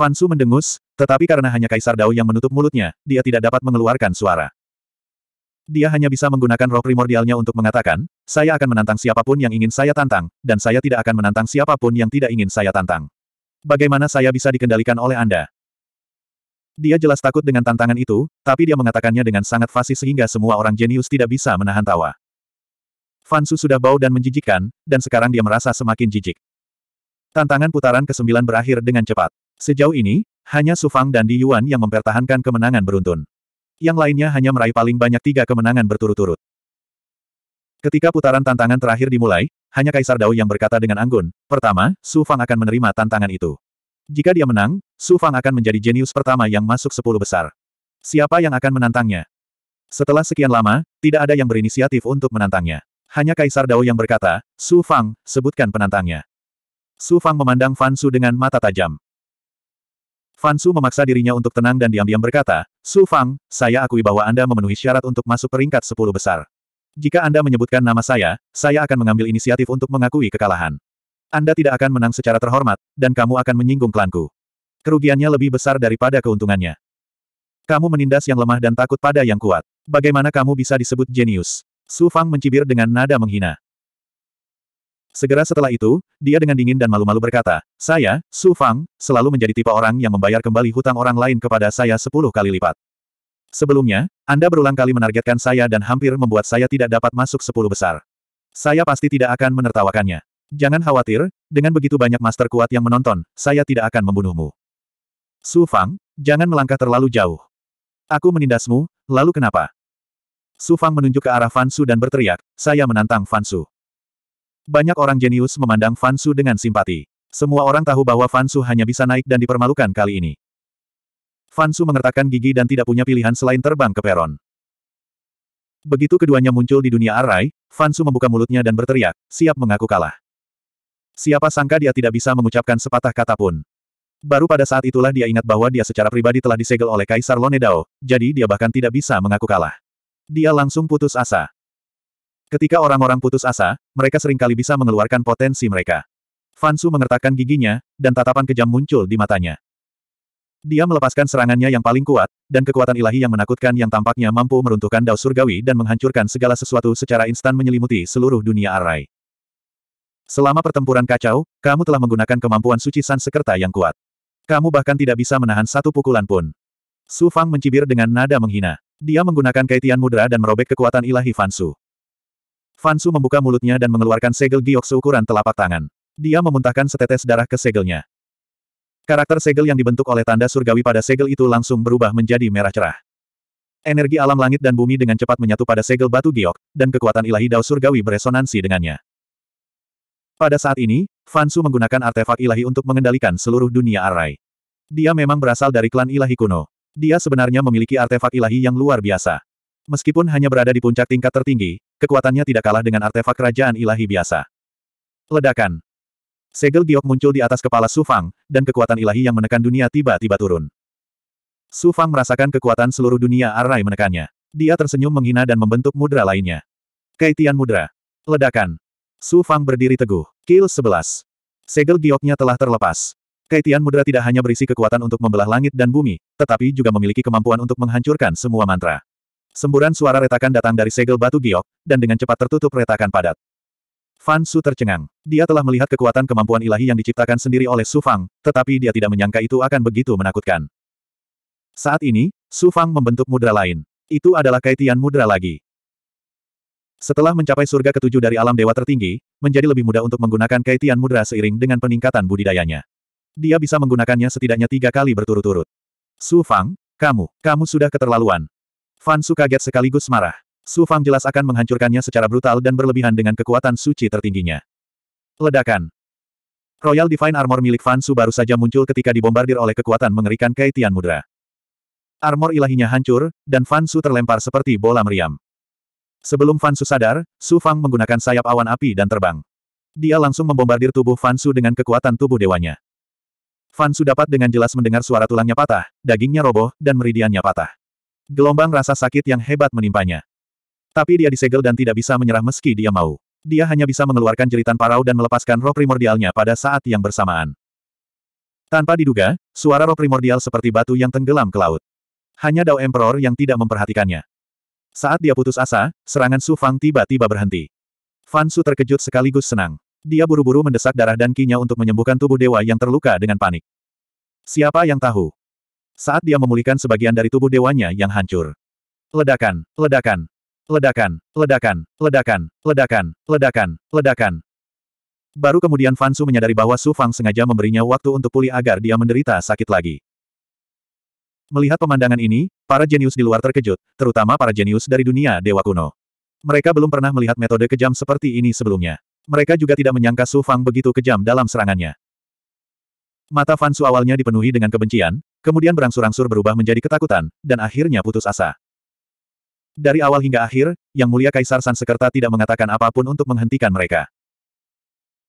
Fansu mendengus, tetapi karena hanya Kaisar Dao yang menutup mulutnya, dia tidak dapat mengeluarkan suara. Dia hanya bisa menggunakan roh primordialnya untuk mengatakan, saya akan menantang siapapun yang ingin saya tantang, dan saya tidak akan menantang siapapun yang tidak ingin saya tantang. Bagaimana saya bisa dikendalikan oleh Anda? Dia jelas takut dengan tantangan itu, tapi dia mengatakannya dengan sangat fasih sehingga semua orang jenius tidak bisa menahan tawa. Fansu sudah bau dan menjijikkan, dan sekarang dia merasa semakin jijik. Tantangan putaran ke-9 berakhir dengan cepat. Sejauh ini, hanya Su Fang dan Di Yuan yang mempertahankan kemenangan beruntun. Yang lainnya hanya meraih paling banyak tiga kemenangan berturut-turut. Ketika putaran tantangan terakhir dimulai, hanya Kaisar Dao yang berkata dengan anggun, pertama, Su Fang akan menerima tantangan itu. Jika dia menang, Su Fang akan menjadi jenius pertama yang masuk sepuluh besar. Siapa yang akan menantangnya? Setelah sekian lama, tidak ada yang berinisiatif untuk menantangnya. Hanya Kaisar Dao yang berkata, Su Fang, sebutkan penantangnya. Su Fang memandang Fan Su dengan mata tajam. Fansu memaksa dirinya untuk tenang dan diam-diam berkata, Su Fang, saya akui bahwa Anda memenuhi syarat untuk masuk peringkat 10 besar. Jika Anda menyebutkan nama saya, saya akan mengambil inisiatif untuk mengakui kekalahan. Anda tidak akan menang secara terhormat, dan kamu akan menyinggung klanku. Kerugiannya lebih besar daripada keuntungannya. Kamu menindas yang lemah dan takut pada yang kuat. Bagaimana kamu bisa disebut jenius? Su Fang mencibir dengan nada menghina. Segera setelah itu, dia dengan dingin dan malu-malu berkata, Saya, Su Fang, selalu menjadi tipe orang yang membayar kembali hutang orang lain kepada saya sepuluh kali lipat. Sebelumnya, Anda berulang kali menargetkan saya dan hampir membuat saya tidak dapat masuk sepuluh besar. Saya pasti tidak akan menertawakannya. Jangan khawatir, dengan begitu banyak master kuat yang menonton, saya tidak akan membunuhmu. Su Fang, jangan melangkah terlalu jauh. Aku menindasmu, lalu kenapa? Su Fang menunjuk ke arah Fansu dan berteriak, saya menantang Fansu. Banyak orang jenius memandang Fansu dengan simpati. Semua orang tahu bahwa Fansu hanya bisa naik dan dipermalukan kali ini. Fansu mengertakkan gigi dan tidak punya pilihan selain terbang ke peron. Begitu keduanya muncul di dunia arai, Fansu membuka mulutnya dan berteriak, siap mengaku kalah. Siapa sangka dia tidak bisa mengucapkan sepatah kata pun. Baru pada saat itulah dia ingat bahwa dia secara pribadi telah disegel oleh Kaisar Lonedao, jadi dia bahkan tidak bisa mengaku kalah. Dia langsung putus asa. Ketika orang-orang putus asa, mereka seringkali bisa mengeluarkan potensi mereka. Fansu mengertakkan giginya, dan tatapan kejam muncul di matanya. Dia melepaskan serangannya yang paling kuat, dan kekuatan ilahi yang menakutkan yang tampaknya mampu meruntuhkan dao surgawi dan menghancurkan segala sesuatu secara instan menyelimuti seluruh dunia arai. Selama pertempuran kacau, kamu telah menggunakan kemampuan suci San Sekerta yang kuat. Kamu bahkan tidak bisa menahan satu pukulan pun. Su Fang mencibir dengan nada menghina. Dia menggunakan kaitian mudra dan merobek kekuatan ilahi Fansu. Fansu membuka mulutnya dan mengeluarkan segel giok seukuran telapak tangan. Dia memuntahkan setetes darah ke segelnya. Karakter segel yang dibentuk oleh tanda surgawi pada segel itu langsung berubah menjadi merah cerah. Energi alam langit dan bumi dengan cepat menyatu pada segel batu giok, dan kekuatan ilahi dao surgawi beresonansi dengannya. Pada saat ini, Fansu menggunakan artefak ilahi untuk mengendalikan seluruh dunia Arai. Dia memang berasal dari klan ilahi kuno. Dia sebenarnya memiliki artefak ilahi yang luar biasa. Meskipun hanya berada di puncak tingkat tertinggi, kekuatannya tidak kalah dengan artefak kerajaan ilahi biasa. Ledakan. Segel giok muncul di atas kepala Sufang, dan kekuatan ilahi yang menekan dunia tiba-tiba turun. Sufang merasakan kekuatan seluruh dunia arai menekannya. Dia tersenyum menghina dan membentuk mudra lainnya. Kaitian Mudra. Ledakan. Sufang berdiri teguh. Kill 11. Segel gioknya telah terlepas. Kaitian Mudra tidak hanya berisi kekuatan untuk membelah langit dan bumi, tetapi juga memiliki kemampuan untuk menghancurkan semua mantra. Semburan suara retakan datang dari segel batu giok, dan dengan cepat tertutup retakan padat. Fan Su tercengang. Dia telah melihat kekuatan kemampuan ilahi yang diciptakan sendiri oleh Su Fang, tetapi dia tidak menyangka itu akan begitu menakutkan. Saat ini, Su Fang membentuk mudra lain. Itu adalah kaitian mudra lagi. Setelah mencapai surga ketujuh dari alam dewa tertinggi, menjadi lebih mudah untuk menggunakan kaitian mudra seiring dengan peningkatan budidayanya. Dia bisa menggunakannya setidaknya tiga kali berturut-turut. Su Fang, kamu, kamu sudah keterlaluan, Fan Su kaget sekaligus marah. Su Fang jelas akan menghancurkannya secara brutal dan berlebihan dengan kekuatan suci tertingginya. Ledakan. Royal Divine Armor milik Fan Su baru saja muncul ketika dibombardir oleh kekuatan mengerikan Kaitian Mudra. Armor ilahinya hancur, dan Fan Su terlempar seperti bola meriam. Sebelum Fan Su sadar, Su Fang menggunakan sayap awan api dan terbang. Dia langsung membombardir tubuh Fan Su dengan kekuatan tubuh dewanya. Fan Su dapat dengan jelas mendengar suara tulangnya patah, dagingnya roboh, dan meridiannya patah. Gelombang rasa sakit yang hebat menimpanya. Tapi dia disegel dan tidak bisa menyerah meski dia mau. Dia hanya bisa mengeluarkan jeritan parau dan melepaskan roh primordialnya pada saat yang bersamaan. Tanpa diduga, suara roh primordial seperti batu yang tenggelam ke laut. Hanya Dao Emperor yang tidak memperhatikannya. Saat dia putus asa, serangan Su Fang tiba-tiba berhenti. Fan Su terkejut sekaligus senang. Dia buru-buru mendesak darah dan kinya untuk menyembuhkan tubuh dewa yang terluka dengan panik. Siapa yang tahu? Saat dia memulihkan sebagian dari tubuh dewanya yang hancur. Ledakan, ledakan, ledakan, ledakan, ledakan, ledakan, ledakan, ledakan. Baru kemudian Fansu menyadari bahwa Su Fang sengaja memberinya waktu untuk pulih agar dia menderita sakit lagi. Melihat pemandangan ini, para jenius di luar terkejut, terutama para jenius dari dunia Dewa Kuno. Mereka belum pernah melihat metode kejam seperti ini sebelumnya. Mereka juga tidak menyangka Su Fang begitu kejam dalam serangannya. Mata Fansu awalnya dipenuhi dengan kebencian, Kemudian berangsur-angsur berubah menjadi ketakutan, dan akhirnya putus asa. Dari awal hingga akhir, Yang Mulia Kaisar Sansekerta tidak mengatakan apapun untuk menghentikan mereka.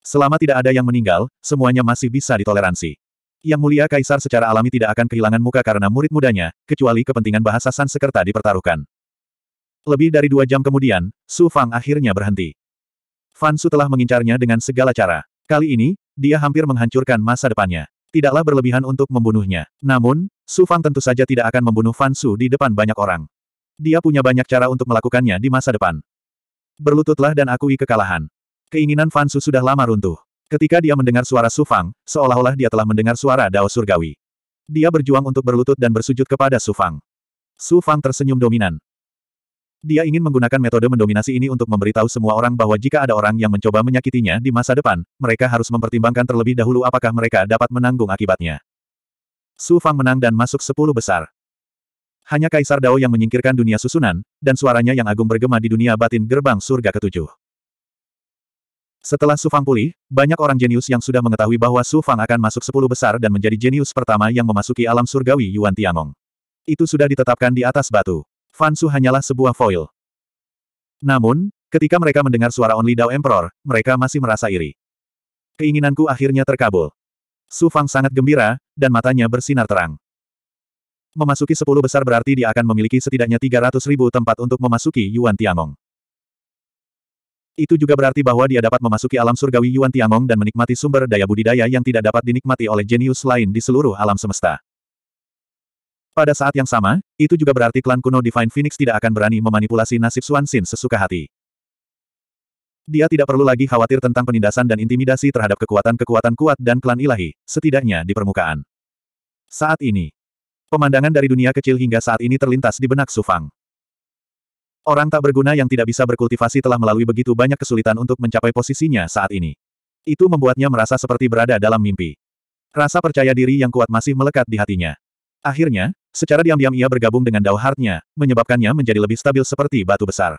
Selama tidak ada yang meninggal, semuanya masih bisa ditoleransi. Yang Mulia Kaisar secara alami tidak akan kehilangan muka karena murid mudanya, kecuali kepentingan bahasa Sansekerta dipertaruhkan. Lebih dari dua jam kemudian, Su Fang akhirnya berhenti. Fan Su telah mengincarnya dengan segala cara. Kali ini, dia hampir menghancurkan masa depannya tidaklah berlebihan untuk membunuhnya. Namun, Su Fang tentu saja tidak akan membunuh Fan Su di depan banyak orang. Dia punya banyak cara untuk melakukannya di masa depan. Berlututlah dan akui kekalahan. Keinginan Fan Su sudah lama runtuh. Ketika dia mendengar suara Su Fang, seolah-olah dia telah mendengar suara Dao Surgawi. Dia berjuang untuk berlutut dan bersujud kepada Su Fang. Su Fang tersenyum dominan. Dia ingin menggunakan metode mendominasi ini untuk memberitahu semua orang bahwa jika ada orang yang mencoba menyakitinya di masa depan, mereka harus mempertimbangkan terlebih dahulu apakah mereka dapat menanggung akibatnya. Su Fang menang dan masuk sepuluh besar. Hanya Kaisar Dao yang menyingkirkan dunia susunan, dan suaranya yang agung bergema di dunia batin gerbang surga ketujuh. Setelah Su Fang pulih, banyak orang jenius yang sudah mengetahui bahwa Su Fang akan masuk sepuluh besar dan menjadi jenius pertama yang memasuki alam surgawi Yuan Tiangong. Itu sudah ditetapkan di atas batu. Fansu hanyalah sebuah foil. Namun, ketika mereka mendengar suara Only Dao Emperor, mereka masih merasa iri. Keinginanku akhirnya terkabul. Su Fang sangat gembira, dan matanya bersinar terang. Memasuki sepuluh besar berarti dia akan memiliki setidaknya tiga ratus ribu tempat untuk memasuki Yuan Tiangong. Itu juga berarti bahwa dia dapat memasuki alam surgawi Yuan Tiangong dan menikmati sumber daya budidaya yang tidak dapat dinikmati oleh jenius lain di seluruh alam semesta. Pada saat yang sama, itu juga berarti klan kuno Divine Phoenix tidak akan berani memanipulasi nasib Suan Sin sesuka hati. Dia tidak perlu lagi khawatir tentang penindasan dan intimidasi terhadap kekuatan-kekuatan kuat dan klan ilahi, setidaknya di permukaan. Saat ini, pemandangan dari dunia kecil hingga saat ini terlintas di benak Sufang. Orang tak berguna yang tidak bisa berkultivasi telah melalui begitu banyak kesulitan untuk mencapai posisinya saat ini. Itu membuatnya merasa seperti berada dalam mimpi. Rasa percaya diri yang kuat masih melekat di hatinya. Akhirnya, Secara diam-diam ia bergabung dengan Dao Heart-nya, menyebabkannya menjadi lebih stabil seperti batu besar.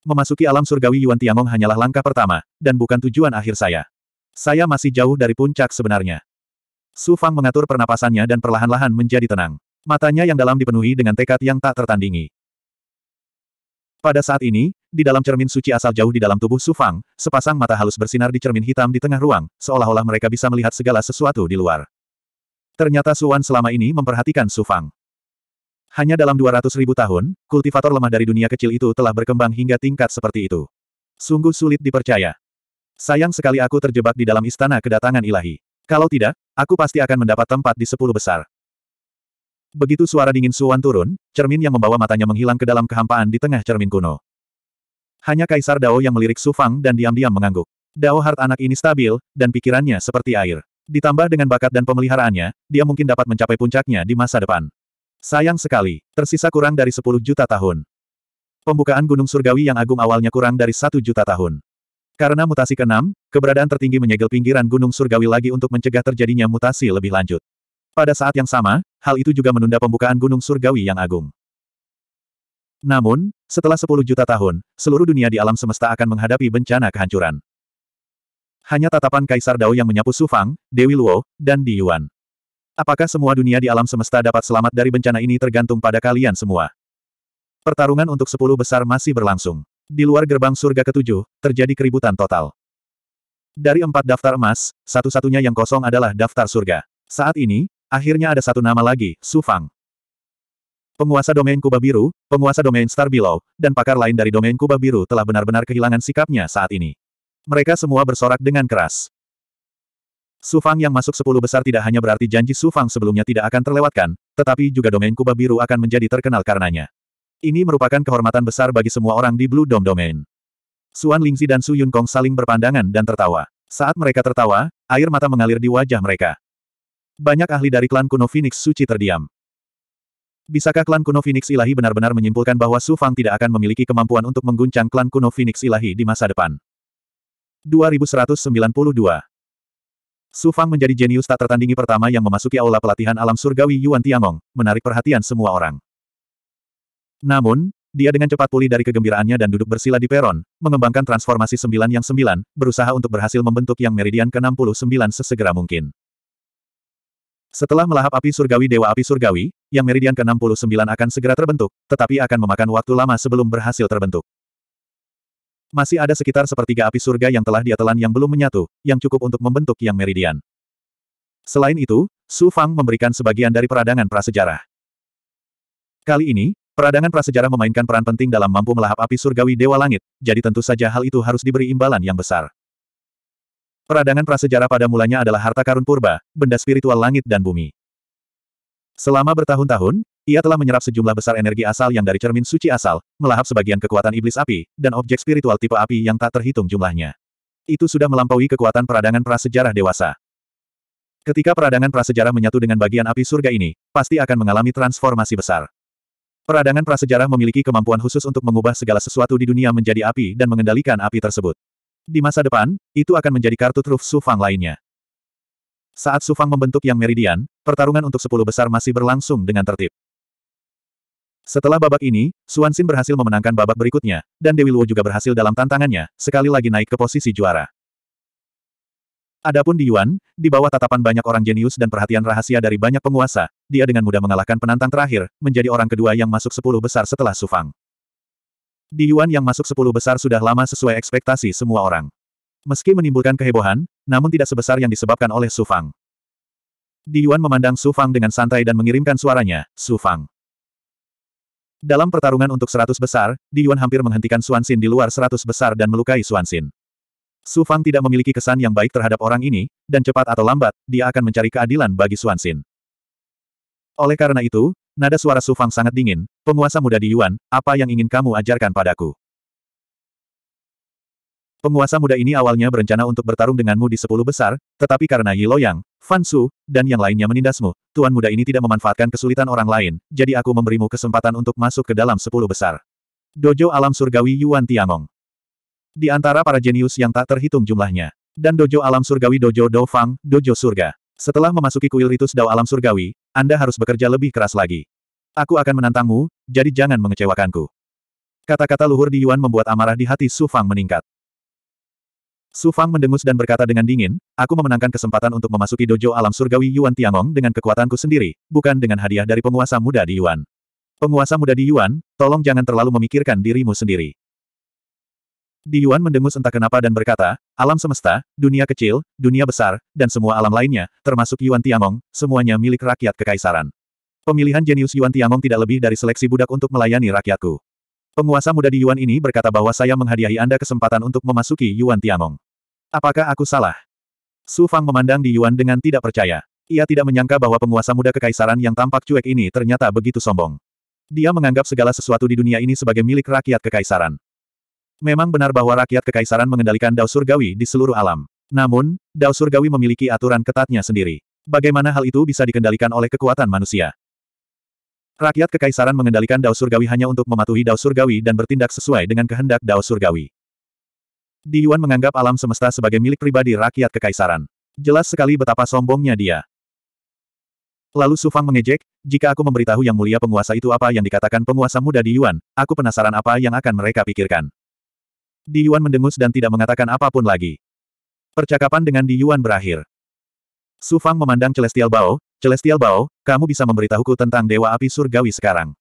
Memasuki alam surgawi Yuan Tiangong hanyalah langkah pertama, dan bukan tujuan akhir saya. Saya masih jauh dari puncak sebenarnya. Su Fang mengatur pernapasannya dan perlahan-lahan menjadi tenang. Matanya yang dalam dipenuhi dengan tekad yang tak tertandingi. Pada saat ini, di dalam cermin suci asal jauh di dalam tubuh Su Fang, sepasang mata halus bersinar di cermin hitam di tengah ruang, seolah-olah mereka bisa melihat segala sesuatu di luar. Ternyata Suan selama ini memperhatikan Su Fang. Hanya dalam 200 ribu tahun, kultivator lemah dari dunia kecil itu telah berkembang hingga tingkat seperti itu. Sungguh sulit dipercaya. Sayang sekali aku terjebak di dalam istana kedatangan ilahi. Kalau tidak, aku pasti akan mendapat tempat di sepuluh besar. Begitu suara dingin Suan turun, cermin yang membawa matanya menghilang ke dalam kehampaan di tengah cermin kuno. Hanya Kaisar Dao yang melirik Sufang dan diam-diam mengangguk. Dao Hart anak ini stabil, dan pikirannya seperti air. Ditambah dengan bakat dan pemeliharaannya, dia mungkin dapat mencapai puncaknya di masa depan. Sayang sekali, tersisa kurang dari 10 juta tahun. Pembukaan Gunung Surgawi yang agung awalnya kurang dari satu juta tahun. Karena mutasi ke-6, keberadaan tertinggi menyegel pinggiran Gunung Surgawi lagi untuk mencegah terjadinya mutasi lebih lanjut. Pada saat yang sama, hal itu juga menunda pembukaan Gunung Surgawi yang agung. Namun, setelah 10 juta tahun, seluruh dunia di alam semesta akan menghadapi bencana kehancuran. Hanya tatapan Kaisar Dao yang menyapu Su Fang, Dewi Luo, dan Di Yuan. Apakah semua dunia di alam semesta dapat selamat dari bencana ini tergantung pada kalian semua. Pertarungan untuk sepuluh besar masih berlangsung. Di luar gerbang surga ketujuh, terjadi keributan total. Dari empat daftar emas, satu-satunya yang kosong adalah daftar surga. Saat ini, akhirnya ada satu nama lagi, Su Fang penguasa domain Kubah Biru, penguasa domain Star Below, dan pakar lain dari domain Kubah Biru telah benar-benar kehilangan sikapnya saat ini. Mereka semua bersorak dengan keras. Sufang yang masuk sepuluh besar tidak hanya berarti janji Sufang sebelumnya tidak akan terlewatkan, tetapi juga domain Kubah Biru akan menjadi terkenal karenanya. Ini merupakan kehormatan besar bagi semua orang di Blue Dome Domain. Suan Lingzi dan Su Yun Kong saling berpandangan dan tertawa. Saat mereka tertawa, air mata mengalir di wajah mereka. Banyak ahli dari klan kuno Phoenix suci terdiam. Bisakah klan kuno Phoenix ilahi benar-benar menyimpulkan bahwa Su Fang tidak akan memiliki kemampuan untuk mengguncang klan kuno Phoenix ilahi di masa depan? 2192. Su Fang menjadi jenius tak tertandingi pertama yang memasuki aula pelatihan alam surgawi Yuan Tiangong, menarik perhatian semua orang. Namun, dia dengan cepat pulih dari kegembiraannya dan duduk bersila di peron, mengembangkan transformasi sembilan yang sembilan, berusaha untuk berhasil membentuk yang meridian ke-69 sesegera mungkin. Setelah melahap api surgawi Dewa Api Surgawi, yang meridian ke-69 akan segera terbentuk, tetapi akan memakan waktu lama sebelum berhasil terbentuk. Masih ada sekitar sepertiga api surga yang telah dia telan yang belum menyatu, yang cukup untuk membentuk yang meridian. Selain itu, Su Fang memberikan sebagian dari peradangan prasejarah. Kali ini, peradangan prasejarah memainkan peran penting dalam mampu melahap api surgawi Dewa Langit, jadi tentu saja hal itu harus diberi imbalan yang besar. Peradangan prasejarah pada mulanya adalah harta karun purba, benda spiritual langit dan bumi. Selama bertahun-tahun, ia telah menyerap sejumlah besar energi asal yang dari cermin suci asal, melahap sebagian kekuatan iblis api, dan objek spiritual tipe api yang tak terhitung jumlahnya. Itu sudah melampaui kekuatan peradangan prasejarah dewasa. Ketika peradangan prasejarah menyatu dengan bagian api surga ini, pasti akan mengalami transformasi besar. Peradangan prasejarah memiliki kemampuan khusus untuk mengubah segala sesuatu di dunia menjadi api dan mengendalikan api tersebut. Di masa depan, itu akan menjadi kartu truf Sufang lainnya. Saat Sufang membentuk yang meridian, pertarungan untuk sepuluh besar masih berlangsung dengan tertib. Setelah babak ini, Suan Xin berhasil memenangkan babak berikutnya, dan Dewi Luo juga berhasil dalam tantangannya, sekali lagi naik ke posisi juara. Adapun di Yuan, di bawah tatapan banyak orang jenius dan perhatian rahasia dari banyak penguasa, dia dengan mudah mengalahkan penantang terakhir, menjadi orang kedua yang masuk sepuluh besar setelah Su Fang. Di Yuan yang masuk sepuluh besar sudah lama sesuai ekspektasi semua orang. Meski menimbulkan kehebohan, namun tidak sebesar yang disebabkan oleh Su Fang. Di Yuan memandang Su Fang dengan santai dan mengirimkan suaranya, Su Fang. Dalam pertarungan untuk seratus besar, Di Yuan hampir menghentikan Xuan Xin di luar seratus besar dan melukai Xuan Xin. Su Fang tidak memiliki kesan yang baik terhadap orang ini, dan cepat atau lambat, dia akan mencari keadilan bagi Xuan Xin. Oleh karena itu, nada suara Su Fang sangat dingin, penguasa muda Di Yuan, apa yang ingin kamu ajarkan padaku? Penguasa muda ini awalnya berencana untuk bertarung denganmu di sepuluh besar, tetapi karena Yi Loyang, Fan Su, dan yang lainnya menindasmu, tuan muda ini tidak memanfaatkan kesulitan orang lain, jadi aku memberimu kesempatan untuk masuk ke dalam sepuluh besar. Dojo Alam Surgawi Yuan Tiangong Di antara para jenius yang tak terhitung jumlahnya, dan Dojo Alam Surgawi Dojo Doufang, Fang, Dojo Surga. Setelah memasuki kuil ritus Dao Alam Surgawi, Anda harus bekerja lebih keras lagi. Aku akan menantangmu, jadi jangan mengecewakanku. Kata-kata luhur di Yuan membuat amarah di hati Su Fang meningkat. Su Fang mendengus dan berkata dengan dingin, aku memenangkan kesempatan untuk memasuki dojo alam surgawi Yuan Tiangong dengan kekuatanku sendiri, bukan dengan hadiah dari penguasa muda di Yuan. Penguasa muda di Yuan, tolong jangan terlalu memikirkan dirimu sendiri. Di Yuan mendengus entah kenapa dan berkata, alam semesta, dunia kecil, dunia besar, dan semua alam lainnya, termasuk Yuan Tiangong, semuanya milik rakyat kekaisaran. Pemilihan jenius Yuan Tiangong tidak lebih dari seleksi budak untuk melayani rakyatku. Penguasa muda di Yuan ini berkata bahwa saya menghadiahi Anda kesempatan untuk memasuki Yuan Tiangong. Apakah aku salah? Su Fang memandang di Yuan dengan tidak percaya. Ia tidak menyangka bahwa penguasa muda kekaisaran yang tampak cuek ini ternyata begitu sombong. Dia menganggap segala sesuatu di dunia ini sebagai milik rakyat kekaisaran. Memang benar bahwa rakyat kekaisaran mengendalikan Dao Surgawi di seluruh alam. Namun, Dao Surgawi memiliki aturan ketatnya sendiri. Bagaimana hal itu bisa dikendalikan oleh kekuatan manusia? Rakyat kekaisaran mengendalikan Dao Surgawi hanya untuk mematuhi Dao Surgawi dan bertindak sesuai dengan kehendak Dao Surgawi. Di Yuan menganggap alam semesta sebagai milik pribadi rakyat kekaisaran. Jelas sekali betapa sombongnya dia. Lalu Su Fang mengejek, jika aku memberitahu yang mulia penguasa itu apa yang dikatakan penguasa muda di Yuan, aku penasaran apa yang akan mereka pikirkan. Di Yuan mendengus dan tidak mengatakan apapun lagi. Percakapan dengan Di Yuan berakhir. Su Fang memandang Celestial Bao, Celestial Bao, kamu bisa memberitahuku tentang Dewa Api Surgawi sekarang.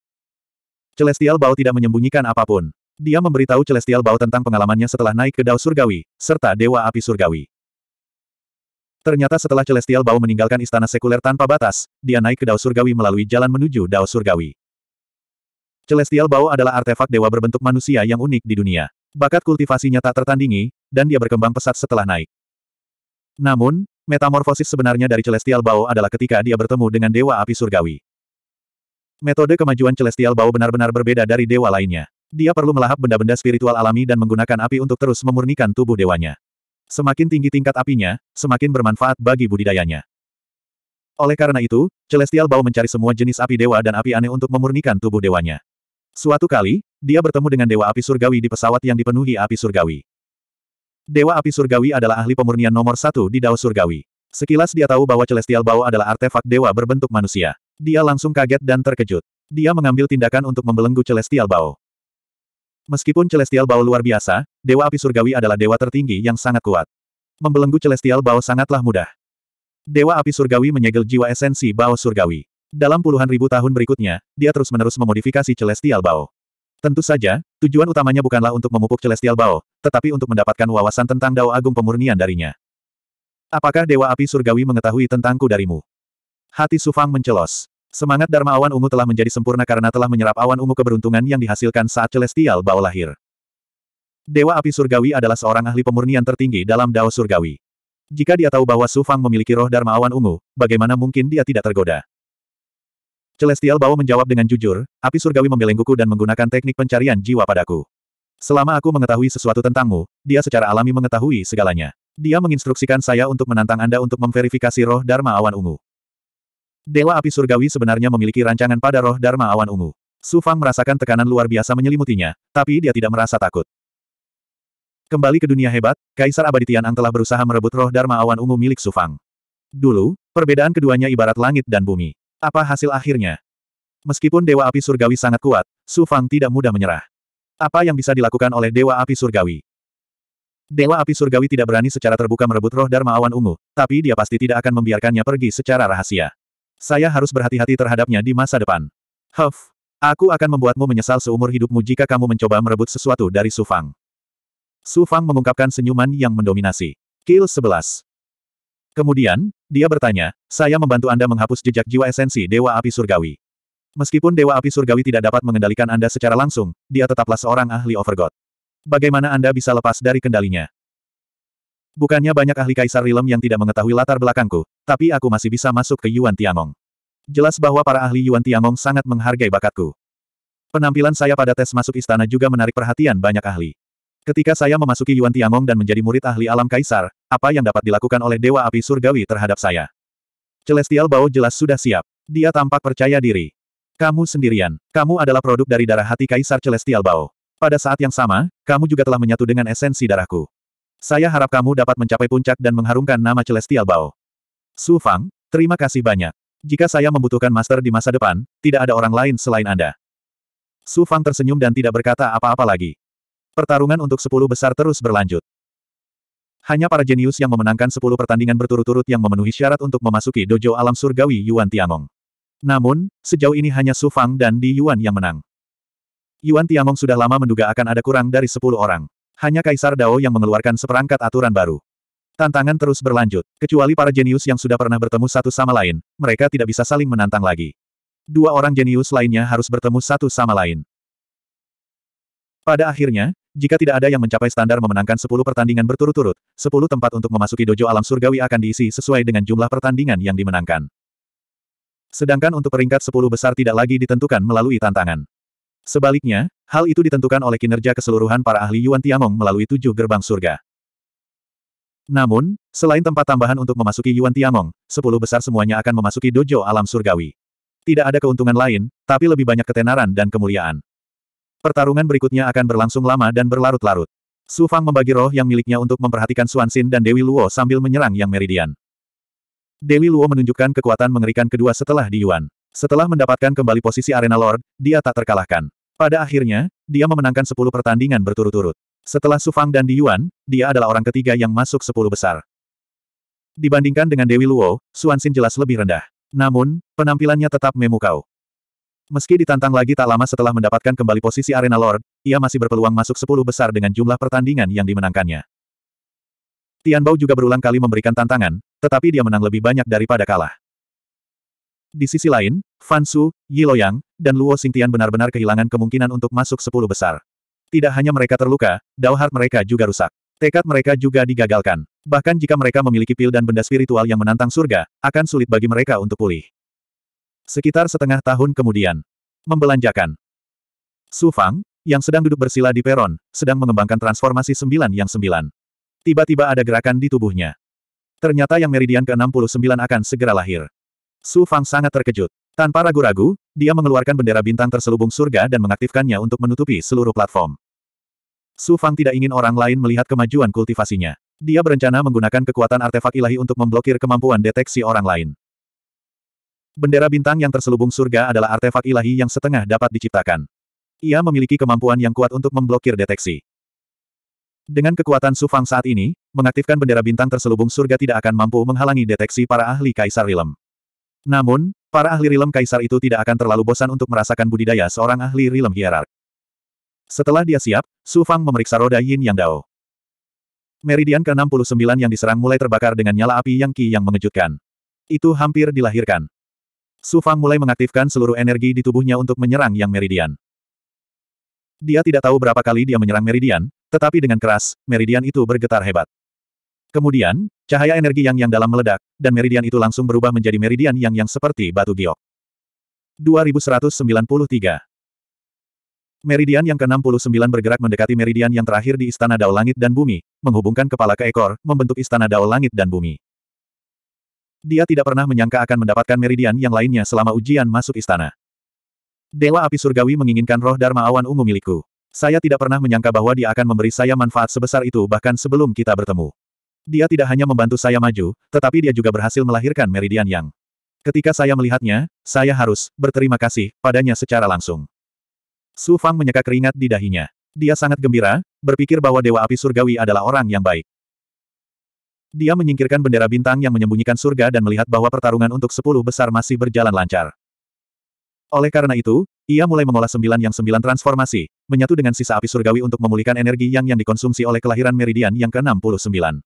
Celestial Bao tidak menyembunyikan apapun. Dia memberitahu Celestial Bao tentang pengalamannya setelah naik ke Dao Surgawi, serta Dewa Api Surgawi. Ternyata setelah Celestial Bao meninggalkan istana sekuler tanpa batas, dia naik ke Dao Surgawi melalui jalan menuju Dao Surgawi. Celestial Bao adalah artefak dewa berbentuk manusia yang unik di dunia. Bakat kultivasinya tak tertandingi, dan dia berkembang pesat setelah naik. Namun, Metamorfosis sebenarnya dari Celestial Bao adalah ketika dia bertemu dengan Dewa Api Surgawi. Metode kemajuan Celestial Bao benar-benar berbeda dari dewa lainnya. Dia perlu melahap benda-benda spiritual alami dan menggunakan api untuk terus memurnikan tubuh dewanya. Semakin tinggi tingkat apinya, semakin bermanfaat bagi budidayanya. Oleh karena itu, Celestial Bao mencari semua jenis api dewa dan api aneh untuk memurnikan tubuh dewanya. Suatu kali, dia bertemu dengan Dewa Api Surgawi di pesawat yang dipenuhi api surgawi. Dewa Api Surgawi adalah ahli pemurnian nomor satu di Dao Surgawi. Sekilas dia tahu bahwa Celestial Bao adalah artefak dewa berbentuk manusia. Dia langsung kaget dan terkejut. Dia mengambil tindakan untuk membelenggu Celestial Bao. Meskipun Celestial Bao luar biasa, Dewa Api Surgawi adalah dewa tertinggi yang sangat kuat. Membelenggu Celestial Bao sangatlah mudah. Dewa Api Surgawi menyegel jiwa esensi Bao Surgawi. Dalam puluhan ribu tahun berikutnya, dia terus-menerus memodifikasi Celestial Bao. Tentu saja, tujuan utamanya bukanlah untuk memupuk Celestial Bao, tetapi untuk mendapatkan wawasan tentang Dao Agung Pemurnian darinya. Apakah Dewa Api Surgawi mengetahui tentangku darimu? Hati Sufang mencelos. Semangat Dharma Awan Ungu telah menjadi sempurna karena telah menyerap awan ungu keberuntungan yang dihasilkan saat Celestial Bao lahir. Dewa Api Surgawi adalah seorang ahli pemurnian tertinggi dalam Dao Surgawi. Jika dia tahu bahwa Sufang memiliki roh Dharma Awan Ungu, bagaimana mungkin dia tidak tergoda? Celestial Bao menjawab dengan jujur, api surgawi membelengguku dan menggunakan teknik pencarian jiwa padaku. Selama aku mengetahui sesuatu tentangmu, dia secara alami mengetahui segalanya. Dia menginstruksikan saya untuk menantang Anda untuk memverifikasi roh Dharma Awan Ungu. Dewa Api Surgawi sebenarnya memiliki rancangan pada roh Dharma Awan Ungu. Su Fang merasakan tekanan luar biasa menyelimutinya, tapi dia tidak merasa takut. Kembali ke dunia hebat, Kaisar Abadi Tianang telah berusaha merebut roh Dharma Awan Ungu milik Su Fang. Dulu, perbedaan keduanya ibarat langit dan bumi. Apa hasil akhirnya? Meskipun Dewa Api Surgawi sangat kuat, Su Fang tidak mudah menyerah. Apa yang bisa dilakukan oleh Dewa Api Surgawi? Dewa Api Surgawi tidak berani secara terbuka merebut roh Dharma Awan Ungu, tapi dia pasti tidak akan membiarkannya pergi secara rahasia. Saya harus berhati-hati terhadapnya di masa depan. Huff, aku akan membuatmu menyesal seumur hidupmu jika kamu mencoba merebut sesuatu dari Sufang. Sufang mengungkapkan senyuman yang mendominasi. Kill 11. Kemudian, dia bertanya, saya membantu Anda menghapus jejak jiwa esensi Dewa Api Surgawi. Meskipun Dewa Api Surgawi tidak dapat mengendalikan Anda secara langsung, dia tetaplah seorang ahli Overgod. Bagaimana Anda bisa lepas dari kendalinya? Bukannya banyak ahli Kaisar Rilem yang tidak mengetahui latar belakangku, tapi aku masih bisa masuk ke Yuan Tiangong. Jelas bahwa para ahli Yuan Tiangong sangat menghargai bakatku. Penampilan saya pada tes masuk istana juga menarik perhatian banyak ahli. Ketika saya memasuki Yuan Tiangong dan menjadi murid ahli alam Kaisar, apa yang dapat dilakukan oleh Dewa Api Surgawi terhadap saya? Celestial Bao jelas sudah siap. Dia tampak percaya diri. Kamu sendirian. Kamu adalah produk dari darah hati Kaisar Celestial Bao. Pada saat yang sama, kamu juga telah menyatu dengan esensi darahku. Saya harap kamu dapat mencapai puncak dan mengharumkan nama Celestial Bao. Su Fang, terima kasih banyak. Jika saya membutuhkan master di masa depan, tidak ada orang lain selain Anda. Su Fang tersenyum dan tidak berkata apa-apa lagi. Pertarungan untuk sepuluh besar terus berlanjut. Hanya para jenius yang memenangkan sepuluh pertandingan berturut-turut yang memenuhi syarat untuk memasuki dojo alam surgawi Yuan Tiangong. Namun, sejauh ini hanya Su Fang dan Di Yuan yang menang. Yuan Tiangong sudah lama menduga akan ada kurang dari sepuluh orang. Hanya Kaisar Dao yang mengeluarkan seperangkat aturan baru. Tantangan terus berlanjut. Kecuali para jenius yang sudah pernah bertemu satu sama lain, mereka tidak bisa saling menantang lagi. Dua orang jenius lainnya harus bertemu satu sama lain. Pada akhirnya, jika tidak ada yang mencapai standar memenangkan 10 pertandingan berturut-turut, 10 tempat untuk memasuki dojo alam surgawi akan diisi sesuai dengan jumlah pertandingan yang dimenangkan. Sedangkan untuk peringkat 10 besar tidak lagi ditentukan melalui tantangan. Sebaliknya, hal itu ditentukan oleh kinerja keseluruhan para ahli Yuan Tiangong melalui tujuh gerbang surga. Namun, selain tempat tambahan untuk memasuki Yuan Tiangong, 10 besar semuanya akan memasuki dojo alam surgawi. Tidak ada keuntungan lain, tapi lebih banyak ketenaran dan kemuliaan. Pertarungan berikutnya akan berlangsung lama dan berlarut-larut. Su Fang membagi roh yang miliknya untuk memperhatikan Suan Xin dan Dewi Luo sambil menyerang Yang Meridian. Dewi Luo menunjukkan kekuatan mengerikan kedua setelah di Yuan. Setelah mendapatkan kembali posisi Arena Lord, dia tak terkalahkan. Pada akhirnya, dia memenangkan 10 pertandingan berturut-turut. Setelah Sufang dan Di Yuan, dia adalah orang ketiga yang masuk 10 besar. Dibandingkan dengan Dewi Luo, Suansin jelas lebih rendah. Namun, penampilannya tetap memukau. Meski ditantang lagi tak lama setelah mendapatkan kembali posisi Arena Lord, ia masih berpeluang masuk 10 besar dengan jumlah pertandingan yang dimenangkannya. Tianbao juga berulang kali memberikan tantangan, tetapi dia menang lebih banyak daripada kalah. Di sisi lain, Fan Su, Yi Loyang, dan Luo Xingtian benar-benar kehilangan kemungkinan untuk masuk sepuluh besar. Tidak hanya mereka terluka, dauhar mereka juga rusak. Tekad mereka juga digagalkan. Bahkan jika mereka memiliki pil dan benda spiritual yang menantang surga, akan sulit bagi mereka untuk pulih. Sekitar setengah tahun kemudian. Membelanjakan. Su Fang, yang sedang duduk bersila di peron, sedang mengembangkan transformasi sembilan yang sembilan. Tiba-tiba ada gerakan di tubuhnya. Ternyata yang meridian ke-69 akan segera lahir. Su Fang sangat terkejut. Tanpa ragu-ragu, dia mengeluarkan bendera bintang terselubung surga dan mengaktifkannya untuk menutupi seluruh platform. Su Fang tidak ingin orang lain melihat kemajuan kultivasinya. Dia berencana menggunakan kekuatan artefak ilahi untuk memblokir kemampuan deteksi orang lain. Bendera bintang yang terselubung surga adalah artefak ilahi yang setengah dapat diciptakan. Ia memiliki kemampuan yang kuat untuk memblokir deteksi. Dengan kekuatan Su Fang saat ini, mengaktifkan bendera bintang terselubung surga tidak akan mampu menghalangi deteksi para ahli Kaisar Rilem. Namun, para ahli Rilem Kaisar itu tidak akan terlalu bosan untuk merasakan budidaya seorang ahli Rilem hierark. Setelah dia siap, Su Fang memeriksa roda Yin Yang Dao. Meridian ke-69 yang diserang mulai terbakar dengan nyala api yang ki yang mengejutkan. Itu hampir dilahirkan. Su Fang mulai mengaktifkan seluruh energi di tubuhnya untuk menyerang yang meridian. Dia tidak tahu berapa kali dia menyerang meridian, tetapi dengan keras, meridian itu bergetar hebat. Kemudian, cahaya energi yang yang dalam meledak, dan meridian itu langsung berubah menjadi meridian yang yang seperti batu giok. 2193 Meridian yang ke-69 bergerak mendekati meridian yang terakhir di Istana Dao Langit dan Bumi, menghubungkan kepala ke ekor, membentuk Istana Dao Langit dan Bumi. Dia tidak pernah menyangka akan mendapatkan meridian yang lainnya selama ujian masuk istana. Dewa api surgawi menginginkan roh Dharma awan ungu milikku. Saya tidak pernah menyangka bahwa dia akan memberi saya manfaat sebesar itu bahkan sebelum kita bertemu. Dia tidak hanya membantu saya maju, tetapi dia juga berhasil melahirkan meridian yang. Ketika saya melihatnya, saya harus berterima kasih padanya secara langsung. Su Fang menyeka keringat di dahinya. Dia sangat gembira, berpikir bahwa Dewa Api Surgawi adalah orang yang baik. Dia menyingkirkan bendera bintang yang menyembunyikan surga dan melihat bahwa pertarungan untuk sepuluh besar masih berjalan lancar. Oleh karena itu, ia mulai mengolah sembilan yang sembilan transformasi, menyatu dengan sisa api surgawi untuk memulihkan energi yang yang dikonsumsi oleh kelahiran meridian yang ke-69.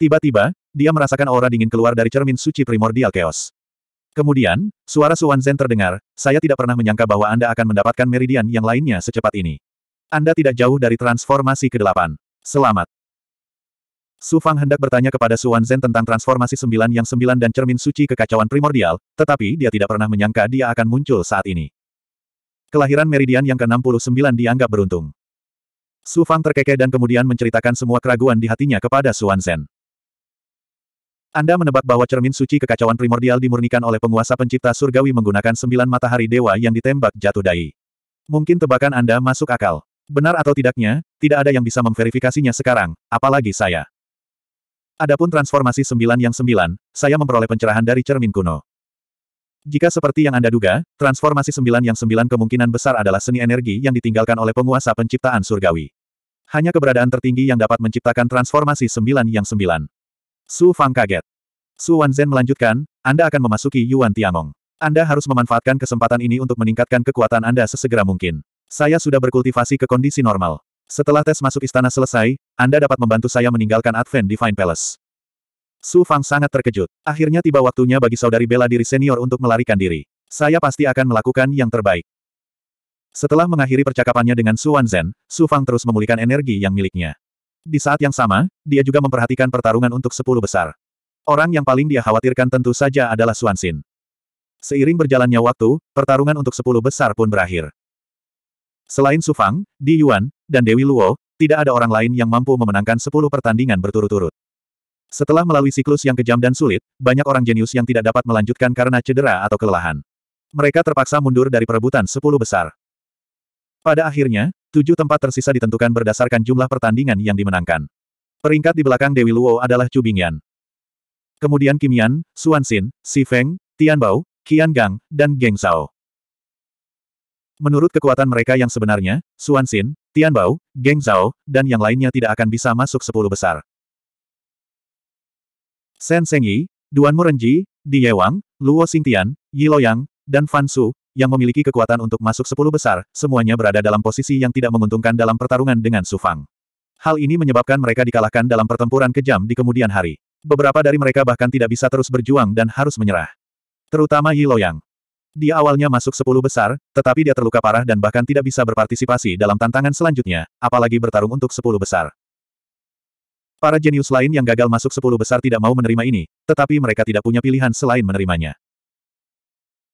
Tiba-tiba, dia merasakan aura dingin keluar dari cermin suci primordial chaos. Kemudian, suara Suan Zen terdengar, saya tidak pernah menyangka bahwa Anda akan mendapatkan meridian yang lainnya secepat ini. Anda tidak jauh dari transformasi ke-8. Selamat. Su Fang hendak bertanya kepada Suan Zen tentang transformasi sembilan yang sembilan dan cermin suci kekacauan primordial, tetapi dia tidak pernah menyangka dia akan muncul saat ini. Kelahiran Meridian yang ke-69 dianggap beruntung. Su Fang terkekeh dan kemudian menceritakan semua keraguan di hatinya kepada Suan Zen. Anda menebak bahwa cermin suci kekacauan primordial dimurnikan oleh penguasa pencipta surgawi menggunakan sembilan matahari dewa yang ditembak jatuh dai. Mungkin tebakan Anda masuk akal. Benar atau tidaknya, tidak ada yang bisa memverifikasinya sekarang, apalagi saya. Adapun transformasi sembilan yang sembilan, saya memperoleh pencerahan dari cermin kuno. Jika seperti yang Anda duga, transformasi sembilan yang sembilan kemungkinan besar adalah seni energi yang ditinggalkan oleh penguasa penciptaan surgawi. Hanya keberadaan tertinggi yang dapat menciptakan transformasi sembilan yang sembilan. Su Fang kaget. Su Wanzhen melanjutkan, Anda akan memasuki Yuan Tiangong. Anda harus memanfaatkan kesempatan ini untuk meningkatkan kekuatan Anda sesegera mungkin. Saya sudah berkultivasi ke kondisi normal. Setelah tes masuk istana selesai, Anda dapat membantu saya meninggalkan Advent Divine Palace. Su Fang sangat terkejut. Akhirnya tiba waktunya bagi saudari bela diri senior untuk melarikan diri. Saya pasti akan melakukan yang terbaik. Setelah mengakhiri percakapannya dengan Su Wanzhen, Su Fang terus memulihkan energi yang miliknya. Di saat yang sama, dia juga memperhatikan pertarungan untuk sepuluh besar. Orang yang paling dia khawatirkan tentu saja adalah Suansin. Seiring berjalannya waktu, pertarungan untuk sepuluh besar pun berakhir. Selain Sufang, Di Yuan, dan Dewi Luo, tidak ada orang lain yang mampu memenangkan sepuluh pertandingan berturut-turut. Setelah melalui siklus yang kejam dan sulit, banyak orang jenius yang tidak dapat melanjutkan karena cedera atau kelelahan. Mereka terpaksa mundur dari perebutan sepuluh besar. Pada akhirnya, Tujuh tempat tersisa ditentukan berdasarkan jumlah pertandingan yang dimenangkan. Peringkat di belakang Dewi Luo adalah Chu Bingyan. Kemudian Kimian, Xin, Si Feng, Tianbao, Gang, dan Geng Zhao. Menurut kekuatan mereka yang sebenarnya, Xin, Tian Bao, Geng Zhao, dan yang lainnya tidak akan bisa masuk sepuluh besar. Shen Sengyi, Duan Murenji, Di Yewang, Luo Xingtian, Yi Loyang, dan Fan Su, yang memiliki kekuatan untuk masuk sepuluh besar, semuanya berada dalam posisi yang tidak menguntungkan dalam pertarungan dengan Sufang. Hal ini menyebabkan mereka dikalahkan dalam pertempuran kejam di kemudian hari. Beberapa dari mereka bahkan tidak bisa terus berjuang dan harus menyerah. Terutama Yi Loyang. Dia awalnya masuk sepuluh besar, tetapi dia terluka parah dan bahkan tidak bisa berpartisipasi dalam tantangan selanjutnya, apalagi bertarung untuk sepuluh besar. Para jenius lain yang gagal masuk sepuluh besar tidak mau menerima ini, tetapi mereka tidak punya pilihan selain menerimanya.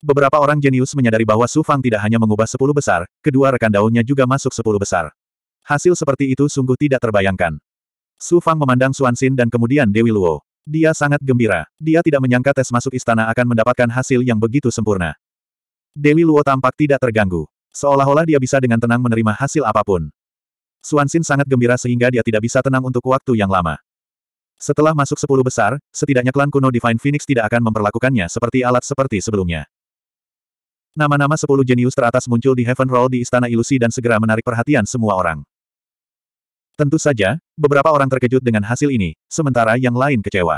Beberapa orang jenius menyadari bahwa Su Fang tidak hanya mengubah sepuluh besar, kedua rekan daunnya juga masuk sepuluh besar. Hasil seperti itu sungguh tidak terbayangkan. Su Fang memandang Xin dan kemudian Dewi Luo. Dia sangat gembira. Dia tidak menyangka tes masuk istana akan mendapatkan hasil yang begitu sempurna. Dewi Luo tampak tidak terganggu. Seolah-olah dia bisa dengan tenang menerima hasil apapun. Xin sangat gembira sehingga dia tidak bisa tenang untuk waktu yang lama. Setelah masuk sepuluh besar, setidaknya klan kuno Divine Phoenix tidak akan memperlakukannya seperti alat seperti sebelumnya. Nama-nama sepuluh jenius teratas muncul di Heaven Roll di Istana Ilusi dan segera menarik perhatian semua orang. Tentu saja, beberapa orang terkejut dengan hasil ini, sementara yang lain kecewa.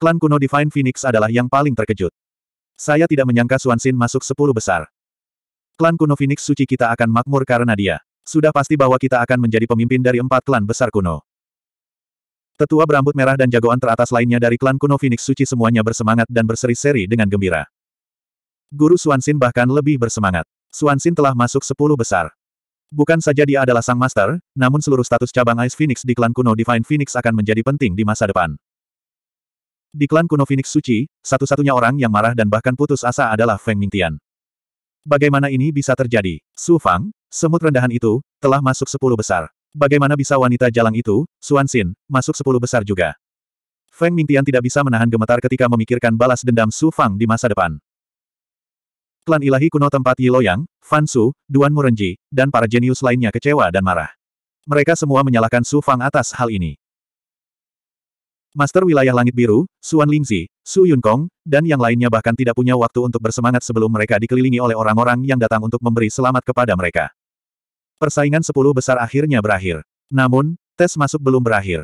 Klan kuno Divine Phoenix adalah yang paling terkejut. Saya tidak menyangka Suansin masuk sepuluh besar. Klan kuno Phoenix suci kita akan makmur karena dia. Sudah pasti bahwa kita akan menjadi pemimpin dari empat klan besar kuno. Tetua berambut merah dan jagoan teratas lainnya dari klan kuno Phoenix suci semuanya bersemangat dan berseri-seri dengan gembira. Guru Suansin bahkan lebih bersemangat. Suansin telah masuk sepuluh besar. Bukan saja dia adalah sang master, namun seluruh status cabang Ice Phoenix di klan kuno Divine Phoenix akan menjadi penting di masa depan. Di klan kuno Phoenix Suci, satu-satunya orang yang marah dan bahkan putus asa adalah Feng Mingtian. Bagaimana ini bisa terjadi? Su Fang, semut rendahan itu, telah masuk sepuluh besar. Bagaimana bisa wanita jalang itu, Suan Xin, masuk sepuluh besar juga? Feng Mingtian tidak bisa menahan gemetar ketika memikirkan balas dendam Su Fang di masa depan. Klan ilahi kuno tempat Yiloyang, Fansu, Duan Murenji, dan para jenius lainnya kecewa dan marah. Mereka semua menyalahkan Su Fang atas hal ini. Master Wilayah Langit Biru, Suan Lingzi, Su Yunkong, dan yang lainnya bahkan tidak punya waktu untuk bersemangat sebelum mereka dikelilingi oleh orang-orang yang datang untuk memberi selamat kepada mereka. Persaingan sepuluh besar akhirnya berakhir. Namun, tes masuk belum berakhir.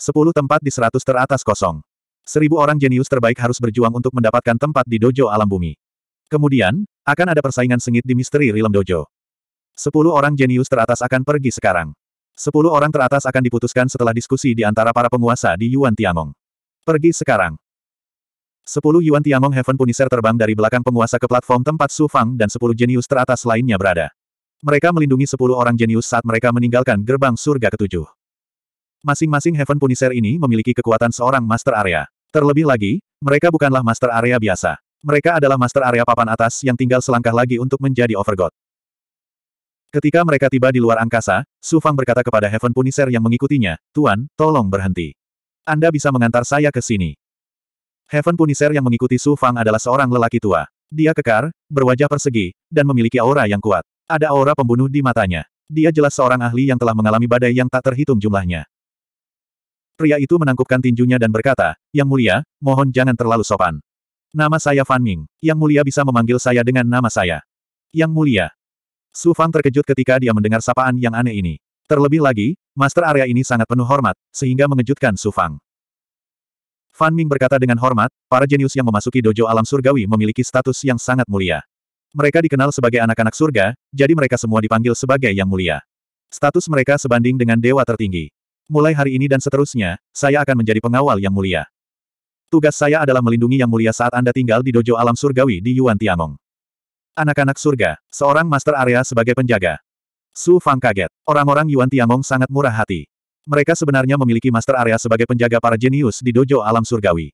Sepuluh tempat di seratus teratas kosong. Seribu orang jenius terbaik harus berjuang untuk mendapatkan tempat di dojo alam bumi. Kemudian, akan ada persaingan sengit di misteri Rilem Dojo. Sepuluh orang jenius teratas akan pergi sekarang. Sepuluh orang teratas akan diputuskan setelah diskusi di antara para penguasa di Yuan Tiangong. Pergi sekarang. Sepuluh Yuan Tiangong Heaven Punisher terbang dari belakang penguasa ke platform tempat Su Fang dan sepuluh jenius teratas lainnya berada. Mereka melindungi sepuluh orang jenius saat mereka meninggalkan gerbang surga ketujuh. Masing-masing Heaven Punisher ini memiliki kekuatan seorang Master Area. Terlebih lagi, mereka bukanlah Master Area biasa. Mereka adalah master area papan atas yang tinggal selangkah lagi untuk menjadi overgod. Ketika mereka tiba di luar angkasa, Su Fang berkata kepada Heaven Punisher yang mengikutinya, Tuan, tolong berhenti. Anda bisa mengantar saya ke sini. Heaven Punisher yang mengikuti Su Fang adalah seorang lelaki tua. Dia kekar, berwajah persegi, dan memiliki aura yang kuat. Ada aura pembunuh di matanya. Dia jelas seorang ahli yang telah mengalami badai yang tak terhitung jumlahnya. Pria itu menangkupkan tinjunya dan berkata, Yang mulia, mohon jangan terlalu sopan. Nama saya Fan Ming. Yang mulia bisa memanggil saya dengan nama saya. Yang mulia. Su Fang terkejut ketika dia mendengar sapaan yang aneh ini. Terlebih lagi, master area ini sangat penuh hormat, sehingga mengejutkan Su Fang. Fan Ming berkata dengan hormat, para jenius yang memasuki dojo alam surgawi memiliki status yang sangat mulia. Mereka dikenal sebagai anak-anak surga, jadi mereka semua dipanggil sebagai yang mulia. Status mereka sebanding dengan dewa tertinggi. Mulai hari ini dan seterusnya, saya akan menjadi pengawal yang mulia. Tugas saya adalah melindungi Yang Mulia saat Anda tinggal di dojo alam surgawi di Yuan Tianong. Anak-anak surga, seorang master area sebagai penjaga. Su Fang kaget. Orang-orang Yuan Tianong sangat murah hati. Mereka sebenarnya memiliki master area sebagai penjaga para jenius di dojo alam surgawi.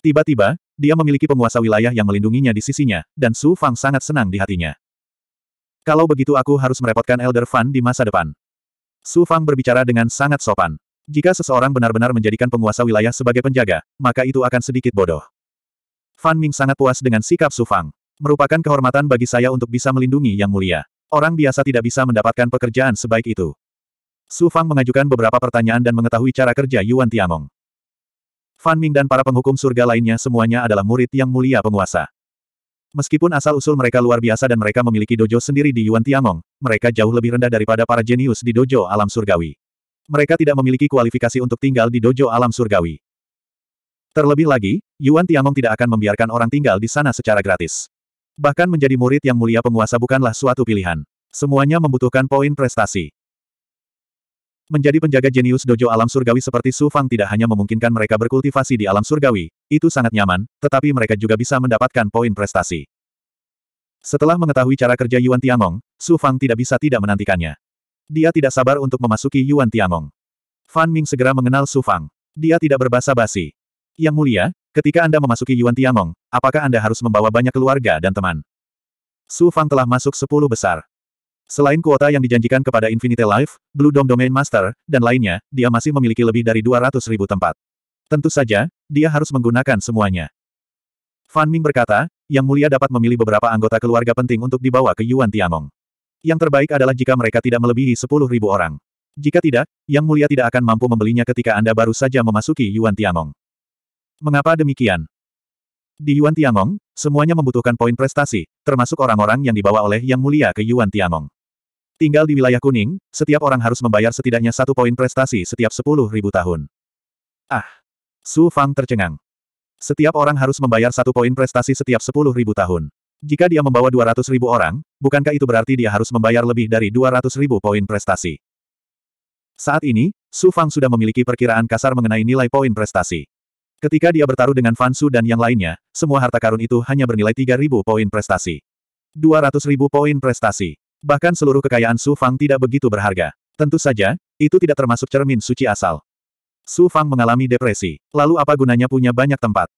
Tiba-tiba, dia memiliki penguasa wilayah yang melindunginya di sisinya, dan Su Fang sangat senang di hatinya. Kalau begitu aku harus merepotkan Elder Fan di masa depan. Su Fang berbicara dengan sangat sopan. Jika seseorang benar-benar menjadikan penguasa wilayah sebagai penjaga, maka itu akan sedikit bodoh. Fan Ming sangat puas dengan sikap Su Fang. Merupakan kehormatan bagi saya untuk bisa melindungi Yang Mulia. Orang biasa tidak bisa mendapatkan pekerjaan sebaik itu. Su Fang mengajukan beberapa pertanyaan dan mengetahui cara kerja Yuan Tiangong. Fan Ming dan para penghukum surga lainnya semuanya adalah murid yang mulia penguasa. Meskipun asal-usul mereka luar biasa dan mereka memiliki dojo sendiri di Yuan Tiangong, mereka jauh lebih rendah daripada para jenius di dojo alam surgawi mereka tidak memiliki kualifikasi untuk tinggal di dojo alam surgawi. Terlebih lagi, Yuan Tiangong tidak akan membiarkan orang tinggal di sana secara gratis. Bahkan menjadi murid yang mulia penguasa bukanlah suatu pilihan. Semuanya membutuhkan poin prestasi. Menjadi penjaga jenius dojo alam surgawi seperti Su Fang tidak hanya memungkinkan mereka berkultivasi di alam surgawi, itu sangat nyaman, tetapi mereka juga bisa mendapatkan poin prestasi. Setelah mengetahui cara kerja Yuan Tiangong, Su Fang tidak bisa tidak menantikannya. Dia tidak sabar untuk memasuki Yuan Tiangong. Fan Ming segera mengenal Su Fang. Dia tidak berbahasa basi. Yang mulia, ketika Anda memasuki Yuan Tiangong, apakah Anda harus membawa banyak keluarga dan teman? Su Fang telah masuk sepuluh besar. Selain kuota yang dijanjikan kepada Infinite Life, Blue Dome Domain Master, dan lainnya, dia masih memiliki lebih dari 200 ribu tempat. Tentu saja, dia harus menggunakan semuanya. Fan Ming berkata, Yang Mulia dapat memilih beberapa anggota keluarga penting untuk dibawa ke Yuan Tiangong. Yang terbaik adalah jika mereka tidak melebihi sepuluh ribu orang. Jika tidak, Yang Mulia tidak akan mampu membelinya ketika Anda baru saja memasuki Yuan Tiangong. Mengapa demikian? Di Yuan Tiangong, semuanya membutuhkan poin prestasi, termasuk orang-orang yang dibawa oleh Yang Mulia ke Yuan Tiangong. Tinggal di wilayah kuning, setiap orang harus membayar setidaknya satu poin prestasi setiap sepuluh ribu tahun. Ah! Su Fang tercengang. Setiap orang harus membayar satu poin prestasi setiap sepuluh ribu tahun. Jika dia membawa 200 ribu orang, bukankah itu berarti dia harus membayar lebih dari 200 ribu poin prestasi? Saat ini, Su Fang sudah memiliki perkiraan kasar mengenai nilai poin prestasi. Ketika dia bertaruh dengan Fan Su dan yang lainnya, semua harta karun itu hanya bernilai 3.000 poin prestasi. 200.000 poin prestasi. Bahkan seluruh kekayaan Su Fang tidak begitu berharga. Tentu saja, itu tidak termasuk cermin suci asal. Su Fang mengalami depresi. Lalu apa gunanya punya banyak tempat?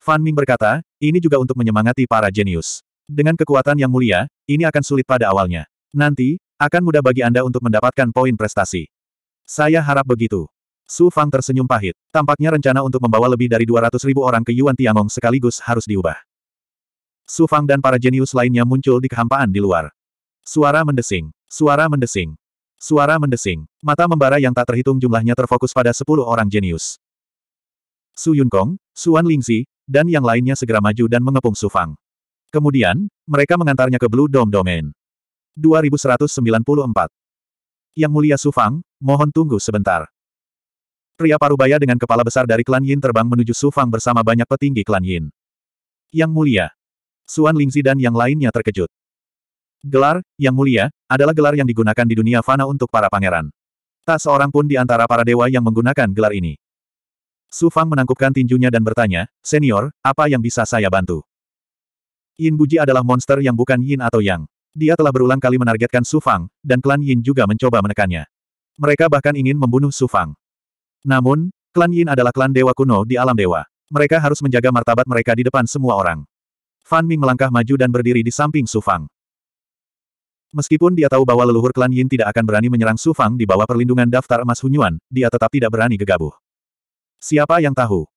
Fan Ming berkata, ini juga untuk menyemangati para jenius. Dengan kekuatan yang mulia, ini akan sulit pada awalnya. Nanti, akan mudah bagi Anda untuk mendapatkan poin prestasi. Saya harap begitu. Su Fang tersenyum pahit. Tampaknya rencana untuk membawa lebih dari 200 ribu orang ke Yuan Tiangong sekaligus harus diubah. Su Fang dan para jenius lainnya muncul di kehampaan di luar. Suara mendesing. Suara mendesing. Suara mendesing. Mata membara yang tak terhitung jumlahnya terfokus pada 10 orang jenius. Su Yunkong, Suan Lingzi, dan yang lainnya segera maju dan mengepung Sufang. Kemudian, mereka mengantarnya ke Blue Dome Domain. 2194 Yang mulia Sufang, mohon tunggu sebentar. Pria parubaya dengan kepala besar dari klan Yin terbang menuju Sufang bersama banyak petinggi klan Yin. Yang mulia. Suan Lingzi dan yang lainnya terkejut. Gelar, yang mulia, adalah gelar yang digunakan di dunia fana untuk para pangeran. Tak seorang pun di antara para dewa yang menggunakan gelar ini. Su Fang menangkupkan tinjunya dan bertanya, Senior, apa yang bisa saya bantu? Yin Buji adalah monster yang bukan Yin atau Yang. Dia telah berulang kali menargetkan Su Fang, dan klan Yin juga mencoba menekannya. Mereka bahkan ingin membunuh Su Fang. Namun, klan Yin adalah klan dewa kuno di alam dewa. Mereka harus menjaga martabat mereka di depan semua orang. Fan Ming melangkah maju dan berdiri di samping Su Fang. Meskipun dia tahu bahwa leluhur klan Yin tidak akan berani menyerang Su Fang di bawah perlindungan daftar emas Hunyuan, dia tetap tidak berani gegabah. Siapa yang tahu?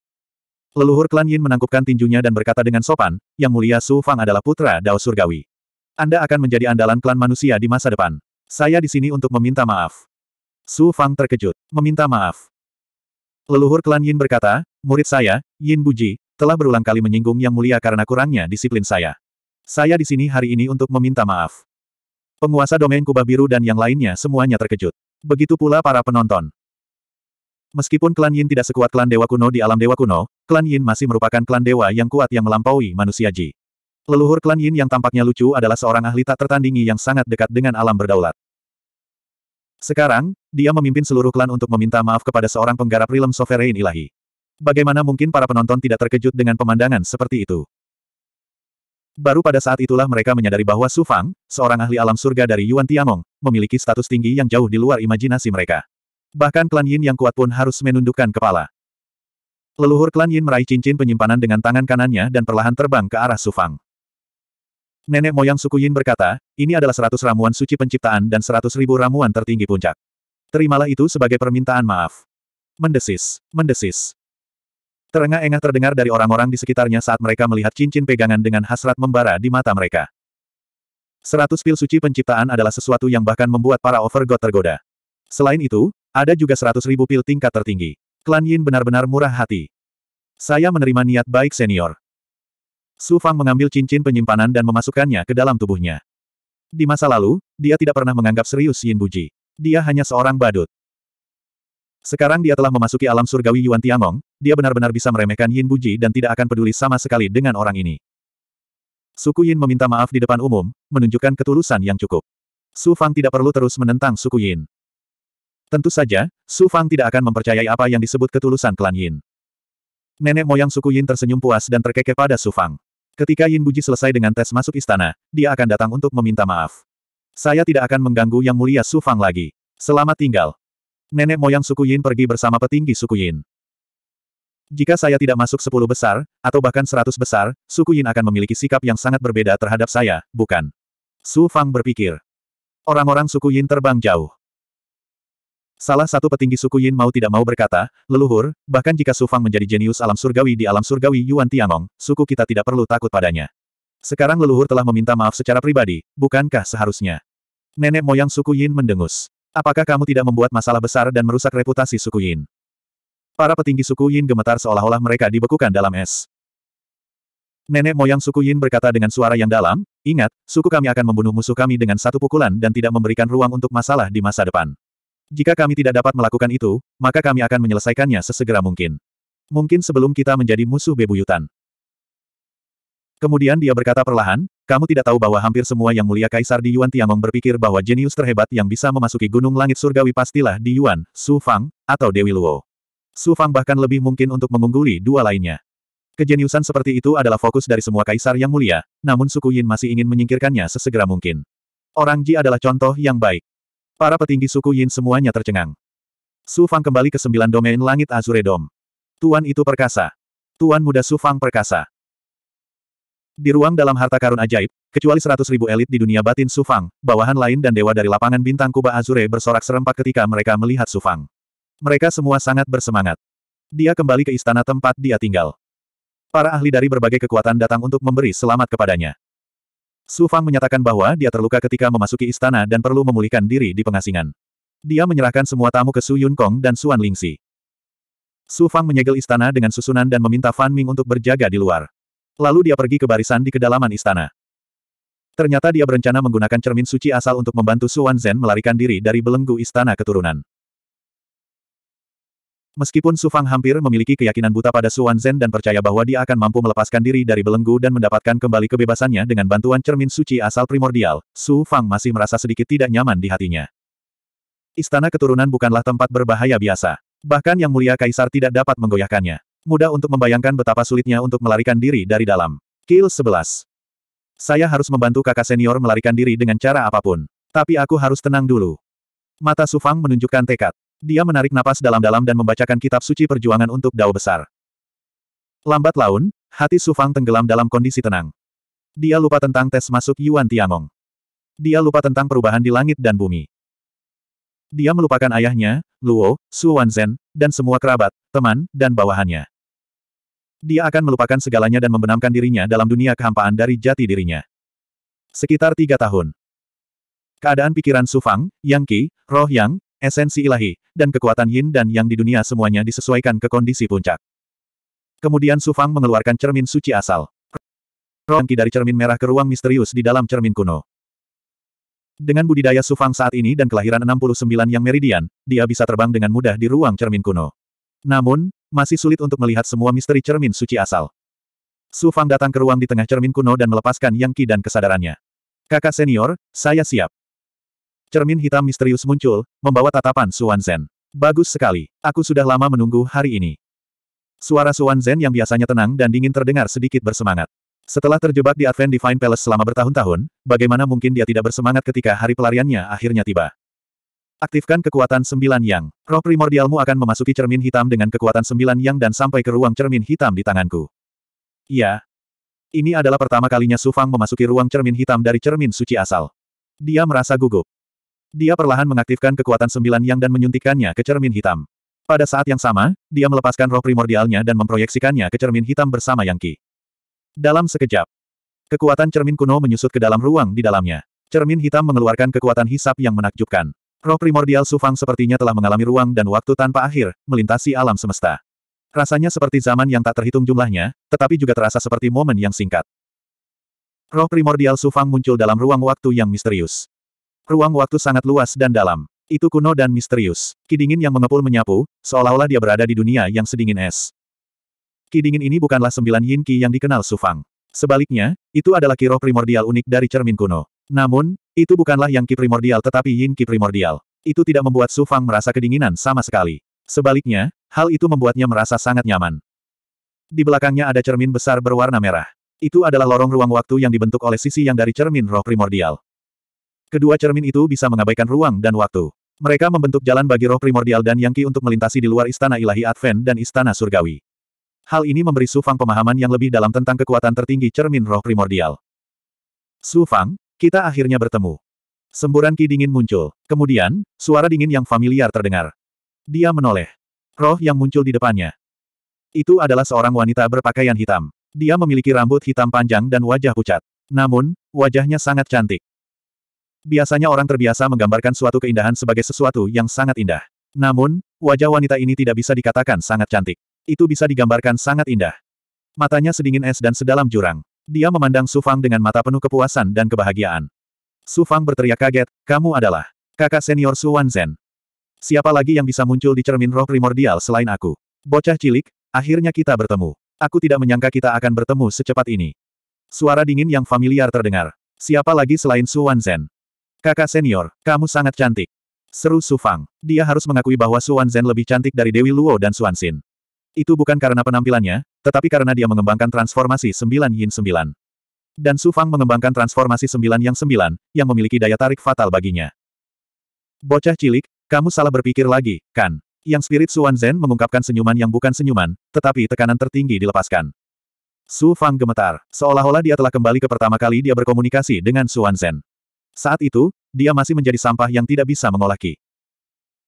Leluhur klan Yin menangkupkan tinjunya dan berkata dengan sopan, Yang mulia Su Fang adalah putra Dao Surgawi. Anda akan menjadi andalan klan manusia di masa depan. Saya di sini untuk meminta maaf. Su Fang terkejut, meminta maaf. Leluhur klan Yin berkata, murid saya, Yin Buji, telah berulang kali menyinggung Yang Mulia karena kurangnya disiplin saya. Saya di sini hari ini untuk meminta maaf. Penguasa domain kubah biru dan yang lainnya semuanya terkejut. Begitu pula para penonton. Meskipun klan Yin tidak sekuat klan Dewa Kuno di alam Dewa Kuno, klan Yin masih merupakan klan dewa yang kuat yang melampaui manusia Ji. Leluhur klan Yin yang tampaknya lucu adalah seorang ahli tak tertandingi yang sangat dekat dengan alam berdaulat. Sekarang, dia memimpin seluruh klan untuk meminta maaf kepada seorang penggarap rilem sovereign ilahi. Bagaimana mungkin para penonton tidak terkejut dengan pemandangan seperti itu? Baru pada saat itulah mereka menyadari bahwa Su Fang, seorang ahli alam surga dari Yuan Tiamong, memiliki status tinggi yang jauh di luar imajinasi mereka. Bahkan klan Yin yang kuat pun harus menundukkan kepala. Leluhur klan Yin meraih cincin penyimpanan dengan tangan kanannya dan perlahan terbang ke arah Sufang. Nenek moyang suku Yin berkata, ini adalah seratus ramuan suci penciptaan dan seratus ribu ramuan tertinggi puncak. Terimalah itu sebagai permintaan maaf. Mendesis, mendesis. Terengah-engah terdengar dari orang-orang di sekitarnya saat mereka melihat cincin pegangan dengan hasrat membara di mata mereka. Seratus pil suci penciptaan adalah sesuatu yang bahkan membuat para overgod tergoda. Selain itu, ada juga seratus ribu pil tingkat tertinggi. Klan Yin benar-benar murah hati. Saya menerima niat baik senior. Su Fang mengambil cincin penyimpanan dan memasukkannya ke dalam tubuhnya. Di masa lalu, dia tidak pernah menganggap serius Yin Buji. Dia hanya seorang badut. Sekarang dia telah memasuki alam surgawi Yuan Tiangong, dia benar-benar bisa meremehkan Yin Buji dan tidak akan peduli sama sekali dengan orang ini. Suku Yin meminta maaf di depan umum, menunjukkan ketulusan yang cukup. Su Fang tidak perlu terus menentang suku Yin. Tentu saja, Su Fang tidak akan mempercayai apa yang disebut ketulusan klan Yin. Nenek moyang suku Yin tersenyum puas dan terkekeh pada Su Fang. Ketika Yin Buji selesai dengan tes masuk istana, dia akan datang untuk meminta maaf. Saya tidak akan mengganggu yang mulia Su Fang lagi. Selamat tinggal. Nenek moyang suku Yin pergi bersama petinggi suku Yin. Jika saya tidak masuk sepuluh besar, atau bahkan seratus besar, suku Yin akan memiliki sikap yang sangat berbeda terhadap saya, bukan? Su Fang berpikir. Orang-orang suku Yin terbang jauh. Salah satu petinggi suku Yin mau tidak mau berkata, leluhur, bahkan jika Su Fang menjadi jenius alam surgawi di alam surgawi Yuan Tianong, suku kita tidak perlu takut padanya. Sekarang leluhur telah meminta maaf secara pribadi, bukankah seharusnya? Nenek moyang suku Yin mendengus. Apakah kamu tidak membuat masalah besar dan merusak reputasi suku Yin? Para petinggi suku Yin gemetar seolah-olah mereka dibekukan dalam es. Nenek moyang suku Yin berkata dengan suara yang dalam, ingat, suku kami akan membunuh musuh kami dengan satu pukulan dan tidak memberikan ruang untuk masalah di masa depan. Jika kami tidak dapat melakukan itu, maka kami akan menyelesaikannya sesegera mungkin. Mungkin sebelum kita menjadi musuh bebuyutan. Kemudian dia berkata perlahan, kamu tidak tahu bahwa hampir semua yang mulia Kaisar di Yuan Tiangong berpikir bahwa jenius terhebat yang bisa memasuki gunung langit surgawi pastilah di Yuan, Su Fang, atau Dewi Luo. Su Fang bahkan lebih mungkin untuk mengungguli dua lainnya. Kejeniusan seperti itu adalah fokus dari semua kaisar yang mulia, namun suku Yin masih ingin menyingkirkannya sesegera mungkin. Orang Ji adalah contoh yang baik. Para petinggi suku Yin semuanya tercengang. Su Fang kembali ke sembilan domain langit Azure Dom. Tuan itu perkasa. Tuan muda Su Fang perkasa. Di ruang dalam harta karun ajaib, kecuali seratus ribu elit di dunia batin Su Fang, bawahan lain dan dewa dari lapangan bintang Kuba Azure bersorak serempak ketika mereka melihat Su Fang. Mereka semua sangat bersemangat. Dia kembali ke istana tempat dia tinggal. Para ahli dari berbagai kekuatan datang untuk memberi selamat kepadanya. Su Fang menyatakan bahwa dia terluka ketika memasuki istana dan perlu memulihkan diri di pengasingan. Dia menyerahkan semua tamu ke Su Yun Kong dan Suan Lingxi. Su Fang menyegel istana dengan susunan dan meminta Fan Ming untuk berjaga di luar. Lalu dia pergi ke barisan di kedalaman istana. Ternyata dia berencana menggunakan cermin suci asal untuk membantu Suan Zhen melarikan diri dari belenggu istana keturunan. Meskipun Su Fang hampir memiliki keyakinan buta pada Su Zhen dan percaya bahwa dia akan mampu melepaskan diri dari belenggu dan mendapatkan kembali kebebasannya dengan bantuan cermin suci asal primordial, Su Fang masih merasa sedikit tidak nyaman di hatinya. Istana keturunan bukanlah tempat berbahaya biasa. Bahkan Yang Mulia Kaisar tidak dapat menggoyahkannya. Mudah untuk membayangkan betapa sulitnya untuk melarikan diri dari dalam. Kill 11. Saya harus membantu kakak senior melarikan diri dengan cara apapun. Tapi aku harus tenang dulu. Mata Su Fang menunjukkan tekad. Dia menarik napas dalam-dalam dan membacakan kitab suci perjuangan untuk dao besar. Lambat laun, hati Sufang tenggelam dalam kondisi tenang. Dia lupa tentang tes masuk Yuan Tiangong. Dia lupa tentang perubahan di langit dan bumi. Dia melupakan ayahnya, Luo, Su Wanzhen, dan semua kerabat, teman, dan bawahannya. Dia akan melupakan segalanya dan membenamkan dirinya dalam dunia kehampaan dari jati dirinya. Sekitar tiga tahun. Keadaan pikiran Sufang, Yang Qi, Roh Yang, esensi ilahi, dan kekuatan yin dan yang di dunia semuanya disesuaikan ke kondisi puncak. Kemudian Su Fang mengeluarkan cermin suci asal. Rongki dari cermin merah ke ruang misterius di dalam cermin kuno. Dengan budidaya Su Fang saat ini dan kelahiran 69 yang meridian, dia bisa terbang dengan mudah di ruang cermin kuno. Namun, masih sulit untuk melihat semua misteri cermin suci asal. Su Fang datang ke ruang di tengah cermin kuno dan melepaskan Yang Qi dan kesadarannya. Kakak senior, saya siap cermin hitam misterius muncul, membawa tatapan Suan Zhen. Bagus sekali. Aku sudah lama menunggu hari ini. Suara Suan Zhen yang biasanya tenang dan dingin terdengar sedikit bersemangat. Setelah terjebak di Advent Divine Palace selama bertahun-tahun, bagaimana mungkin dia tidak bersemangat ketika hari pelariannya akhirnya tiba? Aktifkan kekuatan sembilan yang. Roh primordialmu akan memasuki cermin hitam dengan kekuatan sembilan yang dan sampai ke ruang cermin hitam di tanganku. Iya. Ini adalah pertama kalinya Sufang memasuki ruang cermin hitam dari cermin suci asal. Dia merasa gugup. Dia perlahan mengaktifkan kekuatan sembilan yang dan menyuntikkannya ke cermin hitam. Pada saat yang sama, dia melepaskan roh primordialnya dan memproyeksikannya ke cermin hitam bersama Yang Qi. Dalam sekejap, kekuatan cermin kuno menyusut ke dalam ruang di dalamnya. Cermin hitam mengeluarkan kekuatan hisap yang menakjubkan. Roh primordial Sufang sepertinya telah mengalami ruang dan waktu tanpa akhir, melintasi alam semesta. Rasanya seperti zaman yang tak terhitung jumlahnya, tetapi juga terasa seperti momen yang singkat. Roh primordial Sufang muncul dalam ruang waktu yang misterius. Ruang waktu sangat luas dan dalam. Itu kuno dan misterius. Kidingin yang mengepul menyapu, seolah-olah dia berada di dunia yang sedingin es. Kidingin ini bukanlah sembilan yin ki yang dikenal Sufang. Sebaliknya, itu adalah kiroh primordial unik dari cermin kuno. Namun, itu bukanlah yang ki primordial tetapi yin ki primordial. Itu tidak membuat Sufang merasa kedinginan sama sekali. Sebaliknya, hal itu membuatnya merasa sangat nyaman. Di belakangnya ada cermin besar berwarna merah. Itu adalah lorong ruang waktu yang dibentuk oleh sisi yang dari cermin roh primordial. Kedua cermin itu bisa mengabaikan ruang dan waktu. Mereka membentuk jalan bagi roh primordial dan Yang Qi untuk melintasi di luar Istana Ilahi Advent dan Istana Surgawi. Hal ini memberi Su Fang pemahaman yang lebih dalam tentang kekuatan tertinggi cermin roh primordial. Su Fang, kita akhirnya bertemu. Semburan Ki dingin muncul. Kemudian, suara dingin yang familiar terdengar. Dia menoleh. Roh yang muncul di depannya. Itu adalah seorang wanita berpakaian hitam. Dia memiliki rambut hitam panjang dan wajah pucat. Namun, wajahnya sangat cantik. Biasanya orang terbiasa menggambarkan suatu keindahan sebagai sesuatu yang sangat indah. Namun, wajah wanita ini tidak bisa dikatakan sangat cantik. Itu bisa digambarkan sangat indah. Matanya sedingin es dan sedalam jurang. Dia memandang Sufang dengan mata penuh kepuasan dan kebahagiaan. Sufang berteriak kaget, kamu adalah kakak senior Su Wanzhen. Siapa lagi yang bisa muncul di cermin roh primordial selain aku? Bocah cilik, akhirnya kita bertemu. Aku tidak menyangka kita akan bertemu secepat ini. Suara dingin yang familiar terdengar. Siapa lagi selain Su Wanzhen? Kakak senior, kamu sangat cantik. Seru Su Fang. Dia harus mengakui bahwa Suan Zen lebih cantik dari Dewi Luo dan Suan Xin. Itu bukan karena penampilannya, tetapi karena dia mengembangkan transformasi sembilan Yin sembilan. Dan Su Fang mengembangkan transformasi sembilan yang sembilan, yang memiliki daya tarik fatal baginya. Bocah cilik, kamu salah berpikir lagi, kan? Yang spirit Suan Zen mengungkapkan senyuman yang bukan senyuman, tetapi tekanan tertinggi dilepaskan. Su Fang gemetar, seolah-olah dia telah kembali ke pertama kali dia berkomunikasi dengan Suan Zen. Saat itu, dia masih menjadi sampah yang tidak bisa mengolah ki.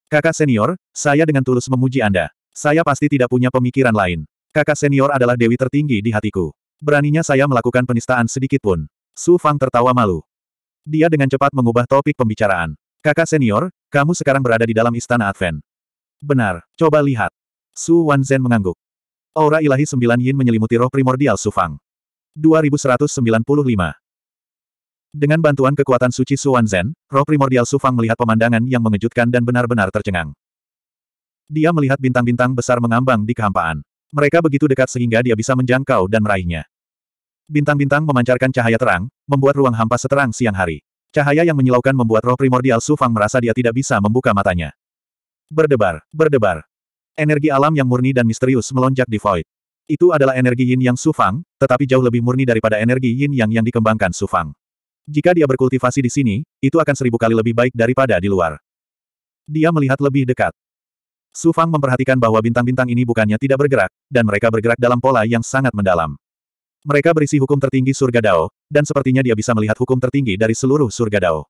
Kakak senior, saya dengan tulus memuji Anda. Saya pasti tidak punya pemikiran lain. Kakak senior adalah dewi tertinggi di hatiku. Beraninya saya melakukan penistaan sedikit pun. Su Fang tertawa malu. Dia dengan cepat mengubah topik pembicaraan. Kakak senior, kamu sekarang berada di dalam istana Advent. Benar, coba lihat. Su Wan Zhen mengangguk. Aura ilahi sembilan yin menyelimuti roh primordial Su Fang. 2195 dengan bantuan kekuatan suci Suan Zen, roh primordial Sufang melihat pemandangan yang mengejutkan dan benar-benar tercengang. Dia melihat bintang-bintang besar mengambang di kehampaan. Mereka begitu dekat sehingga dia bisa menjangkau dan meraihnya. Bintang-bintang memancarkan cahaya terang, membuat ruang hampa seterang siang hari. Cahaya yang menyilaukan membuat roh primordial Sufang merasa dia tidak bisa membuka matanya. Berdebar, berdebar. Energi alam yang murni dan misterius melonjak di void. Itu adalah energi yin yang Sufang, tetapi jauh lebih murni daripada energi yin yang yang dikembangkan Sufang. Jika dia berkultivasi di sini, itu akan seribu kali lebih baik daripada di luar. Dia melihat lebih dekat. Su Fang memperhatikan bahwa bintang-bintang ini bukannya tidak bergerak, dan mereka bergerak dalam pola yang sangat mendalam. Mereka berisi hukum tertinggi surga Dao, dan sepertinya dia bisa melihat hukum tertinggi dari seluruh surga Dao.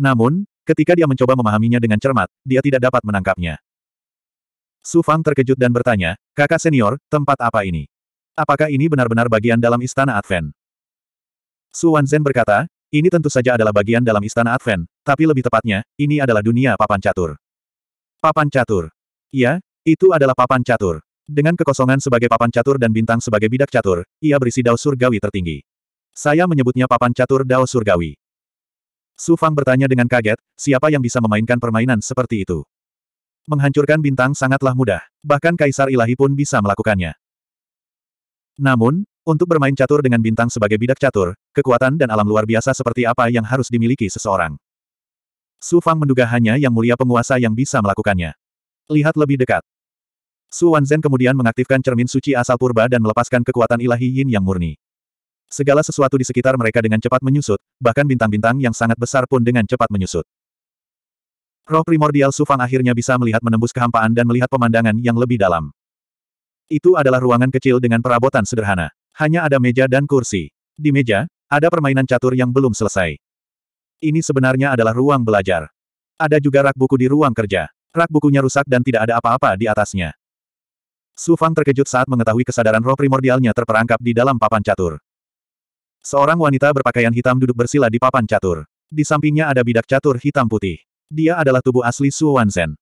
Namun, ketika dia mencoba memahaminya dengan cermat, dia tidak dapat menangkapnya. Su Fang terkejut dan bertanya, kakak senior, tempat apa ini? Apakah ini benar-benar bagian dalam istana Advent? Su Wanzhen berkata, ini tentu saja adalah bagian dalam istana Advent, tapi lebih tepatnya, ini adalah dunia papan catur. Papan catur. Ya, itu adalah papan catur. Dengan kekosongan sebagai papan catur dan bintang sebagai bidak catur, ia berisi dao surgawi tertinggi. Saya menyebutnya papan catur dao surgawi. Su Fang bertanya dengan kaget, siapa yang bisa memainkan permainan seperti itu? Menghancurkan bintang sangatlah mudah, bahkan Kaisar Ilahi pun bisa melakukannya. Namun, untuk bermain catur dengan bintang sebagai bidak catur, kekuatan dan alam luar biasa seperti apa yang harus dimiliki seseorang. Su Fang menduga hanya yang mulia penguasa yang bisa melakukannya. Lihat lebih dekat. Su Wanzhen kemudian mengaktifkan cermin suci asal purba dan melepaskan kekuatan ilahi yin yang murni. Segala sesuatu di sekitar mereka dengan cepat menyusut, bahkan bintang-bintang yang sangat besar pun dengan cepat menyusut. Roh primordial Su Fang akhirnya bisa melihat menembus kehampaan dan melihat pemandangan yang lebih dalam. Itu adalah ruangan kecil dengan perabotan sederhana. Hanya ada meja dan kursi. Di meja, ada permainan catur yang belum selesai. Ini sebenarnya adalah ruang belajar. Ada juga rak buku di ruang kerja. Rak bukunya rusak dan tidak ada apa-apa di atasnya. Su Fang terkejut saat mengetahui kesadaran roh primordialnya terperangkap di dalam papan catur. Seorang wanita berpakaian hitam duduk bersila di papan catur. Di sampingnya ada bidak catur hitam putih. Dia adalah tubuh asli Su Wanzhen.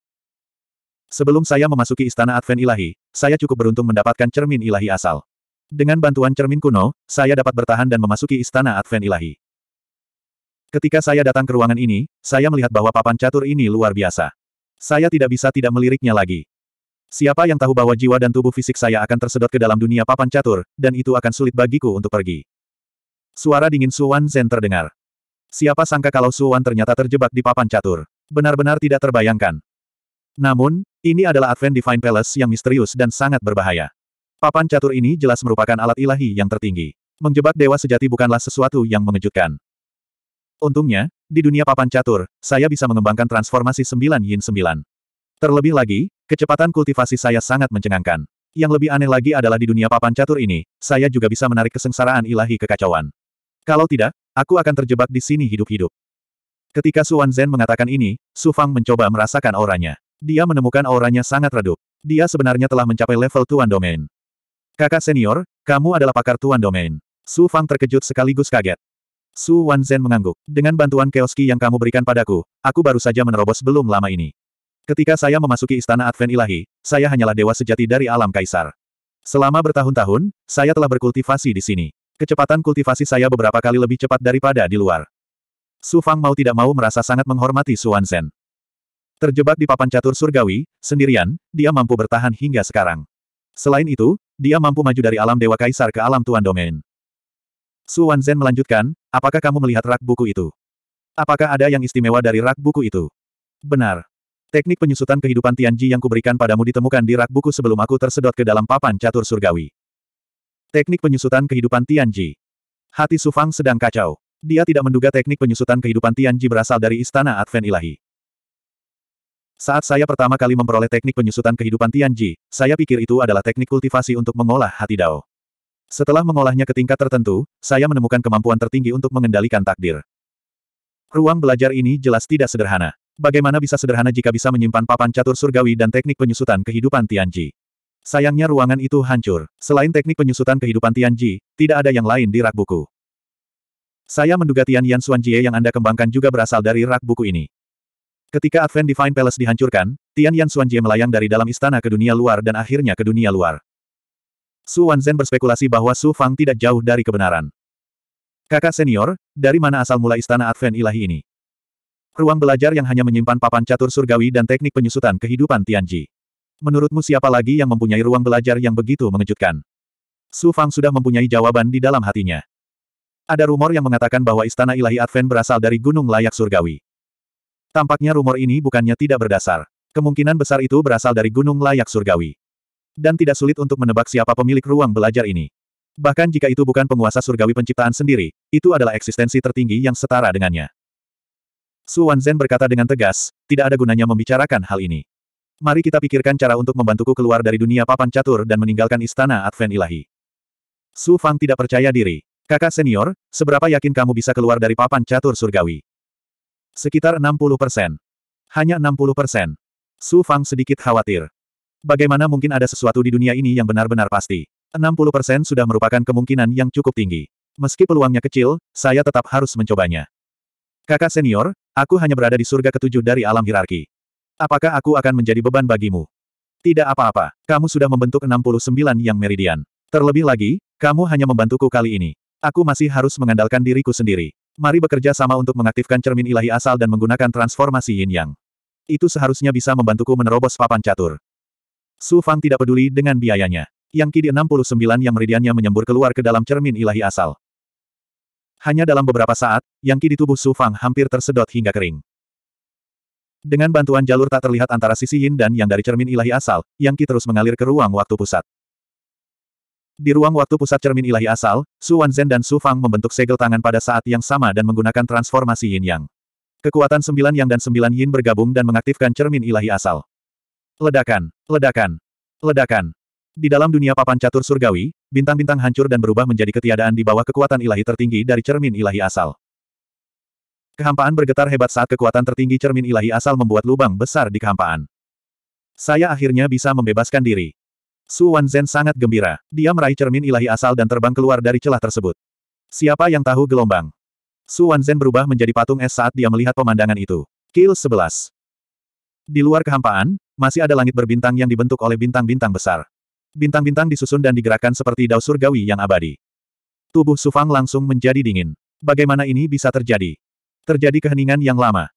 Sebelum saya memasuki istana Advent Ilahi, saya cukup beruntung mendapatkan cermin ilahi asal. Dengan bantuan cermin kuno, saya dapat bertahan dan memasuki istana Advent Ilahi. Ketika saya datang ke ruangan ini, saya melihat bahwa papan catur ini luar biasa. Saya tidak bisa tidak meliriknya lagi. Siapa yang tahu bahwa jiwa dan tubuh fisik saya akan tersedot ke dalam dunia papan catur, dan itu akan sulit bagiku untuk pergi. Suara dingin Suwan Zen terdengar. Siapa sangka kalau Suwan ternyata terjebak di papan catur. Benar-benar tidak terbayangkan. Namun, ini adalah Advent Divine Palace yang misterius dan sangat berbahaya. Papan catur ini jelas merupakan alat ilahi yang tertinggi. Menjebak dewa sejati bukanlah sesuatu yang mengejutkan. Untungnya, di dunia papan catur, saya bisa mengembangkan transformasi 9 yin 9. Terlebih lagi, kecepatan kultivasi saya sangat mencengangkan. Yang lebih aneh lagi adalah di dunia papan catur ini, saya juga bisa menarik kesengsaraan ilahi kekacauan. Kalau tidak, aku akan terjebak di sini hidup-hidup. Ketika Suan Zen mengatakan ini, Su Fang mencoba merasakan auranya. Dia menemukan auranya sangat redup. Dia sebenarnya telah mencapai level Tuan Domain. Kakak senior, kamu adalah pakar tuan domain. Su Fang terkejut sekaligus kaget. Su Wanzhen mengangguk. Dengan bantuan Keoski yang kamu berikan padaku, aku baru saja menerobos belum lama ini. Ketika saya memasuki istana Advent Ilahi, saya hanyalah dewa sejati dari alam kaisar. Selama bertahun-tahun, saya telah berkultivasi di sini. Kecepatan kultivasi saya beberapa kali lebih cepat daripada di luar. Su Fang mau tidak mau merasa sangat menghormati Su Wanzhen. Terjebak di papan catur surgawi, sendirian, dia mampu bertahan hingga sekarang. Selain itu, dia mampu maju dari alam Dewa Kaisar ke alam Tuan Domain. Su Zen melanjutkan, apakah kamu melihat rak buku itu? Apakah ada yang istimewa dari rak buku itu? Benar. Teknik penyusutan kehidupan Tianji yang kuberikan padamu ditemukan di rak buku sebelum aku tersedot ke dalam papan catur surgawi. Teknik penyusutan kehidupan Tianji. Hati Sufang sedang kacau. Dia tidak menduga teknik penyusutan kehidupan Tianji berasal dari Istana Advent Ilahi. Saat saya pertama kali memperoleh teknik penyusutan kehidupan Tianji, saya pikir itu adalah teknik kultivasi untuk mengolah hati Dao. Setelah mengolahnya ke tingkat tertentu, saya menemukan kemampuan tertinggi untuk mengendalikan takdir. Ruang belajar ini jelas tidak sederhana. Bagaimana bisa sederhana jika bisa menyimpan papan catur surgawi dan teknik penyusutan kehidupan Tianji? Sayangnya ruangan itu hancur. Selain teknik penyusutan kehidupan Tianji, tidak ada yang lain di rak buku. Saya menduga Tian Yan Jie yang Anda kembangkan juga berasal dari rak buku ini. Ketika Advent Divine Palace dihancurkan, Tian Yan Xuanjie melayang dari dalam istana ke dunia luar dan akhirnya ke dunia luar. Su Wanzhen berspekulasi bahwa Su Fang tidak jauh dari kebenaran. Kakak senior, dari mana asal mula istana Advent ilahi ini? Ruang belajar yang hanya menyimpan papan catur surgawi dan teknik penyusutan kehidupan Tianji. Menurutmu siapa lagi yang mempunyai ruang belajar yang begitu mengejutkan? Su Fang sudah mempunyai jawaban di dalam hatinya. Ada rumor yang mengatakan bahwa istana ilahi Advent berasal dari gunung layak surgawi. Tampaknya rumor ini bukannya tidak berdasar. Kemungkinan besar itu berasal dari gunung layak surgawi. Dan tidak sulit untuk menebak siapa pemilik ruang belajar ini. Bahkan jika itu bukan penguasa surgawi penciptaan sendiri, itu adalah eksistensi tertinggi yang setara dengannya. Su Zen berkata dengan tegas, tidak ada gunanya membicarakan hal ini. Mari kita pikirkan cara untuk membantuku keluar dari dunia papan catur dan meninggalkan istana Advent Ilahi. Su Fang tidak percaya diri. Kakak senior, seberapa yakin kamu bisa keluar dari papan catur surgawi? Sekitar 60 persen. Hanya 60 persen. Su Fang sedikit khawatir. Bagaimana mungkin ada sesuatu di dunia ini yang benar-benar pasti? 60 persen sudah merupakan kemungkinan yang cukup tinggi. Meski peluangnya kecil, saya tetap harus mencobanya. Kakak senior, aku hanya berada di surga ketujuh dari alam hierarki. Apakah aku akan menjadi beban bagimu? Tidak apa-apa, kamu sudah membentuk 69 yang meridian. Terlebih lagi, kamu hanya membantuku kali ini. Aku masih harus mengandalkan diriku sendiri. Mari bekerja sama untuk mengaktifkan cermin ilahi asal dan menggunakan transformasi yin-yang. Itu seharusnya bisa membantuku menerobos papan catur. Su Fang tidak peduli dengan biayanya. Yang Ki di 69 yang meridiannya menyembur keluar ke dalam cermin ilahi asal. Hanya dalam beberapa saat, yang Ki di tubuh Su Fang hampir tersedot hingga kering. Dengan bantuan jalur tak terlihat antara sisi Yin dan Yang dari cermin ilahi asal, Yang Qi terus mengalir ke ruang waktu pusat. Di ruang waktu pusat cermin ilahi asal, Su Wanzhen dan Su Fang membentuk segel tangan pada saat yang sama dan menggunakan transformasi Yin Yang. Kekuatan sembilan Yang dan sembilan Yin bergabung dan mengaktifkan cermin ilahi asal. Ledakan, ledakan, ledakan. Di dalam dunia papan catur surgawi, bintang-bintang hancur dan berubah menjadi ketiadaan di bawah kekuatan ilahi tertinggi dari cermin ilahi asal. Kehampaan bergetar hebat saat kekuatan tertinggi cermin ilahi asal membuat lubang besar di kehampaan. Saya akhirnya bisa membebaskan diri. Su Wan Zen sangat gembira. Dia meraih cermin ilahi asal dan terbang keluar dari celah tersebut. Siapa yang tahu gelombang? Su Wan Zen berubah menjadi patung es saat dia melihat pemandangan itu. Kill 11. Di luar kehampaan, masih ada langit berbintang yang dibentuk oleh bintang-bintang besar. Bintang-bintang disusun dan digerakkan seperti dao surgawi yang abadi. Tubuh Su Fang langsung menjadi dingin. Bagaimana ini bisa terjadi? Terjadi keheningan yang lama.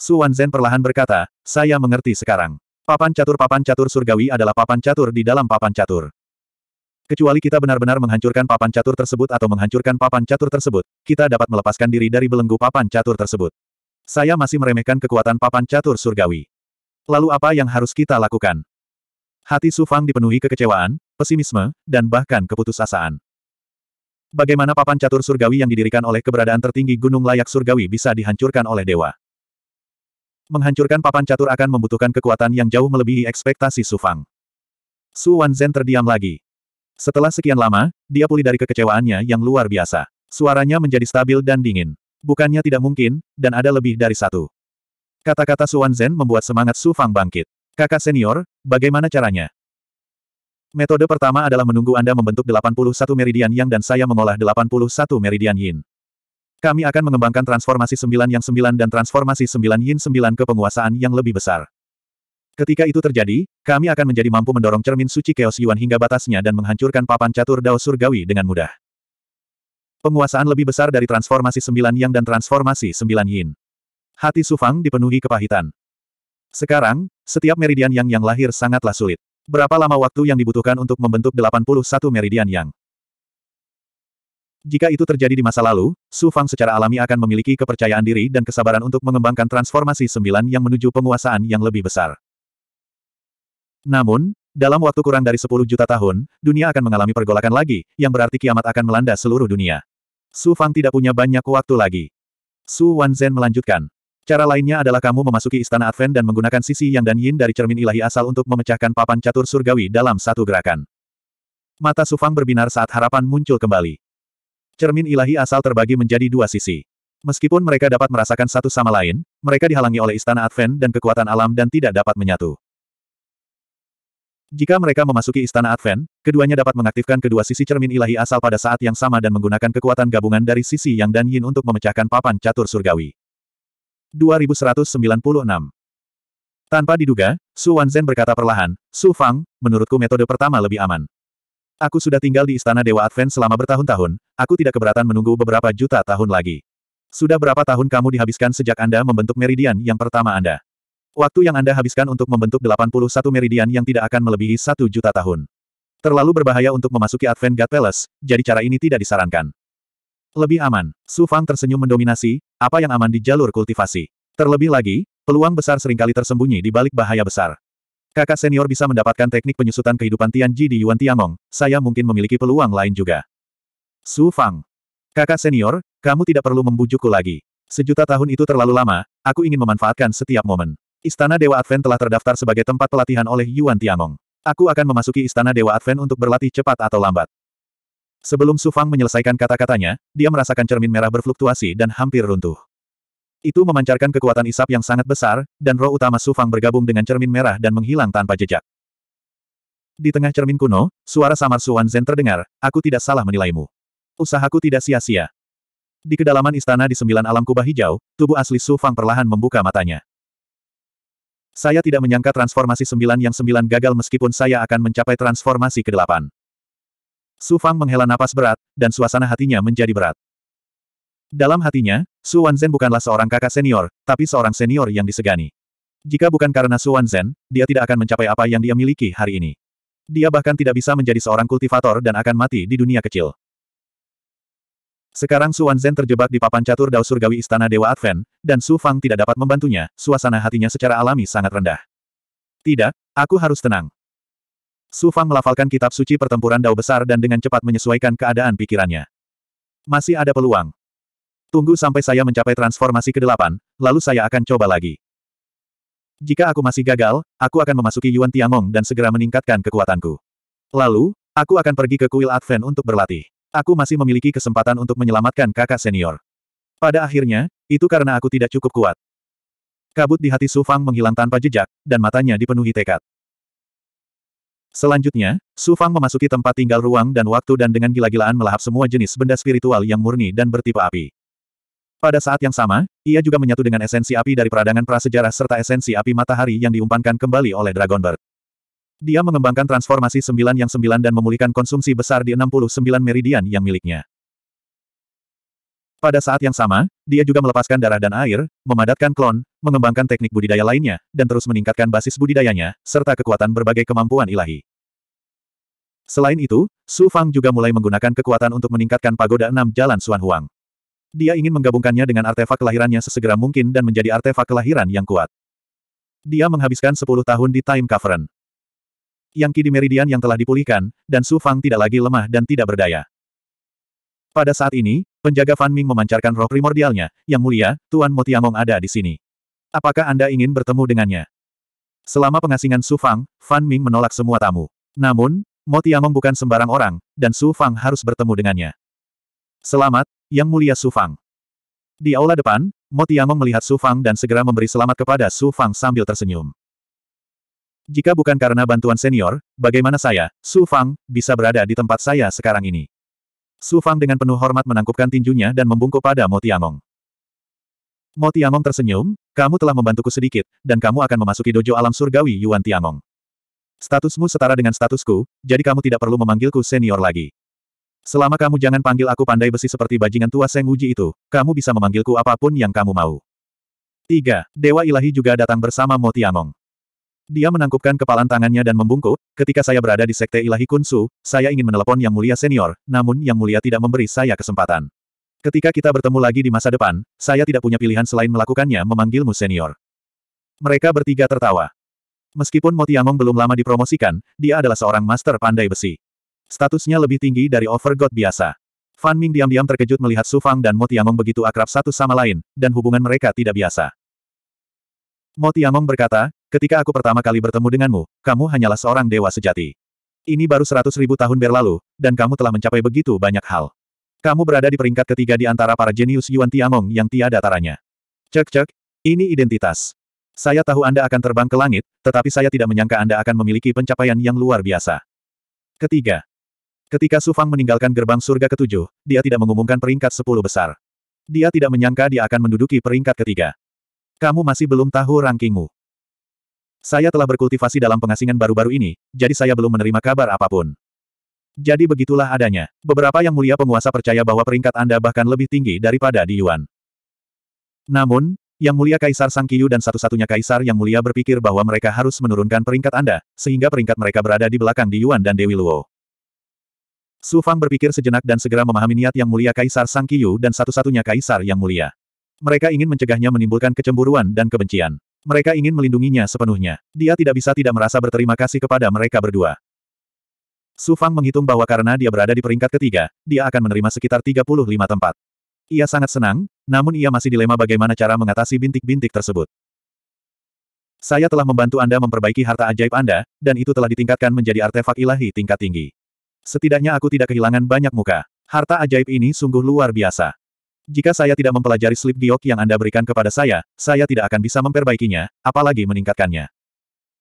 Su Wan Zen perlahan berkata, saya mengerti sekarang. Papan catur-papan catur surgawi adalah papan catur di dalam papan catur. Kecuali kita benar-benar menghancurkan papan catur tersebut atau menghancurkan papan catur tersebut, kita dapat melepaskan diri dari belenggu papan catur tersebut. Saya masih meremehkan kekuatan papan catur surgawi. Lalu apa yang harus kita lakukan? Hati Sufang dipenuhi kekecewaan, pesimisme, dan bahkan keputusasaan. Bagaimana papan catur surgawi yang didirikan oleh keberadaan tertinggi Gunung Layak Surgawi bisa dihancurkan oleh dewa? menghancurkan papan catur akan membutuhkan kekuatan yang jauh melebihi ekspektasi Su Fang. Su Wanzhen terdiam lagi. Setelah sekian lama, dia pulih dari kekecewaannya yang luar biasa. Suaranya menjadi stabil dan dingin. Bukannya tidak mungkin, dan ada lebih dari satu. Kata-kata Su Wanzhen membuat semangat Su Fang bangkit. Kakak senior, bagaimana caranya? Metode pertama adalah menunggu Anda membentuk 81 meridian yang dan saya mengolah 81 meridian yin. Kami akan mengembangkan transformasi sembilan yang sembilan dan transformasi sembilan yin sembilan ke penguasaan yang lebih besar. Ketika itu terjadi, kami akan menjadi mampu mendorong cermin suci Chaos Yuan hingga batasnya dan menghancurkan papan catur Dao Surgawi dengan mudah. Penguasaan lebih besar dari transformasi sembilan yang dan transformasi sembilan yin. Hati Sufang dipenuhi kepahitan. Sekarang, setiap meridian yang yang lahir sangatlah sulit. Berapa lama waktu yang dibutuhkan untuk membentuk 81 meridian yang? Jika itu terjadi di masa lalu, Su Fang secara alami akan memiliki kepercayaan diri dan kesabaran untuk mengembangkan transformasi sembilan yang menuju penguasaan yang lebih besar. Namun, dalam waktu kurang dari 10 juta tahun, dunia akan mengalami pergolakan lagi, yang berarti kiamat akan melanda seluruh dunia. Su Fang tidak punya banyak waktu lagi. Su Wanzhen melanjutkan. Cara lainnya adalah kamu memasuki istana Advent dan menggunakan sisi yang dan yin dari cermin ilahi asal untuk memecahkan papan catur surgawi dalam satu gerakan. Mata Su Fang berbinar saat harapan muncul kembali. Cermin ilahi asal terbagi menjadi dua sisi. Meskipun mereka dapat merasakan satu sama lain, mereka dihalangi oleh istana Advent dan kekuatan alam dan tidak dapat menyatu. Jika mereka memasuki istana Advent, keduanya dapat mengaktifkan kedua sisi cermin ilahi asal pada saat yang sama dan menggunakan kekuatan gabungan dari sisi yang dan yin untuk memecahkan papan catur surgawi. 2196 Tanpa diduga, Su Wanzhen berkata perlahan, Su Fang, menurutku metode pertama lebih aman. Aku sudah tinggal di Istana Dewa Advent selama bertahun-tahun, aku tidak keberatan menunggu beberapa juta tahun lagi. Sudah berapa tahun kamu dihabiskan sejak Anda membentuk meridian yang pertama Anda? Waktu yang Anda habiskan untuk membentuk 81 meridian yang tidak akan melebihi satu juta tahun. Terlalu berbahaya untuk memasuki Advent God Palace, jadi cara ini tidak disarankan. Lebih aman, Su Fang tersenyum mendominasi, apa yang aman di jalur kultivasi. Terlebih lagi, peluang besar seringkali tersembunyi di balik bahaya besar. Kakak senior bisa mendapatkan teknik penyusutan kehidupan Tianji di Yuan Tiangong, saya mungkin memiliki peluang lain juga. Su Fang. Kakak senior, kamu tidak perlu membujukku lagi. Sejuta tahun itu terlalu lama, aku ingin memanfaatkan setiap momen. Istana Dewa Advent telah terdaftar sebagai tempat pelatihan oleh Yuan Tiangong. Aku akan memasuki Istana Dewa Advent untuk berlatih cepat atau lambat. Sebelum Su Fang menyelesaikan kata-katanya, dia merasakan cermin merah berfluktuasi dan hampir runtuh. Itu memancarkan kekuatan isap yang sangat besar, dan roh utama Sufang bergabung dengan cermin merah dan menghilang tanpa jejak. Di tengah cermin kuno, suara samar Suan Zen terdengar, aku tidak salah menilaimu. Usahaku tidak sia-sia. Di kedalaman istana di sembilan alam kubah hijau, tubuh asli Sufang perlahan membuka matanya. Saya tidak menyangka transformasi sembilan yang sembilan gagal meskipun saya akan mencapai transformasi kedelapan. Sufang menghela napas berat, dan suasana hatinya menjadi berat. Dalam hatinya, Su Wanzhen bukanlah seorang kakak senior, tapi seorang senior yang disegani. Jika bukan karena Su Wanzhen, dia tidak akan mencapai apa yang dia miliki hari ini. Dia bahkan tidak bisa menjadi seorang kultivator dan akan mati di dunia kecil. Sekarang Su Wanzhen terjebak di papan catur dao surgawi istana Dewa Advent, dan Su Fang tidak dapat membantunya, suasana hatinya secara alami sangat rendah. Tidak, aku harus tenang. Su Fang melafalkan kitab suci pertempuran dao besar dan dengan cepat menyesuaikan keadaan pikirannya. Masih ada peluang. Tunggu sampai saya mencapai transformasi ke-8, lalu saya akan coba lagi. Jika aku masih gagal, aku akan memasuki Yuan Tiangong dan segera meningkatkan kekuatanku. Lalu, aku akan pergi ke kuil Advent untuk berlatih. Aku masih memiliki kesempatan untuk menyelamatkan kakak senior. Pada akhirnya, itu karena aku tidak cukup kuat. Kabut di hati Su Fang menghilang tanpa jejak, dan matanya dipenuhi tekad. Selanjutnya, Su Fang memasuki tempat tinggal ruang dan waktu dan dengan gila-gilaan melahap semua jenis benda spiritual yang murni dan bertipe api. Pada saat yang sama, ia juga menyatu dengan esensi api dari peradangan prasejarah serta esensi api matahari yang diumpankan kembali oleh Dragon Bird. Dia mengembangkan transformasi sembilan yang sembilan dan memulihkan konsumsi besar di 69 meridian yang miliknya. Pada saat yang sama, dia juga melepaskan darah dan air, memadatkan klon, mengembangkan teknik budidaya lainnya, dan terus meningkatkan basis budidayanya, serta kekuatan berbagai kemampuan ilahi. Selain itu, Su Fang juga mulai menggunakan kekuatan untuk meningkatkan pagoda enam jalan Suan Huang. Dia ingin menggabungkannya dengan artefak kelahirannya sesegera mungkin dan menjadi artefak kelahiran yang kuat. Dia menghabiskan 10 tahun di Time Cavern. Yang Kidi Meridian yang telah dipulihkan, dan Su Fang tidak lagi lemah dan tidak berdaya. Pada saat ini, penjaga Fan Ming memancarkan roh primordialnya, yang mulia, Tuan Motiamong ada di sini. Apakah Anda ingin bertemu dengannya? Selama pengasingan Su Fang, Fan Ming menolak semua tamu. Namun, Motiamong bukan sembarang orang, dan Su Fang harus bertemu dengannya. Selamat, Yang Mulia Sufang. Di aula depan, Mo Tiamong melihat Sufang dan segera memberi selamat kepada Sufang sambil tersenyum. Jika bukan karena bantuan senior, bagaimana saya, Sufang, bisa berada di tempat saya sekarang ini? Sufang dengan penuh hormat menangkupkan tinjunya dan membungkuk pada Mo Tiamong. Mo Tiamong tersenyum, kamu telah membantuku sedikit, dan kamu akan memasuki dojo alam surgawi Yuan Tiamong. Statusmu setara dengan statusku, jadi kamu tidak perlu memanggilku senior lagi. Selama kamu jangan panggil aku pandai besi seperti bajingan tua Seng Wuji itu, kamu bisa memanggilku apapun yang kamu mau. 3. Dewa Ilahi juga datang bersama Mo Tiangong. Dia menangkupkan kepalan tangannya dan membungkuk, ketika saya berada di Sekte Ilahi Kunsu, saya ingin menelepon Yang Mulia Senior, namun Yang Mulia tidak memberi saya kesempatan. Ketika kita bertemu lagi di masa depan, saya tidak punya pilihan selain melakukannya memanggilmu Senior. Mereka bertiga tertawa. Meskipun Mo Tiangong belum lama dipromosikan, dia adalah seorang master pandai besi. Statusnya lebih tinggi dari Overgod biasa. Fan Ming diam-diam terkejut melihat Su Fang dan Mo Tiamong begitu akrab satu sama lain, dan hubungan mereka tidak biasa. Mo Tiamong berkata, ketika aku pertama kali bertemu denganmu, kamu hanyalah seorang dewa sejati. Ini baru seratus ribu tahun berlalu, dan kamu telah mencapai begitu banyak hal. Kamu berada di peringkat ketiga di antara para jenius Yuan Tiamong yang tiada taranya. Cek-cek, ini identitas. Saya tahu Anda akan terbang ke langit, tetapi saya tidak menyangka Anda akan memiliki pencapaian yang luar biasa. Ketiga, Ketika Su Fang meninggalkan gerbang surga ketujuh, dia tidak mengumumkan peringkat sepuluh besar. Dia tidak menyangka dia akan menduduki peringkat ketiga. Kamu masih belum tahu rankingmu. Saya telah berkultivasi dalam pengasingan baru-baru ini, jadi saya belum menerima kabar apapun. Jadi begitulah adanya. Beberapa yang mulia penguasa percaya bahwa peringkat Anda bahkan lebih tinggi daripada di Yuan. Namun, yang Mulia Kaisar Sang Kiyu dan satu-satunya Kaisar Yang Mulia berpikir bahwa mereka harus menurunkan peringkat Anda, sehingga peringkat mereka berada di belakang Di Yuan dan Dewi Luo. Su Fang berpikir sejenak dan segera memahami niat yang mulia Kaisar Sang Kiyu dan satu-satunya Kaisar yang mulia. Mereka ingin mencegahnya menimbulkan kecemburuan dan kebencian. Mereka ingin melindunginya sepenuhnya. Dia tidak bisa tidak merasa berterima kasih kepada mereka berdua. Su Fang menghitung bahwa karena dia berada di peringkat ketiga, dia akan menerima sekitar 35 tempat. Ia sangat senang, namun ia masih dilema bagaimana cara mengatasi bintik-bintik tersebut. Saya telah membantu Anda memperbaiki harta ajaib Anda, dan itu telah ditingkatkan menjadi artefak ilahi tingkat tinggi. Setidaknya aku tidak kehilangan banyak muka. Harta ajaib ini sungguh luar biasa. Jika saya tidak mempelajari slip giok yang Anda berikan kepada saya, saya tidak akan bisa memperbaikinya, apalagi meningkatkannya.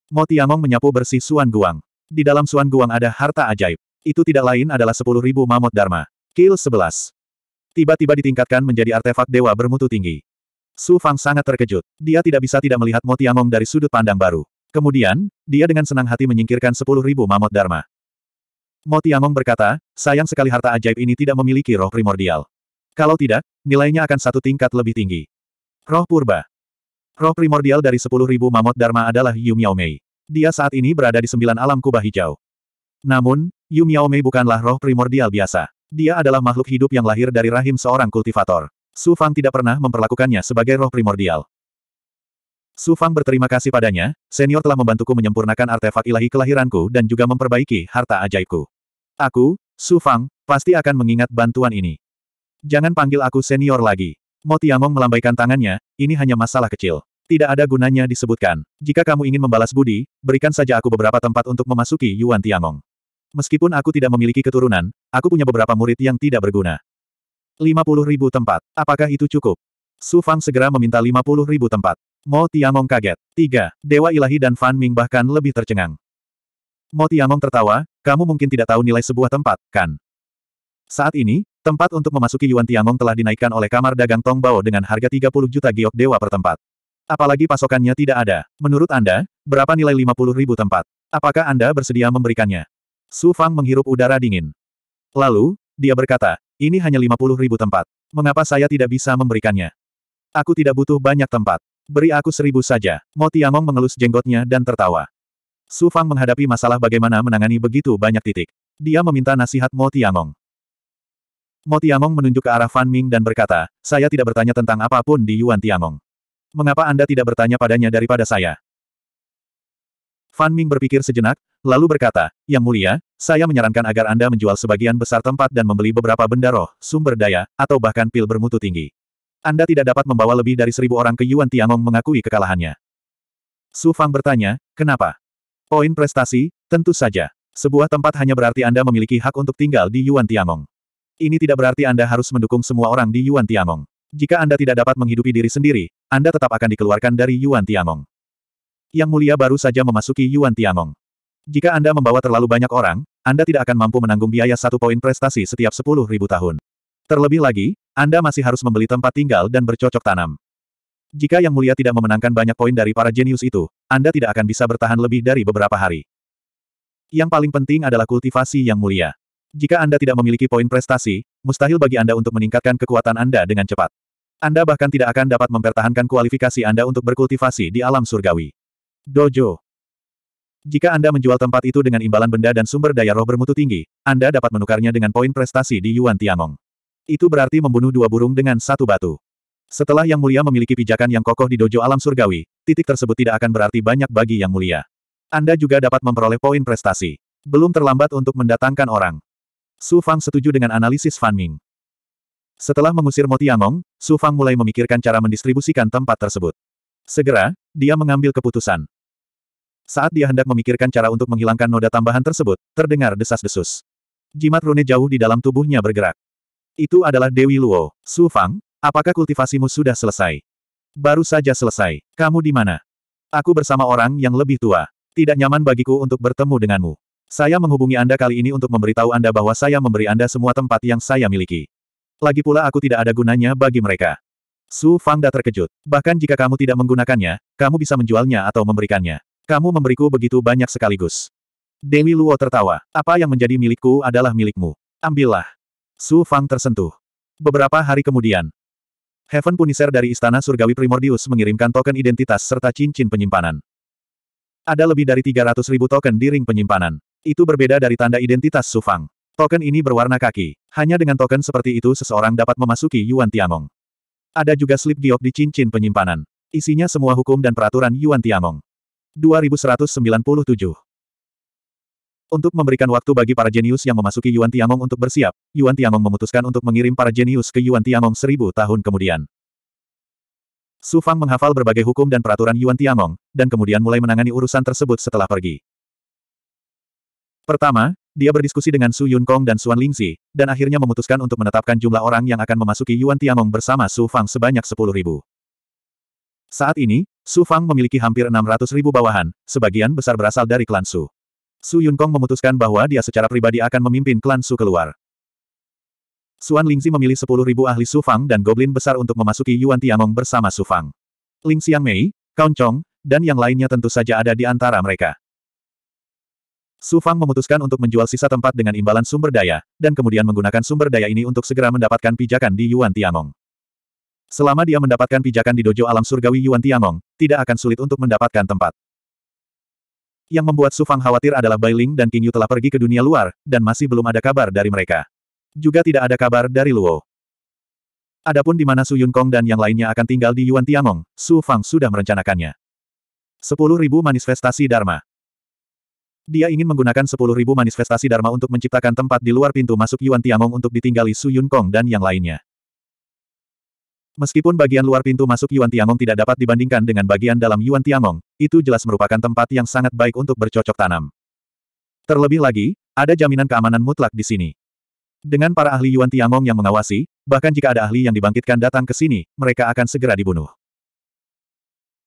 Mo Tiangong menyapu bersih Suan Guang. Di dalam Suan Guang ada harta ajaib. Itu tidak lain adalah 10.000 mamut Dharma. Kill 11. Tiba-tiba ditingkatkan menjadi artefak dewa bermutu tinggi. Su Fang sangat terkejut. Dia tidak bisa tidak melihat Mo Tiangong dari sudut pandang baru. Kemudian, dia dengan senang hati menyingkirkan 10.000 mamut Dharma. Mo Among berkata, sayang sekali harta ajaib ini tidak memiliki roh primordial. Kalau tidak, nilainya akan satu tingkat lebih tinggi. Roh purba. Roh primordial dari 10.000 mamot dharma adalah Yu Miao Dia saat ini berada di sembilan alam kubah hijau. Namun, Yu Miao bukanlah roh primordial biasa. Dia adalah makhluk hidup yang lahir dari rahim seorang kultivator. Su Fang tidak pernah memperlakukannya sebagai roh primordial. Su Fang berterima kasih padanya, senior telah membantuku menyempurnakan artefak ilahi kelahiranku dan juga memperbaiki harta ajaibku. Aku, Su Fang, pasti akan mengingat bantuan ini. Jangan panggil aku senior lagi. Mo Tiangong melambaikan tangannya, ini hanya masalah kecil. Tidak ada gunanya disebutkan. Jika kamu ingin membalas budi, berikan saja aku beberapa tempat untuk memasuki Yuan Tiangong. Meskipun aku tidak memiliki keturunan, aku punya beberapa murid yang tidak berguna. 50 ribu tempat. Apakah itu cukup? Su Fang segera meminta 50 ribu tempat. Mo Tiangong kaget. 3. Dewa Ilahi dan Fan Ming bahkan lebih tercengang. Mo Tiangong tertawa, kamu mungkin tidak tahu nilai sebuah tempat, kan? Saat ini, tempat untuk memasuki Yuan Tiangong telah dinaikkan oleh kamar dagang Tong Bao dengan harga 30 juta giok dewa per tempat. Apalagi pasokannya tidak ada. Menurut Anda, berapa nilai 50 ribu tempat? Apakah Anda bersedia memberikannya? Su Fang menghirup udara dingin. Lalu, dia berkata, ini hanya 50 ribu tempat. Mengapa saya tidak bisa memberikannya? Aku tidak butuh banyak tempat. Beri aku seribu saja. Mo Tiangong mengelus jenggotnya dan tertawa. Su Fang menghadapi masalah bagaimana menangani begitu banyak titik. Dia meminta nasihat Mo Tiangong. Mo Tiangong menunjuk ke arah Fan Ming dan berkata, saya tidak bertanya tentang apapun di Yuan Tiangong. Mengapa Anda tidak bertanya padanya daripada saya? Fan Ming berpikir sejenak, lalu berkata, Yang mulia, saya menyarankan agar Anda menjual sebagian besar tempat dan membeli beberapa benda roh, sumber daya, atau bahkan pil bermutu tinggi. Anda tidak dapat membawa lebih dari seribu orang ke Yuan Tiangong mengakui kekalahannya. Su Fang bertanya, kenapa? Poin prestasi, tentu saja. Sebuah tempat hanya berarti Anda memiliki hak untuk tinggal di Yuan Tiangong. Ini tidak berarti Anda harus mendukung semua orang di Yuan Tiangong. Jika Anda tidak dapat menghidupi diri sendiri, Anda tetap akan dikeluarkan dari Yuan Tiangong. Yang mulia baru saja memasuki Yuan Tiangong. Jika Anda membawa terlalu banyak orang, Anda tidak akan mampu menanggung biaya satu poin prestasi setiap sepuluh ribu tahun. Terlebih lagi, Anda masih harus membeli tempat tinggal dan bercocok tanam. Jika Yang Mulia tidak memenangkan banyak poin dari para jenius itu, anda tidak akan bisa bertahan lebih dari beberapa hari. Yang paling penting adalah kultivasi yang mulia. Jika Anda tidak memiliki poin prestasi, mustahil bagi Anda untuk meningkatkan kekuatan Anda dengan cepat. Anda bahkan tidak akan dapat mempertahankan kualifikasi Anda untuk berkultivasi di alam surgawi. Dojo Jika Anda menjual tempat itu dengan imbalan benda dan sumber daya roh bermutu tinggi, Anda dapat menukarnya dengan poin prestasi di Yuan Tiangong. Itu berarti membunuh dua burung dengan satu batu. Setelah Yang Mulia memiliki pijakan yang kokoh di dojo alam surgawi, titik tersebut tidak akan berarti banyak bagi Yang Mulia. Anda juga dapat memperoleh poin prestasi. Belum terlambat untuk mendatangkan orang. Su Fang setuju dengan analisis Fan Ming. Setelah mengusir Moti Yangong, Su Fang mulai memikirkan cara mendistribusikan tempat tersebut. Segera, dia mengambil keputusan. Saat dia hendak memikirkan cara untuk menghilangkan noda tambahan tersebut, terdengar desas-desus. Jimat rune jauh di dalam tubuhnya bergerak. Itu adalah Dewi Luo. Su Fang, Apakah kultivasimu sudah selesai? Baru saja selesai. Kamu di mana? Aku bersama orang yang lebih tua. Tidak nyaman bagiku untuk bertemu denganmu. Saya menghubungi Anda kali ini untuk memberitahu Anda bahwa saya memberi Anda semua tempat yang saya miliki. Lagi pula aku tidak ada gunanya bagi mereka. Su Fangda terkejut. Bahkan jika kamu tidak menggunakannya, kamu bisa menjualnya atau memberikannya. Kamu memberiku begitu banyak sekaligus. Dewi Luo tertawa. Apa yang menjadi milikku adalah milikmu. Ambillah. Su Fang tersentuh. Beberapa hari kemudian, Heaven Punisher dari Istana Surgawi Primordius mengirimkan token identitas serta cincin penyimpanan. Ada lebih dari 300 ribu token di ring penyimpanan. Itu berbeda dari tanda identitas Sufang. Token ini berwarna kaki. Hanya dengan token seperti itu seseorang dapat memasuki Yuan Tiangong. Ada juga slip giok di cincin penyimpanan. Isinya semua hukum dan peraturan Yuan Tiangong. 2197. Untuk memberikan waktu bagi para jenius yang memasuki Yuan Tiangong untuk bersiap, Yuan Tiangong memutuskan untuk mengirim para jenius ke Yuan Tiangong seribu tahun kemudian. Su Fang menghafal berbagai hukum dan peraturan Yuan Tiangong, dan kemudian mulai menangani urusan tersebut setelah pergi. Pertama, dia berdiskusi dengan Su Yun Kong dan Suan Lingzi, dan akhirnya memutuskan untuk menetapkan jumlah orang yang akan memasuki Yuan Tiangong bersama Su Fang sebanyak sepuluh ribu. Saat ini, Su Fang memiliki hampir enam ratus ribu bawahan, sebagian besar berasal dari klan Su. Su Yun Kong memutuskan bahwa dia secara pribadi akan memimpin klan Su keluar. Suan Lingzi memilih sepuluh ribu ahli Su Fang dan Goblin besar untuk memasuki Yuan Tiangong bersama Su Fang. Ling Xiang Mei, Kaun Chong, dan yang lainnya tentu saja ada di antara mereka. Su Fang memutuskan untuk menjual sisa tempat dengan imbalan sumber daya, dan kemudian menggunakan sumber daya ini untuk segera mendapatkan pijakan di Yuan Tiangong. Selama dia mendapatkan pijakan di dojo alam surgawi Yuan Tiangong, tidak akan sulit untuk mendapatkan tempat. Yang membuat Su Fang khawatir adalah Bai Ling dan King Yu telah pergi ke dunia luar, dan masih belum ada kabar dari mereka. Juga tidak ada kabar dari Luo. Adapun di mana Su Yun Kong dan yang lainnya akan tinggal di Yuan Tiangong, Su Fang sudah merencanakannya. Sepuluh manifestasi Dharma. Dia ingin menggunakan sepuluh ribu manifestasi Dharma untuk menciptakan tempat di luar pintu masuk Yuan Tiangong untuk ditinggali Su Yun Kong dan yang lainnya. Meskipun bagian luar pintu masuk Yuan Tiangong tidak dapat dibandingkan dengan bagian dalam Yuan Tiangong, itu jelas merupakan tempat yang sangat baik untuk bercocok tanam. Terlebih lagi, ada jaminan keamanan mutlak di sini. Dengan para ahli Yuan Tiangong yang mengawasi, bahkan jika ada ahli yang dibangkitkan datang ke sini, mereka akan segera dibunuh.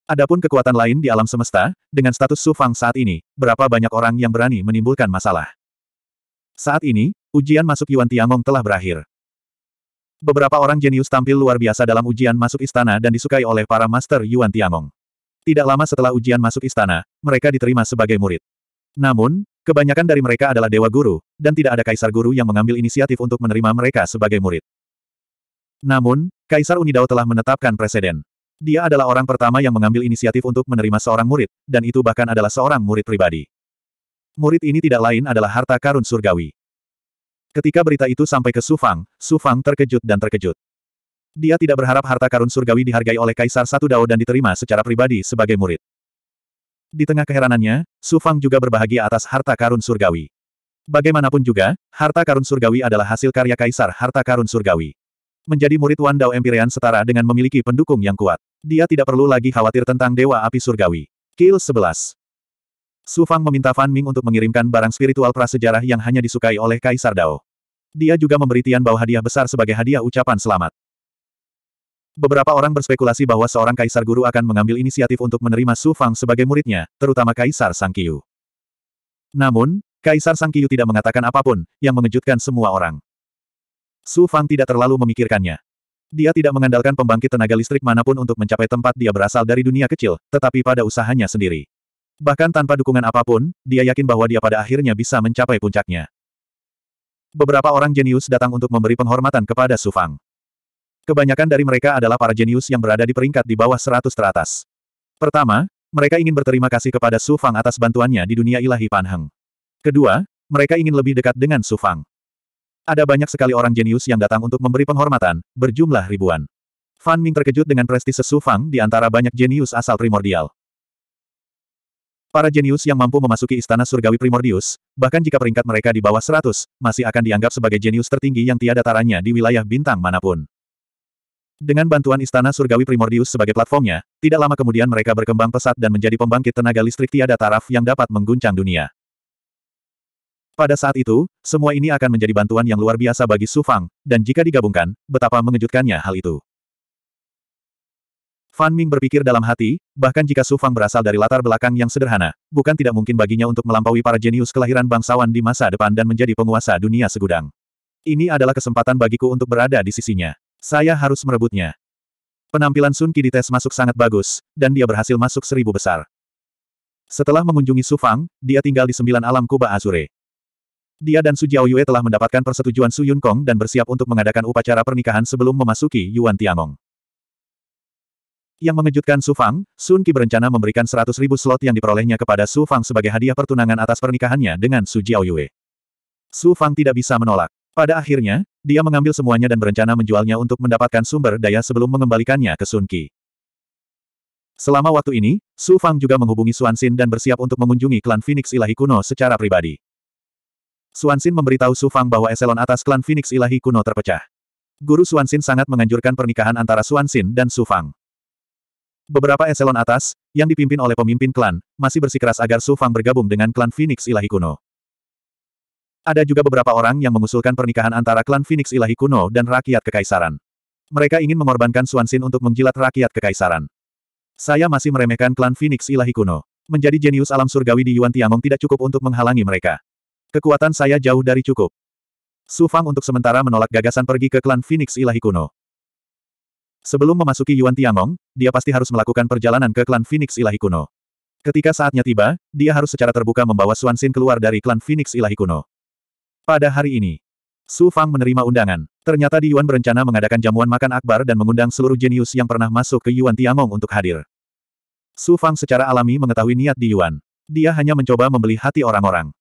Adapun kekuatan lain di alam semesta, dengan status Su Fang saat ini, berapa banyak orang yang berani menimbulkan masalah. Saat ini, ujian masuk Yuan Tiangong telah berakhir. Beberapa orang jenius tampil luar biasa dalam ujian masuk istana dan disukai oleh para Master Yuan Tiangong. Tidak lama setelah ujian masuk istana, mereka diterima sebagai murid. Namun, kebanyakan dari mereka adalah dewa guru, dan tidak ada kaisar guru yang mengambil inisiatif untuk menerima mereka sebagai murid. Namun, Kaisar Unidao telah menetapkan presiden. Dia adalah orang pertama yang mengambil inisiatif untuk menerima seorang murid, dan itu bahkan adalah seorang murid pribadi. Murid ini tidak lain adalah harta karun surgawi. Ketika berita itu sampai ke Sufang, Sufang terkejut dan terkejut. Dia tidak berharap harta karun surgawi dihargai oleh Kaisar Satu Dao dan diterima secara pribadi sebagai murid. Di tengah keheranannya, Sufang juga berbahagia atas harta karun surgawi. Bagaimanapun juga, harta karun surgawi adalah hasil karya Kaisar harta karun surgawi. Menjadi murid Wan Dao Empirean setara dengan memiliki pendukung yang kuat. Dia tidak perlu lagi khawatir tentang Dewa Api Surgawi. Kill 11. Su Fang meminta Fan Ming untuk mengirimkan barang spiritual prasejarah yang hanya disukai oleh Kaisar Dao. Dia juga memberi Tian Bao hadiah besar sebagai hadiah ucapan selamat. Beberapa orang berspekulasi bahwa seorang kaisar guru akan mengambil inisiatif untuk menerima Su Fang sebagai muridnya, terutama Kaisar Sang Kiyu. Namun, Kaisar Sang Kiyu tidak mengatakan apapun, yang mengejutkan semua orang. Su Fang tidak terlalu memikirkannya. Dia tidak mengandalkan pembangkit tenaga listrik manapun untuk mencapai tempat dia berasal dari dunia kecil, tetapi pada usahanya sendiri. Bahkan tanpa dukungan apapun, dia yakin bahwa dia pada akhirnya bisa mencapai puncaknya. Beberapa orang jenius datang untuk memberi penghormatan kepada Su Fang. Kebanyakan dari mereka adalah para jenius yang berada di peringkat di bawah seratus teratas. Pertama, mereka ingin berterima kasih kepada Su Fang atas bantuannya di dunia ilahi Panheng. Kedua, mereka ingin lebih dekat dengan Su Fang. Ada banyak sekali orang jenius yang datang untuk memberi penghormatan, berjumlah ribuan. Fan Ming terkejut dengan prestise Su Fang di antara banyak jenius asal primordial. Para jenius yang mampu memasuki istana surgawi primordius, bahkan jika peringkat mereka di bawah 100, masih akan dianggap sebagai jenius tertinggi yang tiada taranya di wilayah bintang manapun. Dengan bantuan Istana Surgawi Primordius sebagai platformnya, tidak lama kemudian mereka berkembang pesat dan menjadi pembangkit tenaga listrik tiada taraf yang dapat mengguncang dunia. Pada saat itu, semua ini akan menjadi bantuan yang luar biasa bagi Su Fang, dan jika digabungkan, betapa mengejutkannya hal itu. Fan Ming berpikir dalam hati, bahkan jika Su Fang berasal dari latar belakang yang sederhana, bukan tidak mungkin baginya untuk melampaui para jenius kelahiran bangsawan di masa depan dan menjadi penguasa dunia segudang. Ini adalah kesempatan bagiku untuk berada di sisinya. Saya harus merebutnya. Penampilan Sun Qi di tes masuk sangat bagus, dan dia berhasil masuk seribu besar. Setelah mengunjungi Su Fang, dia tinggal di sembilan alam kuba Azure. Dia dan Su Jiaoyue telah mendapatkan persetujuan Su Yun Kong dan bersiap untuk mengadakan upacara pernikahan sebelum memasuki Yuan Tiangong. Yang mengejutkan Su Fang, Sun Qi berencana memberikan 100 ribu slot yang diperolehnya kepada Su Fang sebagai hadiah pertunangan atas pernikahannya dengan Su Jiaoyue. Su Fang tidak bisa menolak. Pada akhirnya, dia mengambil semuanya dan berencana menjualnya untuk mendapatkan sumber daya sebelum mengembalikannya ke Sun Qi. Selama waktu ini, Su Fang juga menghubungi Suan Xin dan bersiap untuk mengunjungi klan Phoenix Ilahi Kuno secara pribadi. Suan Xin memberitahu Su Fang bahwa eselon atas klan Phoenix Ilahi Kuno terpecah. Guru Suan Xin sangat menganjurkan pernikahan antara Suan Xin dan Su Fang. Beberapa eselon atas, yang dipimpin oleh pemimpin klan, masih bersikeras agar Su Fang bergabung dengan klan Phoenix Ilahi Kuno. Ada juga beberapa orang yang mengusulkan pernikahan antara klan Phoenix Ilahi Kuno dan rakyat kekaisaran. Mereka ingin mengorbankan Xin untuk menjilat rakyat kekaisaran. Saya masih meremehkan klan Phoenix Ilahi Kuno. Menjadi jenius alam surgawi di Yuan Tiangong tidak cukup untuk menghalangi mereka. Kekuatan saya jauh dari cukup. Su Fang untuk sementara menolak gagasan pergi ke klan Phoenix Ilahi Kuno. Sebelum memasuki Yuan Tiangong, dia pasti harus melakukan perjalanan ke klan Phoenix Ilahi Kuno. Ketika saatnya tiba, dia harus secara terbuka membawa Xuan Xin keluar dari klan Phoenix Ilahi Kuno. Pada hari ini, Su Fang menerima undangan. Ternyata di Yuan berencana mengadakan jamuan makan akbar dan mengundang seluruh jenius yang pernah masuk ke Yuan Tiangong untuk hadir. Su Fang secara alami mengetahui niat di Yuan. Dia hanya mencoba membeli hati orang-orang.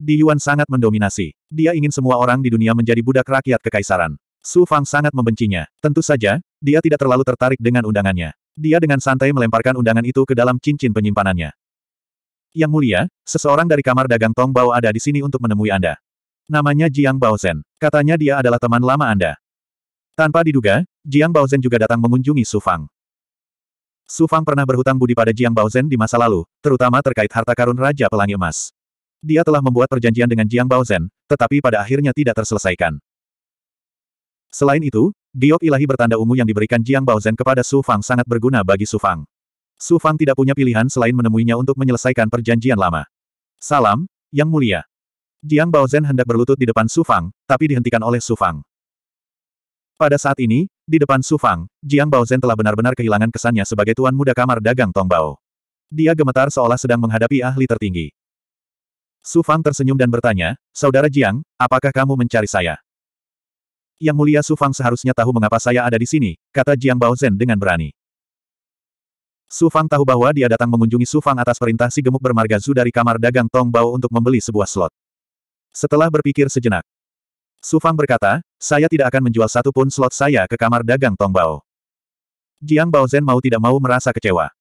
Di Yuan sangat mendominasi. Dia ingin semua orang di dunia menjadi budak rakyat kekaisaran. Su Fang sangat membencinya. Tentu saja, dia tidak terlalu tertarik dengan undangannya. Dia dengan santai melemparkan undangan itu ke dalam cincin penyimpanannya. Yang mulia, seseorang dari kamar dagang Tong Bao ada di sini untuk menemui Anda. Namanya Jiang Baozen. Katanya dia adalah teman lama Anda. Tanpa diduga, Jiang Baozen juga datang mengunjungi Su Fang. Su Fang pernah berhutang budi pada Jiang Baozen di masa lalu, terutama terkait harta karun Raja Pelangi Emas. Dia telah membuat perjanjian dengan Jiang Baozen, tetapi pada akhirnya tidak terselesaikan. Selain itu, giok ilahi bertanda ungu yang diberikan Jiang Baozhen kepada Su Fang sangat berguna bagi Su Fang. Su Fang tidak punya pilihan selain menemuinya untuk menyelesaikan perjanjian lama. Salam, Yang Mulia. Jiang Baozhen hendak berlutut di depan Su Fang, tapi dihentikan oleh Su Fang. Pada saat ini, di depan Su Fang, Jiang Baozhen telah benar-benar kehilangan kesannya sebagai tuan muda kamar dagang Tongbao. Dia gemetar seolah sedang menghadapi ahli tertinggi. Su Fang tersenyum dan bertanya, Saudara Jiang, apakah kamu mencari saya? Yang mulia Su Fang seharusnya tahu mengapa saya ada di sini, kata Jiang Baozhen dengan berani. Su Fang tahu bahwa dia datang mengunjungi Su Fang atas perintah si gemuk bermarga Zu dari kamar dagang Tong Bao untuk membeli sebuah slot. Setelah berpikir sejenak, Su Fang berkata, saya tidak akan menjual satu pun slot saya ke kamar dagang Tong Bao. Jiang Baozhen mau tidak mau merasa kecewa.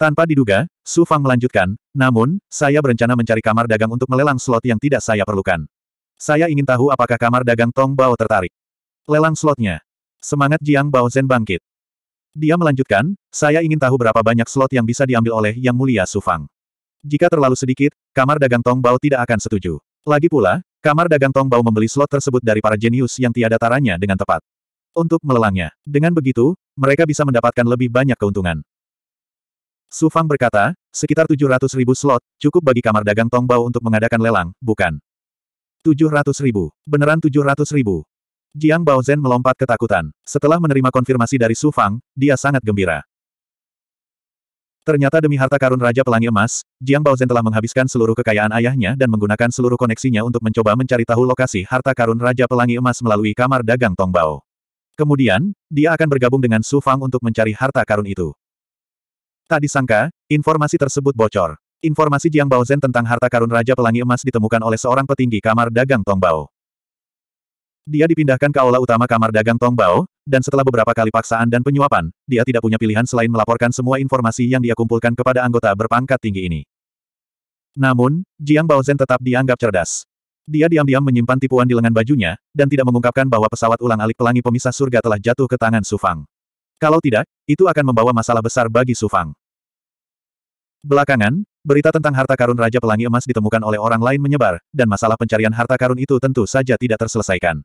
Tanpa diduga, Su Fang melanjutkan, namun, saya berencana mencari kamar dagang untuk melelang slot yang tidak saya perlukan. Saya ingin tahu apakah kamar dagang Tong Bao tertarik. Lelang slotnya. Semangat Jiang Bao Zen bangkit. Dia melanjutkan, saya ingin tahu berapa banyak slot yang bisa diambil oleh Yang Mulia Sufang. Jika terlalu sedikit, kamar dagang Tong Bao tidak akan setuju. Lagi pula, kamar dagang Tong Bao membeli slot tersebut dari para jenius yang tiada taranya dengan tepat. Untuk melelangnya. Dengan begitu, mereka bisa mendapatkan lebih banyak keuntungan. Sufang berkata, sekitar 700 ribu slot, cukup bagi kamar dagang Tong Bao untuk mengadakan lelang, bukan? Tujuh ratus ribu. Beneran tujuh ratus ribu. Jiang Baozhen melompat ketakutan. Setelah menerima konfirmasi dari Su Fang, dia sangat gembira. Ternyata demi harta karun Raja Pelangi Emas, Jiang Baozhen telah menghabiskan seluruh kekayaan ayahnya dan menggunakan seluruh koneksinya untuk mencoba mencari tahu lokasi harta karun Raja Pelangi Emas melalui kamar dagang Tongbao. Kemudian, dia akan bergabung dengan Su Fang untuk mencari harta karun itu. Tak disangka, informasi tersebut bocor. Informasi Jiang Baozhen tentang harta karun Raja Pelangi Emas ditemukan oleh seorang petinggi kamar dagang Tongbao. Dia dipindahkan ke aula utama kamar dagang Tongbao, dan setelah beberapa kali paksaan dan penyuapan, dia tidak punya pilihan selain melaporkan semua informasi yang dia kumpulkan kepada anggota berpangkat tinggi ini. Namun, Jiang Baozhen tetap dianggap cerdas. Dia diam-diam menyimpan tipuan di lengan bajunya, dan tidak mengungkapkan bahwa pesawat ulang alik pelangi pemisah surga telah jatuh ke tangan Sufang. Kalau tidak, itu akan membawa masalah besar bagi Sufang. Belakangan, Berita tentang harta karun Raja Pelangi Emas ditemukan oleh orang lain menyebar, dan masalah pencarian harta karun itu tentu saja tidak terselesaikan.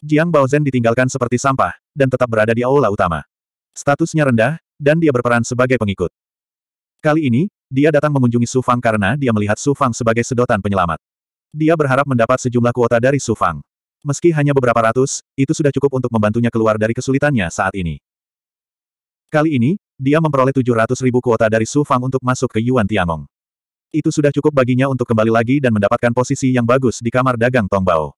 Jiang Baozhen ditinggalkan seperti sampah, dan tetap berada di aula utama. Statusnya rendah, dan dia berperan sebagai pengikut. Kali ini, dia datang mengunjungi Su Fang karena dia melihat Su Fang sebagai sedotan penyelamat. Dia berharap mendapat sejumlah kuota dari Su Fang. Meski hanya beberapa ratus, itu sudah cukup untuk membantunya keluar dari kesulitannya saat ini. Kali ini, dia memperoleh 700 ribu kuota dari Su Fang untuk masuk ke Yuan Tiangong. Itu sudah cukup baginya untuk kembali lagi dan mendapatkan posisi yang bagus di kamar dagang Tongbao.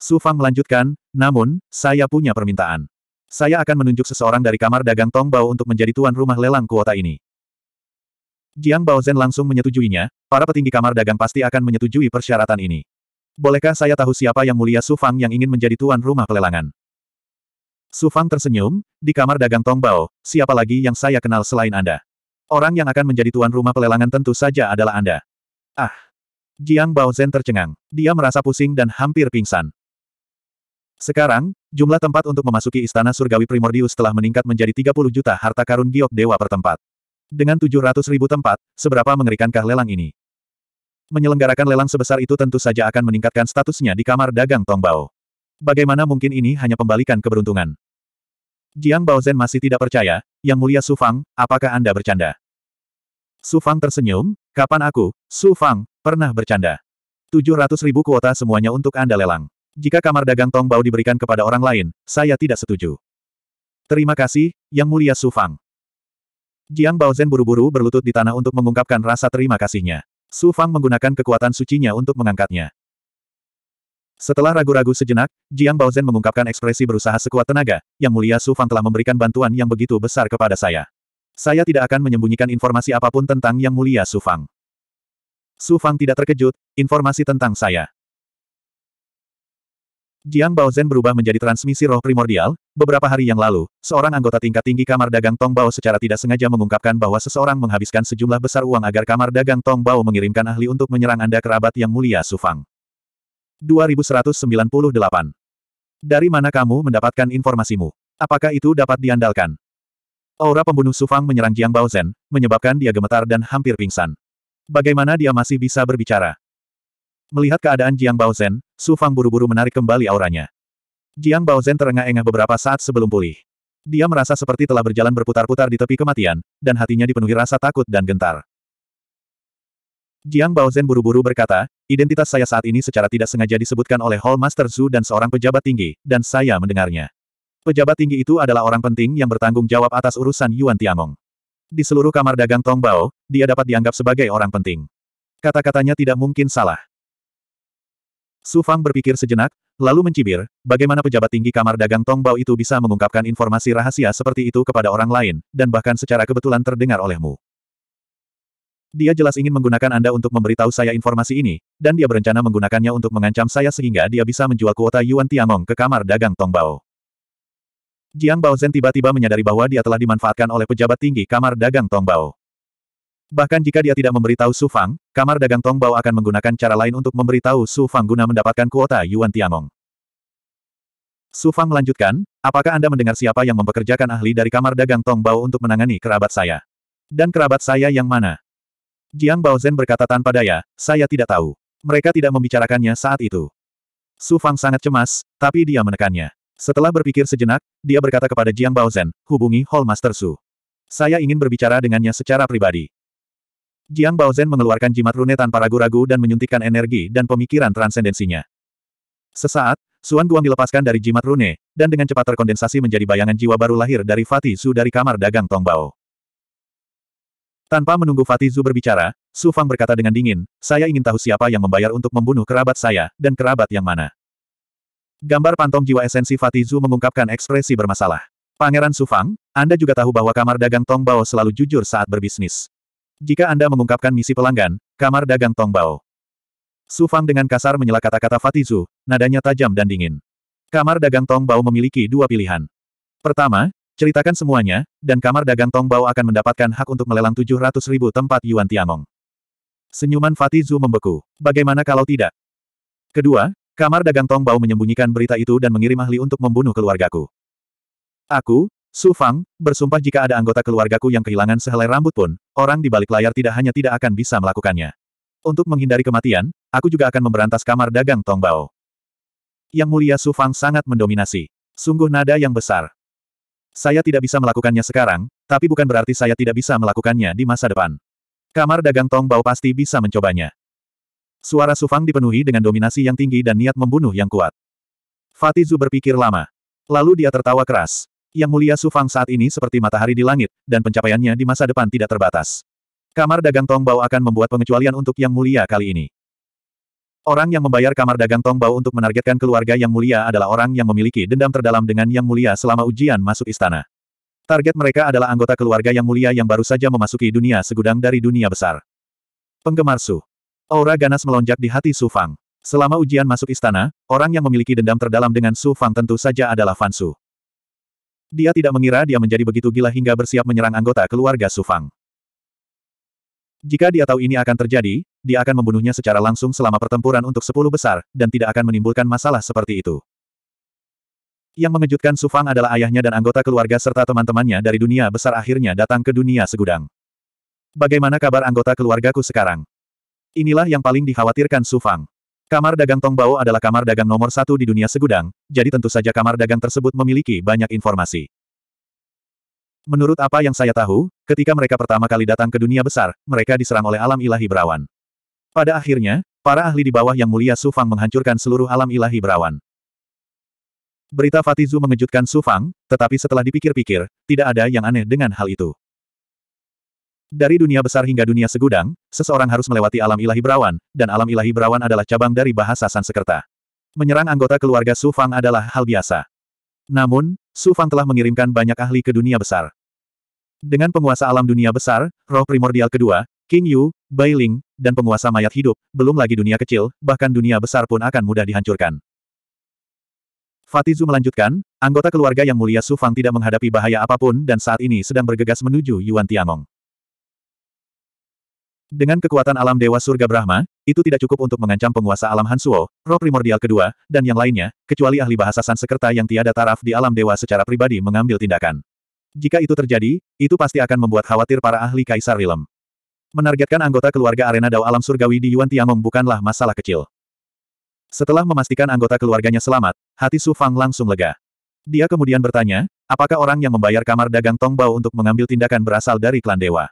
Su Fang melanjutkan, namun, saya punya permintaan. Saya akan menunjuk seseorang dari kamar dagang Tongbao untuk menjadi tuan rumah lelang kuota ini. Jiang Baozhen langsung menyetujuinya, para petinggi kamar dagang pasti akan menyetujui persyaratan ini. Bolehkah saya tahu siapa yang mulia Su Fang yang ingin menjadi tuan rumah pelelangan? Su Fang tersenyum, di kamar dagang Tongbao, siapa lagi yang saya kenal selain Anda? Orang yang akan menjadi tuan rumah pelelangan tentu saja adalah Anda. Ah! Jiang Baozhen tercengang. Dia merasa pusing dan hampir pingsan. Sekarang, jumlah tempat untuk memasuki Istana Surgawi Primordius telah meningkat menjadi 30 juta harta karun giok dewa per tempat. Dengan 700 ribu tempat, seberapa mengerikankah lelang ini? Menyelenggarakan lelang sebesar itu tentu saja akan meningkatkan statusnya di kamar dagang Tongbao. Bagaimana mungkin ini hanya pembalikan keberuntungan? Jiang Baozhen masih tidak percaya, Yang Mulia Su Fang, apakah Anda bercanda? Su Fang tersenyum, kapan aku, Su Fang, pernah bercanda? 700 ribu kuota semuanya untuk Anda lelang. Jika kamar dagang Tong Bao diberikan kepada orang lain, saya tidak setuju. Terima kasih, Yang Mulia Su Fang. Jiang Baozhen buru-buru berlutut di tanah untuk mengungkapkan rasa terima kasihnya. Su Fang menggunakan kekuatan sucinya untuk mengangkatnya. Setelah ragu-ragu sejenak, Jiang Baozhen mengungkapkan ekspresi berusaha sekuat tenaga, yang mulia Su Fang telah memberikan bantuan yang begitu besar kepada saya. Saya tidak akan menyembunyikan informasi apapun tentang yang mulia Su Fang. Su Fang tidak terkejut, informasi tentang saya. Jiang Baozhen berubah menjadi transmisi roh primordial. Beberapa hari yang lalu, seorang anggota tingkat tinggi kamar dagang Tong Bao secara tidak sengaja mengungkapkan bahwa seseorang menghabiskan sejumlah besar uang agar kamar dagang Tong Bao mengirimkan ahli untuk menyerang Anda kerabat yang mulia Su Fang. 2198. Dari mana kamu mendapatkan informasimu? Apakah itu dapat diandalkan? Aura pembunuh Sufang menyerang Jiang Baozen, menyebabkan dia gemetar dan hampir pingsan. Bagaimana dia masih bisa berbicara? Melihat keadaan Jiang Baozen, Sufang buru-buru menarik kembali auranya. Jiang Baozen terengah-engah beberapa saat sebelum pulih. Dia merasa seperti telah berjalan berputar-putar di tepi kematian, dan hatinya dipenuhi rasa takut dan gentar. Jiang Baozen buru-buru berkata, identitas saya saat ini secara tidak sengaja disebutkan oleh Hall Master Zhu dan seorang pejabat tinggi, dan saya mendengarnya. Pejabat tinggi itu adalah orang penting yang bertanggung jawab atas urusan Yuan Tiangong. Di seluruh kamar dagang Tong Bao, dia dapat dianggap sebagai orang penting. Kata-katanya tidak mungkin salah. Su Fang berpikir sejenak, lalu mencibir, bagaimana pejabat tinggi kamar dagang Tong Bao itu bisa mengungkapkan informasi rahasia seperti itu kepada orang lain, dan bahkan secara kebetulan terdengar olehmu. Dia jelas ingin menggunakan Anda untuk memberitahu saya informasi ini, dan dia berencana menggunakannya untuk mengancam saya sehingga dia bisa menjual kuota Yuan Tiangong ke kamar dagang Tongbao. Jiang Baozhen tiba-tiba menyadari bahwa dia telah dimanfaatkan oleh pejabat tinggi kamar dagang Tongbao. Bahkan jika dia tidak memberitahu Su Fang, kamar dagang Tongbao akan menggunakan cara lain untuk memberitahu Su Fang guna mendapatkan kuota Yuan Tiangong. Su Fang melanjutkan, apakah Anda mendengar siapa yang mempekerjakan ahli dari kamar dagang Tongbao untuk menangani kerabat saya? Dan kerabat saya yang mana? Jiang Baozhen berkata tanpa daya, saya tidak tahu. Mereka tidak membicarakannya saat itu. Su Fang sangat cemas, tapi dia menekannya. Setelah berpikir sejenak, dia berkata kepada Jiang Baozhen, hubungi Hallmaster Su. Saya ingin berbicara dengannya secara pribadi. Jiang Baozhen mengeluarkan jimat rune tanpa ragu-ragu dan menyuntikkan energi dan pemikiran transendensinya. Sesaat, Suan Guang dilepaskan dari jimat rune, dan dengan cepat terkondensasi menjadi bayangan jiwa baru lahir dari Fatih Su dari kamar dagang Tongbao. Tanpa menunggu Fatizu berbicara, Su Fang berkata dengan dingin, saya ingin tahu siapa yang membayar untuk membunuh kerabat saya, dan kerabat yang mana. Gambar pantom jiwa esensi Fatizu mengungkapkan ekspresi bermasalah. Pangeran Su Fang, Anda juga tahu bahwa kamar dagang Tong Bao selalu jujur saat berbisnis. Jika Anda mengungkapkan misi pelanggan, kamar dagang Tong Bao. Su Fang dengan kasar menyela kata-kata Fatizu, nadanya tajam dan dingin. Kamar dagang Tong Bao memiliki dua pilihan. Pertama, Ceritakan semuanya, dan kamar dagang Tong Bao akan mendapatkan hak untuk melelang 700 ribu tempat Yuan Tiangong. Senyuman Fatih Zhu membeku. Bagaimana kalau tidak? Kedua, kamar dagang Tong Bao menyembunyikan berita itu dan mengirim ahli untuk membunuh keluargaku. Aku, Su Fang, bersumpah jika ada anggota keluargaku yang kehilangan sehelai rambut pun, orang di balik layar tidak hanya tidak akan bisa melakukannya. Untuk menghindari kematian, aku juga akan memberantas kamar dagang Tong Bao Yang mulia Su Fang sangat mendominasi. Sungguh nada yang besar. Saya tidak bisa melakukannya sekarang, tapi bukan berarti saya tidak bisa melakukannya di masa depan. Kamar dagang Tong Bao pasti bisa mencobanya. Suara Sufang dipenuhi dengan dominasi yang tinggi dan niat membunuh yang kuat. Fatizu berpikir lama. Lalu dia tertawa keras. Yang mulia Sufang saat ini seperti matahari di langit, dan pencapaiannya di masa depan tidak terbatas. Kamar dagang Tong Bao akan membuat pengecualian untuk Yang Mulia kali ini. Orang yang membayar kamar dagang Tongbao untuk menargetkan keluarga yang mulia adalah orang yang memiliki dendam terdalam dengan yang mulia selama ujian masuk istana. Target mereka adalah anggota keluarga yang mulia yang baru saja memasuki dunia segudang dari dunia besar. Penggemar Su. Aura ganas melonjak di hati Su Fang. Selama ujian masuk istana, orang yang memiliki dendam terdalam dengan Su Fang tentu saja adalah Fan Su. Dia tidak mengira dia menjadi begitu gila hingga bersiap menyerang anggota keluarga Su Fang. Jika dia tahu ini akan terjadi, dia akan membunuhnya secara langsung selama pertempuran untuk sepuluh besar, dan tidak akan menimbulkan masalah seperti itu. Yang mengejutkan Sufang adalah ayahnya dan anggota keluarga serta teman-temannya dari dunia besar akhirnya datang ke dunia segudang. Bagaimana kabar anggota keluargaku sekarang? Inilah yang paling dikhawatirkan Sufang. Kamar dagang Tongbao adalah kamar dagang nomor satu di dunia segudang, jadi tentu saja kamar dagang tersebut memiliki banyak informasi. Menurut apa yang saya tahu, ketika mereka pertama kali datang ke dunia besar, mereka diserang oleh alam ilahi berawan. Pada akhirnya, para ahli di bawah yang mulia Sufang menghancurkan seluruh alam ilahi berawan. Berita Fatizu mengejutkan Sufang, tetapi setelah dipikir-pikir, tidak ada yang aneh dengan hal itu. Dari dunia besar hingga dunia segudang, seseorang harus melewati alam ilahi berawan, dan alam ilahi berawan adalah cabang dari bahasa Sansekerta. Menyerang anggota keluarga Sufang adalah hal biasa. Namun, Sufang telah mengirimkan banyak ahli ke dunia besar. Dengan penguasa alam dunia besar, roh primordial kedua, King Yu, Bai Ling, dan penguasa mayat hidup, belum lagi dunia kecil, bahkan dunia besar pun akan mudah dihancurkan. Fatizu melanjutkan, anggota keluarga yang mulia Su Fang tidak menghadapi bahaya apapun dan saat ini sedang bergegas menuju Yuan Tiangong. Dengan kekuatan alam Dewa Surga Brahma, itu tidak cukup untuk mengancam penguasa alam Hansuo, roh primordial kedua, dan yang lainnya, kecuali ahli bahasa Sansekerta yang tiada taraf di alam dewa secara pribadi mengambil tindakan. Jika itu terjadi, itu pasti akan membuat khawatir para ahli Kaisar Rilem. Menargetkan anggota keluarga arena Dao Alam Surgawi di Yuan Tiamong bukanlah masalah kecil. Setelah memastikan anggota keluarganya selamat, hati Su Fang langsung lega. Dia kemudian bertanya, apakah orang yang membayar kamar dagang Tongbao untuk mengambil tindakan berasal dari klan dewa?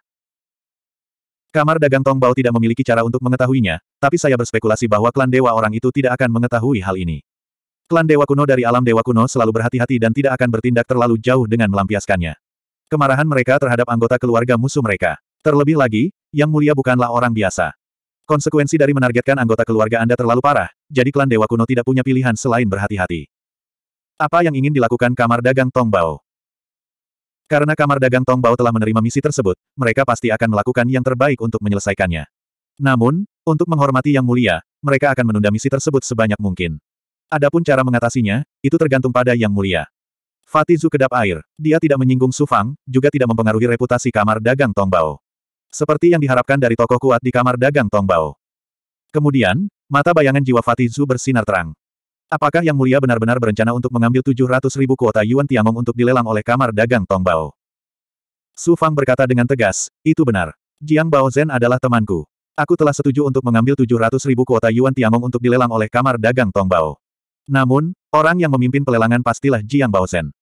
Kamar dagang Tongbao tidak memiliki cara untuk mengetahuinya, tapi saya berspekulasi bahwa klan dewa orang itu tidak akan mengetahui hal ini. Klan Dewa Kuno dari alam Dewa Kuno selalu berhati-hati dan tidak akan bertindak terlalu jauh dengan melampiaskannya. Kemarahan mereka terhadap anggota keluarga musuh mereka. Terlebih lagi, yang mulia bukanlah orang biasa. Konsekuensi dari menargetkan anggota keluarga Anda terlalu parah, jadi klan Dewa Kuno tidak punya pilihan selain berhati-hati. Apa yang ingin dilakukan kamar dagang Tongbao? Karena kamar dagang Tongbao telah menerima misi tersebut, mereka pasti akan melakukan yang terbaik untuk menyelesaikannya. Namun, untuk menghormati Yang Mulia, mereka akan menunda misi tersebut sebanyak mungkin. Adapun cara mengatasinya, itu tergantung pada Yang Mulia. Fatizu kedap air. Dia tidak menyinggung Sufang, juga tidak mempengaruhi reputasi kamar dagang Tongbao. Seperti yang diharapkan dari tokoh kuat di kamar dagang Tongbao. Kemudian, mata bayangan jiwa Fatih Zu bersinar terang. Apakah Yang Mulia benar-benar berencana untuk mengambil 700 ribu kuota Yuan Tiangong untuk dilelang oleh kamar dagang Tongbao? Su Fang berkata dengan tegas, itu benar. Jiang Bao Baozhen adalah temanku. Aku telah setuju untuk mengambil 700 ribu kuota Yuan Tiangong untuk dilelang oleh kamar dagang Tongbao. Namun, orang yang memimpin pelelangan pastilah Jiang Bao Baozhen.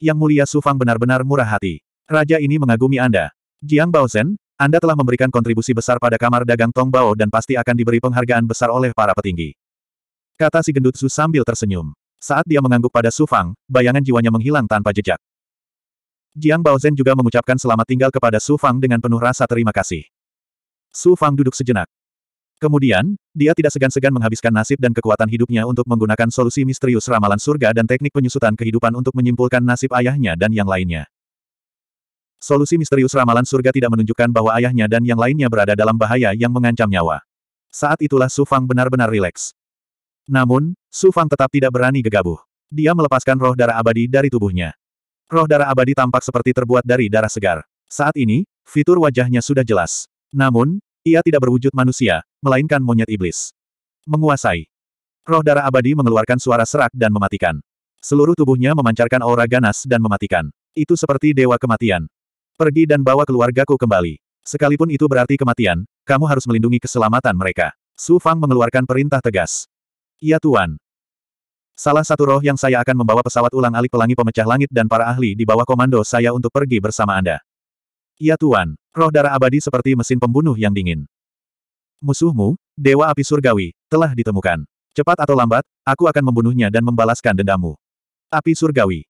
Yang Mulia Su Fang benar-benar murah hati. Raja ini mengagumi Anda. Jiang Bao Baozhen, anda telah memberikan kontribusi besar pada kamar dagang Tong Bao dan pasti akan diberi penghargaan besar oleh para petinggi. Kata si gendut Su sambil tersenyum. Saat dia mengangguk pada Su Fang, bayangan jiwanya menghilang tanpa jejak. Jiang Baozhen juga mengucapkan selamat tinggal kepada Su Fang dengan penuh rasa terima kasih. Su Fang duduk sejenak. Kemudian, dia tidak segan-segan menghabiskan nasib dan kekuatan hidupnya untuk menggunakan solusi misterius ramalan surga dan teknik penyusutan kehidupan untuk menyimpulkan nasib ayahnya dan yang lainnya. Solusi misterius ramalan surga tidak menunjukkan bahwa ayahnya dan yang lainnya berada dalam bahaya yang mengancam nyawa. Saat itulah Su Fang benar-benar rileks. Namun, Su Fang tetap tidak berani gegabah. Dia melepaskan roh darah abadi dari tubuhnya. Roh darah abadi tampak seperti terbuat dari darah segar. Saat ini, fitur wajahnya sudah jelas. Namun, ia tidak berwujud manusia, melainkan monyet iblis. Menguasai. Roh darah abadi mengeluarkan suara serak dan mematikan. Seluruh tubuhnya memancarkan aura ganas dan mematikan. Itu seperti dewa kematian. Pergi dan bawa keluargaku kembali. Sekalipun itu berarti kematian, kamu harus melindungi keselamatan mereka. Su Fang mengeluarkan perintah tegas. Iya Tuan. Salah satu roh yang saya akan membawa pesawat ulang alik pelangi pemecah langit dan para ahli di bawah komando saya untuk pergi bersama Anda. Iya Tuan, roh darah abadi seperti mesin pembunuh yang dingin. Musuhmu, Dewa Api Surgawi, telah ditemukan. Cepat atau lambat, aku akan membunuhnya dan membalaskan dendammu. Api Surgawi.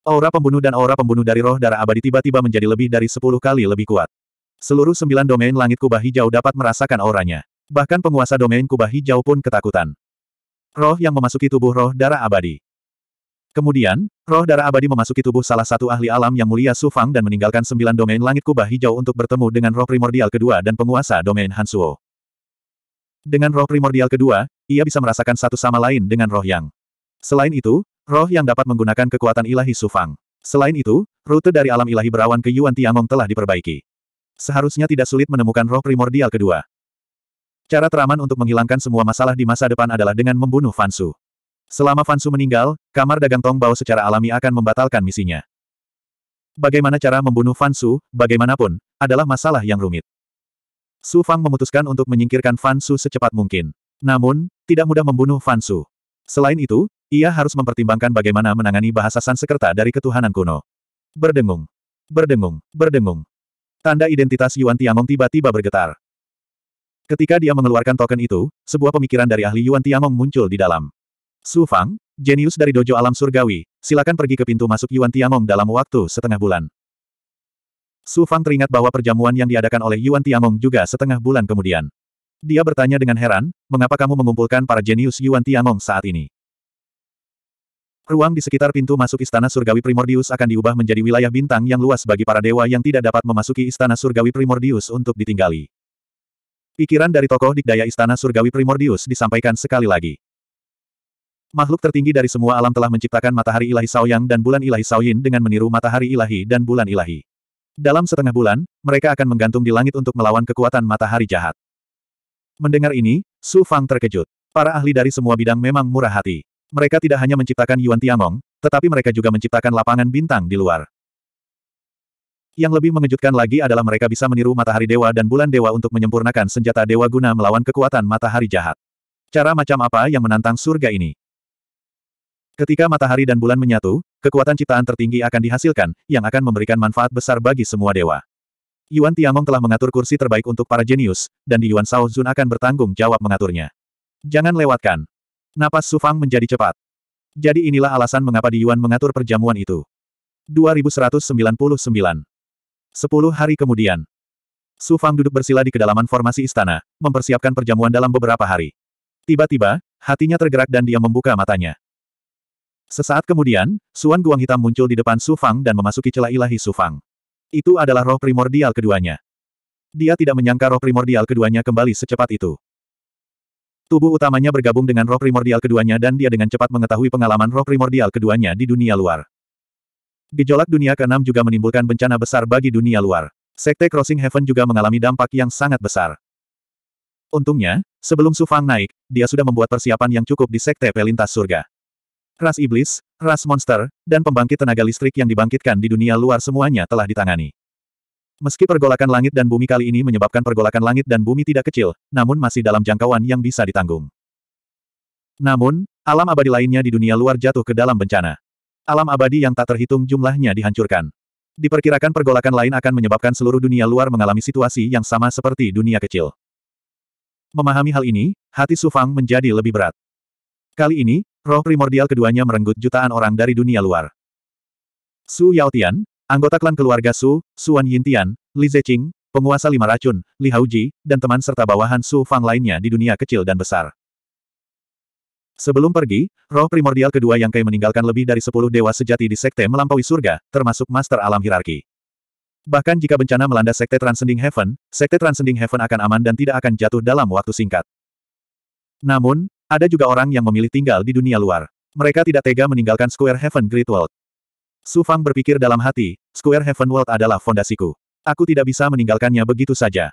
Aura pembunuh dan aura pembunuh dari roh darah abadi tiba-tiba menjadi lebih dari sepuluh kali lebih kuat. Seluruh sembilan domain langit kubah hijau dapat merasakan auranya. Bahkan penguasa domain kubah hijau pun ketakutan. Roh yang memasuki tubuh roh darah abadi. Kemudian, roh darah abadi memasuki tubuh salah satu ahli alam yang mulia Sufang dan meninggalkan sembilan domain langit kubah hijau untuk bertemu dengan roh primordial kedua dan penguasa domain Hansuo. Dengan roh primordial kedua, ia bisa merasakan satu sama lain dengan roh yang. Selain itu, Roh yang dapat menggunakan kekuatan ilahi Sufang. Selain itu, rute dari alam ilahi berawan ke Yuan Tiangong telah diperbaiki. Seharusnya tidak sulit menemukan roh primordial kedua. Cara teraman untuk menghilangkan semua masalah di masa depan adalah dengan membunuh Fansu. Selama Fansu meninggal, kamar dagang Tong Bao secara alami akan membatalkan misinya. Bagaimana cara membunuh Fansu, bagaimanapun, adalah masalah yang rumit. Su Fang memutuskan untuk menyingkirkan Fansu secepat mungkin. Namun, tidak mudah membunuh Fansu. Selain itu, ia harus mempertimbangkan bagaimana menangani bahasa Sansekerta dari ketuhanan kuno. Berdengung. Berdengung. Berdengung. Tanda identitas Yuan Tiangong tiba-tiba bergetar. Ketika dia mengeluarkan token itu, sebuah pemikiran dari ahli Yuan Tiangong muncul di dalam. Su Fang, jenius dari dojo alam surgawi, silakan pergi ke pintu masuk Yuan Tiangong dalam waktu setengah bulan. Su Fang teringat bahwa perjamuan yang diadakan oleh Yuan Tiangong juga setengah bulan kemudian. Dia bertanya dengan heran, mengapa kamu mengumpulkan para jenius Yuan Tiangong saat ini? Ruang di sekitar pintu masuk Istana Surgawi Primordius akan diubah menjadi wilayah bintang yang luas bagi para dewa yang tidak dapat memasuki Istana Surgawi Primordius untuk ditinggali. Pikiran dari tokoh dikdaya Istana Surgawi Primordius disampaikan sekali lagi. Makhluk tertinggi dari semua alam telah menciptakan matahari ilahi Saoyang dan bulan ilahi Saoyin dengan meniru matahari ilahi dan bulan ilahi. Dalam setengah bulan, mereka akan menggantung di langit untuk melawan kekuatan matahari jahat. Mendengar ini, Su Fang terkejut. Para ahli dari semua bidang memang murah hati. Mereka tidak hanya menciptakan Yuan Tiangong, tetapi mereka juga menciptakan lapangan bintang di luar. Yang lebih mengejutkan lagi adalah mereka bisa meniru matahari dewa dan bulan dewa untuk menyempurnakan senjata dewa guna melawan kekuatan matahari jahat. Cara macam apa yang menantang surga ini? Ketika matahari dan bulan menyatu, kekuatan ciptaan tertinggi akan dihasilkan, yang akan memberikan manfaat besar bagi semua dewa. Yuan Tiangong telah mengatur kursi terbaik untuk para jenius, dan di Yuan Shao Zun akan bertanggung jawab mengaturnya. Jangan lewatkan. Napas Sufang menjadi cepat. Jadi inilah alasan mengapa di Yuan mengatur perjamuan itu. 2199 10 hari kemudian. Su Fang duduk bersila di kedalaman formasi istana, mempersiapkan perjamuan dalam beberapa hari. Tiba-tiba, hatinya tergerak dan dia membuka matanya. Sesaat kemudian, Suan Guang Hitam muncul di depan Su Fang dan memasuki celah ilahi Su Fang. Itu adalah roh primordial keduanya. Dia tidak menyangka roh primordial keduanya kembali secepat itu. Tubuh utamanya bergabung dengan roh primordial keduanya dan dia dengan cepat mengetahui pengalaman roh primordial keduanya di dunia luar. Gejolak dunia ke-6 juga menimbulkan bencana besar bagi dunia luar. Sekte Crossing Heaven juga mengalami dampak yang sangat besar. Untungnya, sebelum Sufang naik, dia sudah membuat persiapan yang cukup di Sekte Pelintas Surga ras iblis, ras monster, dan pembangkit tenaga listrik yang dibangkitkan di dunia luar semuanya telah ditangani. Meski pergolakan langit dan bumi kali ini menyebabkan pergolakan langit dan bumi tidak kecil, namun masih dalam jangkauan yang bisa ditanggung. Namun, alam abadi lainnya di dunia luar jatuh ke dalam bencana. Alam abadi yang tak terhitung jumlahnya dihancurkan. Diperkirakan pergolakan lain akan menyebabkan seluruh dunia luar mengalami situasi yang sama seperti dunia kecil. Memahami hal ini, hati Sufang menjadi lebih berat. Kali ini, Roh primordial keduanya merenggut jutaan orang dari dunia luar. Su Yaotian, anggota klan keluarga Su, Suan Yintian, Li Zeqing, penguasa lima racun, Li Haoji, dan teman serta bawahan Su Fang lainnya di dunia kecil dan besar. Sebelum pergi, roh primordial kedua yang Kai meninggalkan lebih dari sepuluh dewa sejati di sekte melampaui surga, termasuk master alam hierarki. Bahkan jika bencana melanda sekte Transcending Heaven, sekte Transcending Heaven akan aman dan tidak akan jatuh dalam waktu singkat. Namun, ada juga orang yang memilih tinggal di dunia luar. Mereka tidak tega meninggalkan Square Heaven Great World. Su Fang berpikir dalam hati, Square Heaven World adalah fondasiku. Aku tidak bisa meninggalkannya begitu saja.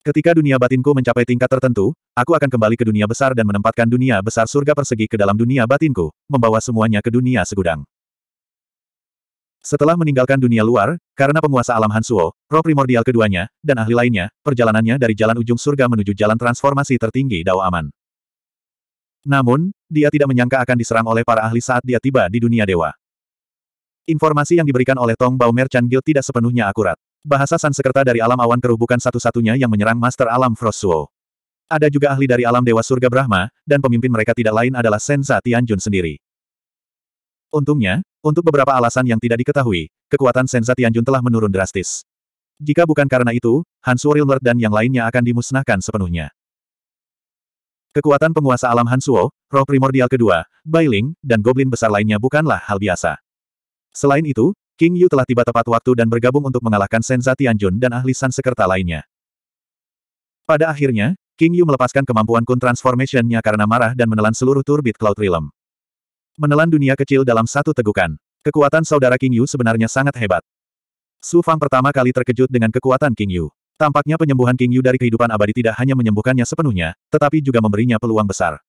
Ketika dunia batinku mencapai tingkat tertentu, aku akan kembali ke dunia besar dan menempatkan dunia besar surga persegi ke dalam dunia batinku, membawa semuanya ke dunia segudang. Setelah meninggalkan dunia luar, karena penguasa alam Hansuo, roh primordial keduanya, dan ahli lainnya, perjalanannya dari jalan ujung surga menuju jalan transformasi tertinggi Dao Aman. Namun, dia tidak menyangka akan diserang oleh para ahli saat dia tiba di dunia dewa. Informasi yang diberikan oleh Tong Bao Merchant Guild tidak sepenuhnya akurat. Bahasa Sansekerta dari alam awan keruh bukan satu-satunya yang menyerang Master Alam Frost Suo. Ada juga ahli dari alam Dewa Surga Brahma, dan pemimpin mereka tidak lain adalah Sensa Tianjun sendiri. Untungnya, untuk beberapa alasan yang tidak diketahui, kekuatan Sensa Tianjun telah menurun drastis. Jika bukan karena itu, Hansu Rilmert dan yang lainnya akan dimusnahkan sepenuhnya. Kekuatan penguasa alam Hansuo, roh primordial kedua, Bailing, dan goblin besar lainnya bukanlah hal biasa. Selain itu, King Yu telah tiba tepat waktu dan bergabung untuk mengalahkan Senza Tianjun dan ahli San Sekerta lainnya. Pada akhirnya, King Yu melepaskan kemampuan Kun Transformation-nya karena marah dan menelan seluruh Turbit Cloud Realm. Menelan dunia kecil dalam satu tegukan. Kekuatan saudara King Yu sebenarnya sangat hebat. Su Fang pertama kali terkejut dengan kekuatan King Yu. Tampaknya penyembuhan King Yu dari kehidupan abadi tidak hanya menyembuhkannya sepenuhnya, tetapi juga memberinya peluang besar.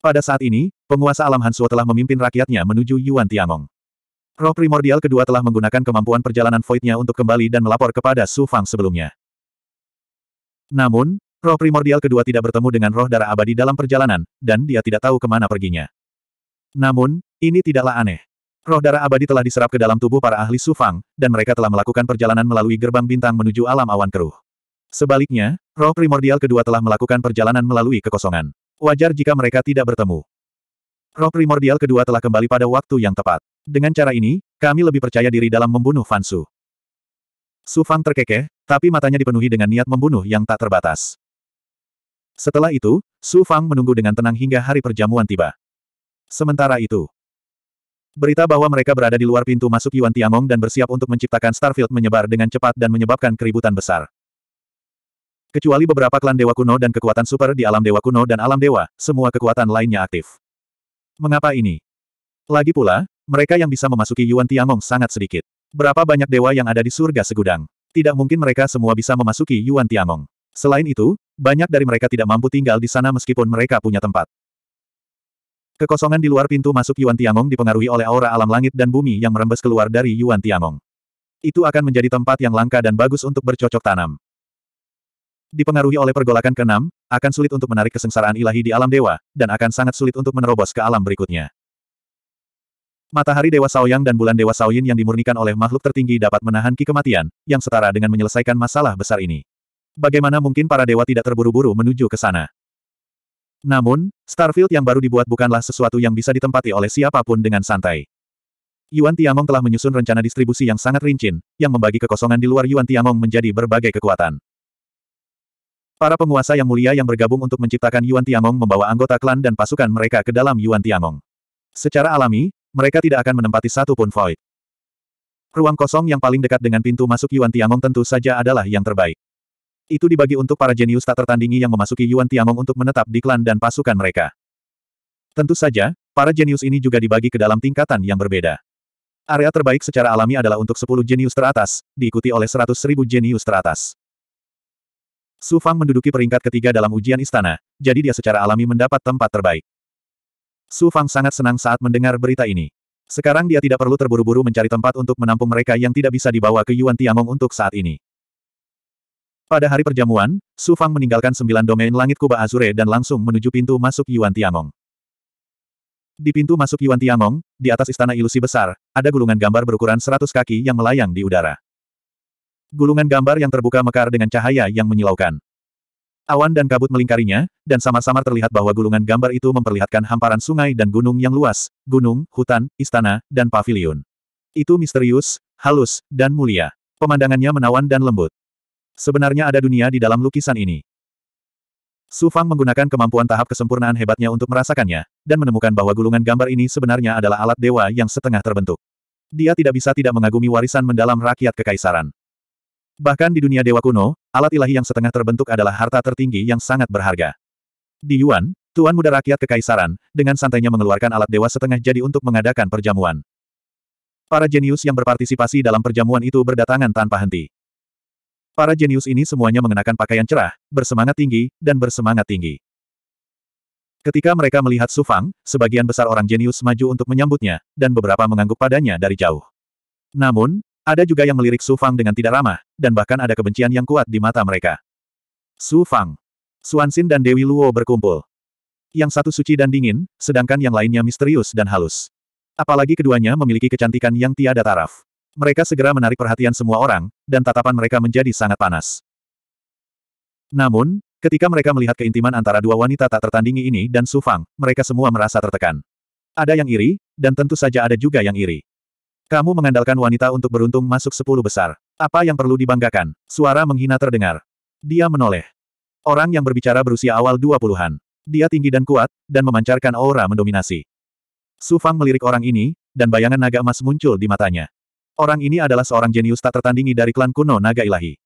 Pada saat ini, penguasa alam Hansuo telah memimpin rakyatnya menuju Yuan Tiangong. Roh primordial kedua telah menggunakan kemampuan perjalanan voidnya untuk kembali dan melapor kepada Su Fang sebelumnya. Namun, roh primordial kedua tidak bertemu dengan roh darah abadi dalam perjalanan, dan dia tidak tahu kemana perginya. Namun, ini tidaklah aneh. Roh darah abadi telah diserap ke dalam tubuh para ahli Sufang, dan mereka telah melakukan perjalanan melalui gerbang bintang menuju alam awan keruh. Sebaliknya, roh primordial kedua telah melakukan perjalanan melalui kekosongan. Wajar jika mereka tidak bertemu. Roh primordial kedua telah kembali pada waktu yang tepat. Dengan cara ini, kami lebih percaya diri dalam membunuh Fansu. Sufang terkekeh, tapi matanya dipenuhi dengan niat membunuh yang tak terbatas. Setelah itu, Su Fang menunggu dengan tenang hingga hari perjamuan tiba. Sementara itu, Berita bahwa mereka berada di luar pintu masuk Yuan Tiangong dan bersiap untuk menciptakan Starfield menyebar dengan cepat dan menyebabkan keributan besar. Kecuali beberapa klan Dewa Kuno dan kekuatan super di alam Dewa Kuno dan alam Dewa, semua kekuatan lainnya aktif. Mengapa ini? Lagi pula, mereka yang bisa memasuki Yuan Tiangong sangat sedikit. Berapa banyak dewa yang ada di surga segudang? Tidak mungkin mereka semua bisa memasuki Yuan Tiangong. Selain itu, banyak dari mereka tidak mampu tinggal di sana meskipun mereka punya tempat. Kekosongan di luar pintu masuk Yuan Tiangong dipengaruhi oleh aura alam langit dan bumi yang merembes keluar dari Yuan Tiangong. Itu akan menjadi tempat yang langka dan bagus untuk bercocok tanam. Dipengaruhi oleh pergolakan keenam, akan sulit untuk menarik kesengsaraan ilahi di alam dewa, dan akan sangat sulit untuk menerobos ke alam berikutnya. Matahari Dewa Saoyang dan bulan Dewa Saoyin yang dimurnikan oleh makhluk tertinggi dapat menahan ki kematian, yang setara dengan menyelesaikan masalah besar ini. Bagaimana mungkin para dewa tidak terburu-buru menuju ke sana? Namun, Starfield yang baru dibuat bukanlah sesuatu yang bisa ditempati oleh siapapun dengan santai. Yuan Tiangong telah menyusun rencana distribusi yang sangat rinci, yang membagi kekosongan di luar Yuan Tiangong menjadi berbagai kekuatan. Para penguasa yang mulia yang bergabung untuk menciptakan Yuan Tiangong membawa anggota klan dan pasukan mereka ke dalam Yuan Tiangong. Secara alami, mereka tidak akan menempati satu pun void. Ruang kosong yang paling dekat dengan pintu masuk Yuan Tiangong tentu saja adalah yang terbaik itu dibagi untuk para jenius tak tertandingi yang memasuki Yuan Tiangong untuk menetap di klan dan pasukan mereka. Tentu saja, para jenius ini juga dibagi ke dalam tingkatan yang berbeda. Area terbaik secara alami adalah untuk 10 jenius teratas, diikuti oleh 100.000 jenius teratas. Su Fang menduduki peringkat ketiga dalam ujian istana, jadi dia secara alami mendapat tempat terbaik. Su Fang sangat senang saat mendengar berita ini. Sekarang dia tidak perlu terburu-buru mencari tempat untuk menampung mereka yang tidak bisa dibawa ke Yuan Tiangong untuk saat ini. Pada hari perjamuan, Su Fang meninggalkan sembilan domain langit Kuba Azure dan langsung menuju pintu masuk Yuan Tiangong. Di pintu masuk Yuan Tiangong, di atas istana ilusi besar, ada gulungan gambar berukuran seratus kaki yang melayang di udara. Gulungan gambar yang terbuka mekar dengan cahaya yang menyilaukan. Awan dan kabut melingkarinya, dan sama-sama terlihat bahwa gulungan gambar itu memperlihatkan hamparan sungai dan gunung yang luas, gunung, hutan, istana, dan paviliun. Itu misterius, halus, dan mulia. Pemandangannya menawan dan lembut. Sebenarnya ada dunia di dalam lukisan ini. Su Fang menggunakan kemampuan tahap kesempurnaan hebatnya untuk merasakannya, dan menemukan bahwa gulungan gambar ini sebenarnya adalah alat dewa yang setengah terbentuk. Dia tidak bisa tidak mengagumi warisan mendalam rakyat kekaisaran. Bahkan di dunia dewa kuno, alat ilahi yang setengah terbentuk adalah harta tertinggi yang sangat berharga. Di Yuan, Tuan Muda Rakyat Kekaisaran, dengan santainya mengeluarkan alat dewa setengah jadi untuk mengadakan perjamuan. Para jenius yang berpartisipasi dalam perjamuan itu berdatangan tanpa henti. Para jenius ini semuanya mengenakan pakaian cerah, bersemangat tinggi, dan bersemangat tinggi. Ketika mereka melihat Su Fang, sebagian besar orang jenius maju untuk menyambutnya, dan beberapa mengangguk padanya dari jauh. Namun, ada juga yang melirik Su Fang dengan tidak ramah, dan bahkan ada kebencian yang kuat di mata mereka. Su Fang, Suansin dan Dewi Luo berkumpul. Yang satu suci dan dingin, sedangkan yang lainnya misterius dan halus. Apalagi keduanya memiliki kecantikan yang tiada taraf. Mereka segera menarik perhatian semua orang, dan tatapan mereka menjadi sangat panas. Namun, ketika mereka melihat keintiman antara dua wanita tak tertandingi ini dan Su Fang, mereka semua merasa tertekan. Ada yang iri, dan tentu saja ada juga yang iri. Kamu mengandalkan wanita untuk beruntung masuk sepuluh besar. Apa yang perlu dibanggakan? Suara menghina terdengar. Dia menoleh. Orang yang berbicara berusia awal dua puluhan. Dia tinggi dan kuat, dan memancarkan aura mendominasi. Su Fang melirik orang ini, dan bayangan naga emas muncul di matanya. Orang ini adalah seorang jenius tak tertandingi dari klan kuno naga ilahi.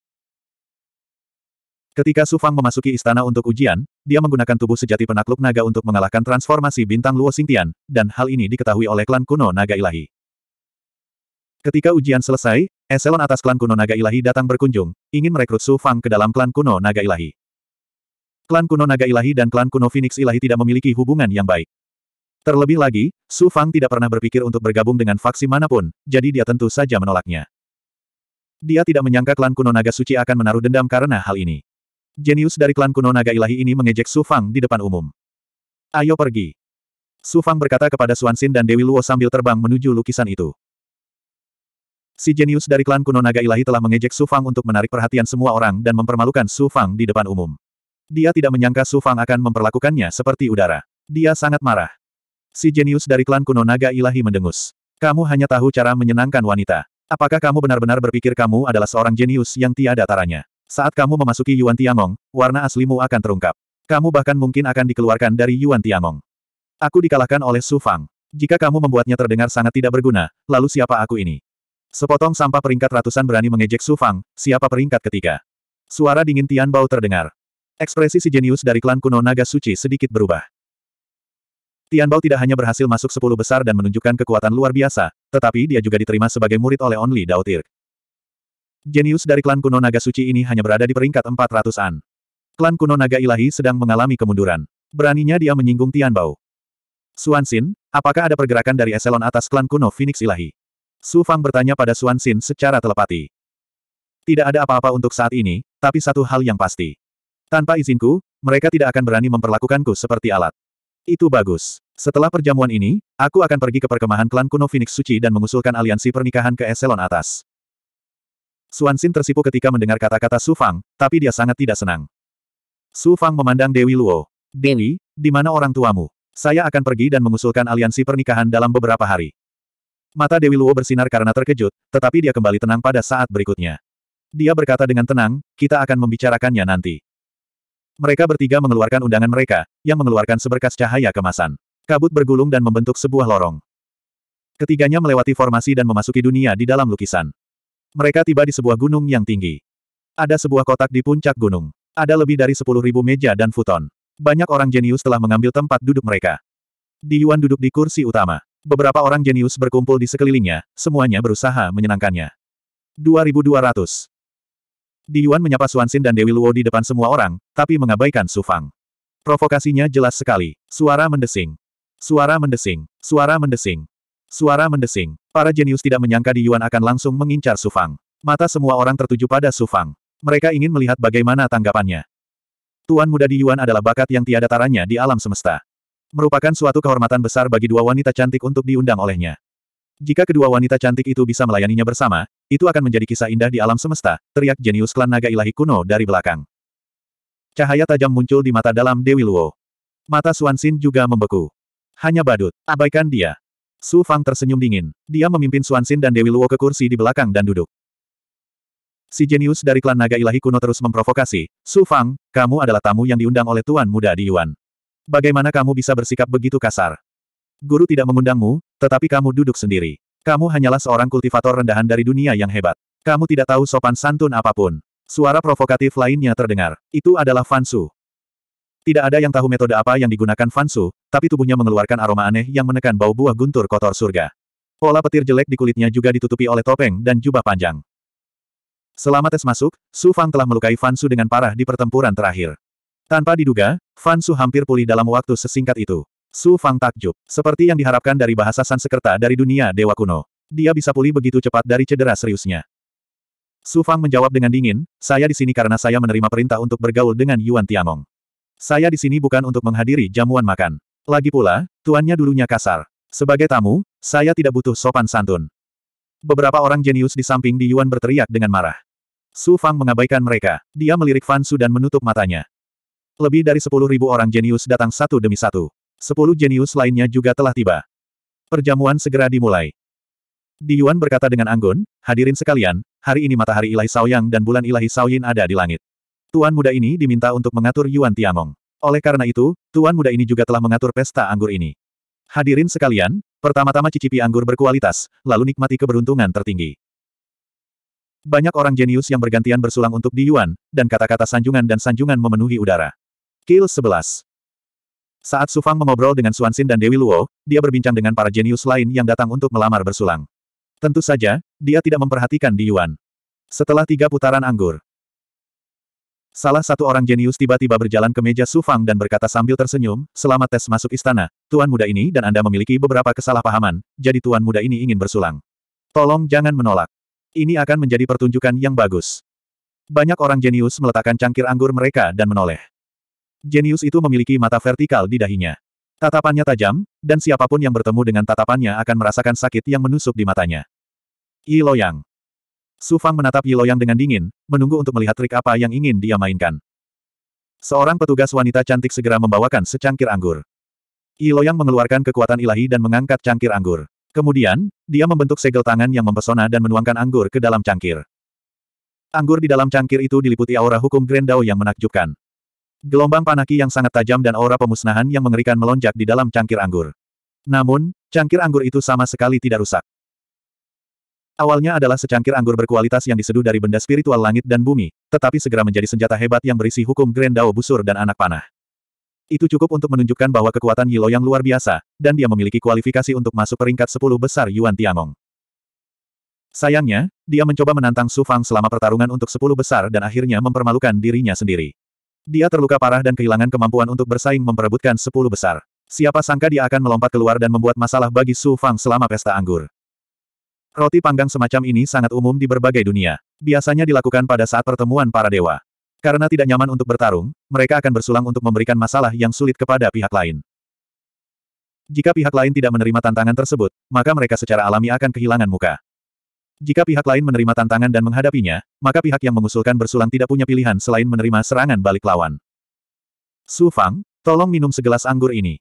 Ketika Su Fang memasuki istana untuk ujian, dia menggunakan tubuh sejati penakluk naga untuk mengalahkan transformasi bintang Luo Xingtian, dan hal ini diketahui oleh klan kuno naga ilahi. Ketika ujian selesai, eselon atas klan kuno naga ilahi datang berkunjung, ingin merekrut Su Fang ke dalam klan kuno naga ilahi. Klan kuno naga ilahi dan klan kuno Phoenix ilahi tidak memiliki hubungan yang baik. Terlebih lagi, Su Fang tidak pernah berpikir untuk bergabung dengan faksi manapun, jadi dia tentu saja menolaknya. Dia tidak menyangka klan kuno naga suci akan menaruh dendam karena hal ini. Jenius dari klan kuno naga ilahi ini mengejek Su Fang di depan umum. Ayo pergi. Su Fang berkata kepada Xin dan Dewi Luo sambil terbang menuju lukisan itu. Si jenius dari klan kuno naga ilahi telah mengejek Su Fang untuk menarik perhatian semua orang dan mempermalukan Su Fang di depan umum. Dia tidak menyangka Su Fang akan memperlakukannya seperti udara. Dia sangat marah. Si jenius dari klan kuno naga ilahi mendengus. Kamu hanya tahu cara menyenangkan wanita. Apakah kamu benar-benar berpikir kamu adalah seorang jenius yang tiada taranya? Saat kamu memasuki Yuan Tiangong, warna aslimu akan terungkap. Kamu bahkan mungkin akan dikeluarkan dari Yuan Tiangong. Aku dikalahkan oleh Su Fang. Jika kamu membuatnya terdengar sangat tidak berguna, lalu siapa aku ini? Sepotong sampah peringkat ratusan berani mengejek Su Fang, siapa peringkat ketiga? Suara dingin Tian Bao terdengar. Ekspresi si jenius dari klan kuno naga suci sedikit berubah. Tianbao tidak hanya berhasil masuk sepuluh besar dan menunjukkan kekuatan luar biasa, tetapi dia juga diterima sebagai murid oleh Only Dao Tirk. Jenius dari klan kuno naga suci ini hanya berada di peringkat 400-an. Klan kuno naga ilahi sedang mengalami kemunduran. Beraninya dia menyinggung Tianbao. Suansin, apakah ada pergerakan dari eselon atas klan kuno Phoenix ilahi? Su Fang bertanya pada Suansin secara telepati. Tidak ada apa-apa untuk saat ini, tapi satu hal yang pasti. Tanpa izinku, mereka tidak akan berani memperlakukanku seperti alat. Itu bagus. Setelah perjamuan ini, aku akan pergi ke perkemahan klan kuno Phoenix Suci dan mengusulkan aliansi pernikahan ke eselon atas. Suansin tersipu ketika mendengar kata-kata Su Fang, tapi dia sangat tidak senang. Su Fang memandang Dewi Luo. Dewi, di mana orang tuamu? Saya akan pergi dan mengusulkan aliansi pernikahan dalam beberapa hari. Mata Dewi Luo bersinar karena terkejut, tetapi dia kembali tenang pada saat berikutnya. Dia berkata dengan tenang, kita akan membicarakannya nanti. Mereka bertiga mengeluarkan undangan mereka, yang mengeluarkan seberkas cahaya kemasan. Kabut bergulung dan membentuk sebuah lorong. Ketiganya melewati formasi dan memasuki dunia di dalam lukisan. Mereka tiba di sebuah gunung yang tinggi. Ada sebuah kotak di puncak gunung. Ada lebih dari 10.000 meja dan futon. Banyak orang jenius telah mengambil tempat duduk mereka. Di Yuan duduk di kursi utama. Beberapa orang jenius berkumpul di sekelilingnya, semuanya berusaha menyenangkannya. 2200. Di Yuan menyapa Suansin dan Dewi Luo di depan semua orang, tapi mengabaikan Su Fang. Provokasinya jelas sekali. Suara mendesing. Suara mendesing. Suara mendesing. Suara mendesing. Para jenius tidak menyangka Di Yuan akan langsung mengincar Su Fang. Mata semua orang tertuju pada Su Fang. Mereka ingin melihat bagaimana tanggapannya. Tuan muda Di Yuan adalah bakat yang tiada taranya di alam semesta. Merupakan suatu kehormatan besar bagi dua wanita cantik untuk diundang olehnya. Jika kedua wanita cantik itu bisa melayaninya bersama, itu akan menjadi kisah indah di alam semesta, teriak jenius klan naga ilahi kuno dari belakang. Cahaya tajam muncul di mata dalam Dewi Luo. Mata Suan Xin juga membeku. Hanya badut, abaikan dia. Su Fang tersenyum dingin. Dia memimpin Suan Xin dan Dewi Luo ke kursi di belakang dan duduk. Si jenius dari klan naga ilahi kuno terus memprovokasi, Su Fang, kamu adalah tamu yang diundang oleh tuan muda di Yuan. Bagaimana kamu bisa bersikap begitu kasar? Guru tidak mengundangmu, tetapi kamu duduk sendiri. Kamu hanyalah seorang kultivator rendahan dari dunia yang hebat. Kamu tidak tahu sopan santun apapun. Suara provokatif lainnya terdengar. Itu adalah Fansu. Tidak ada yang tahu metode apa yang digunakan Fansu, tapi tubuhnya mengeluarkan aroma aneh yang menekan bau buah guntur kotor surga. Pola petir jelek di kulitnya juga ditutupi oleh topeng dan jubah panjang. Selama tes masuk, Su Fang telah melukai Fansu dengan parah di pertempuran terakhir. Tanpa diduga, Fansu hampir pulih dalam waktu sesingkat itu. Su Fang takjub. Seperti yang diharapkan dari bahasa Sansekerta dari dunia dewa kuno. Dia bisa pulih begitu cepat dari cedera seriusnya. Su Fang menjawab dengan dingin, saya di sini karena saya menerima perintah untuk bergaul dengan Yuan Tiangong. Saya di sini bukan untuk menghadiri jamuan makan. Lagi pula, tuannya dulunya kasar. Sebagai tamu, saya tidak butuh sopan santun. Beberapa orang jenius di samping di Yuan berteriak dengan marah. Su Fang mengabaikan mereka. Dia melirik Fan Su dan menutup matanya. Lebih dari sepuluh ribu orang jenius datang satu demi satu. Sepuluh jenius lainnya juga telah tiba. Perjamuan segera dimulai. Di Yuan berkata dengan anggun, hadirin sekalian, hari ini matahari ilahi Saoyang dan bulan Ilahi Saoyin ada di langit. Tuan muda ini diminta untuk mengatur Yuan Tiangong. Oleh karena itu, tuan muda ini juga telah mengatur pesta anggur ini. Hadirin sekalian, pertama-tama cicipi anggur berkualitas, lalu nikmati keberuntungan tertinggi. Banyak orang jenius yang bergantian bersulang untuk Di Yuan, dan kata-kata sanjungan dan sanjungan memenuhi udara. Kill 11. Saat Su Fang mengobrol dengan Xin dan Dewi Luo, dia berbincang dengan para jenius lain yang datang untuk melamar bersulang. Tentu saja, dia tidak memperhatikan Di Yuan. Setelah tiga putaran anggur, salah satu orang jenius tiba-tiba berjalan ke meja Su Fang dan berkata sambil tersenyum, Selamat tes masuk istana, Tuan Muda ini dan Anda memiliki beberapa kesalahpahaman, jadi Tuan Muda ini ingin bersulang. Tolong jangan menolak. Ini akan menjadi pertunjukan yang bagus. Banyak orang jenius meletakkan cangkir anggur mereka dan menoleh. Jenius itu memiliki mata vertikal di dahinya. Tatapannya tajam, dan siapapun yang bertemu dengan tatapannya akan merasakan sakit yang menusuk di matanya. Yi Loyang. Su Fang menatap Yi Loyang dengan dingin, menunggu untuk melihat trik apa yang ingin dia mainkan. Seorang petugas wanita cantik segera membawakan secangkir anggur. Yi Loyang mengeluarkan kekuatan ilahi dan mengangkat cangkir anggur. Kemudian, dia membentuk segel tangan yang mempesona dan menuangkan anggur ke dalam cangkir. Anggur di dalam cangkir itu diliputi aura hukum Grendau yang menakjubkan. Gelombang panaki yang sangat tajam dan aura pemusnahan yang mengerikan melonjak di dalam cangkir anggur. Namun, cangkir anggur itu sama sekali tidak rusak. Awalnya adalah secangkir anggur berkualitas yang diseduh dari benda spiritual langit dan bumi, tetapi segera menjadi senjata hebat yang berisi hukum grand dao, busur dan anak panah. Itu cukup untuk menunjukkan bahwa kekuatan Yilo yang luar biasa, dan dia memiliki kualifikasi untuk masuk peringkat 10 besar Yuan Tiangong. Sayangnya, dia mencoba menantang Su Fang selama pertarungan untuk 10 besar dan akhirnya mempermalukan dirinya sendiri. Dia terluka parah dan kehilangan kemampuan untuk bersaing memperebutkan sepuluh besar. Siapa sangka dia akan melompat keluar dan membuat masalah bagi Su Fang selama pesta anggur. Roti panggang semacam ini sangat umum di berbagai dunia. Biasanya dilakukan pada saat pertemuan para dewa. Karena tidak nyaman untuk bertarung, mereka akan bersulang untuk memberikan masalah yang sulit kepada pihak lain. Jika pihak lain tidak menerima tantangan tersebut, maka mereka secara alami akan kehilangan muka. Jika pihak lain menerima tantangan dan menghadapinya, maka pihak yang mengusulkan bersulang tidak punya pilihan selain menerima serangan balik lawan. Su Fang, tolong minum segelas anggur ini.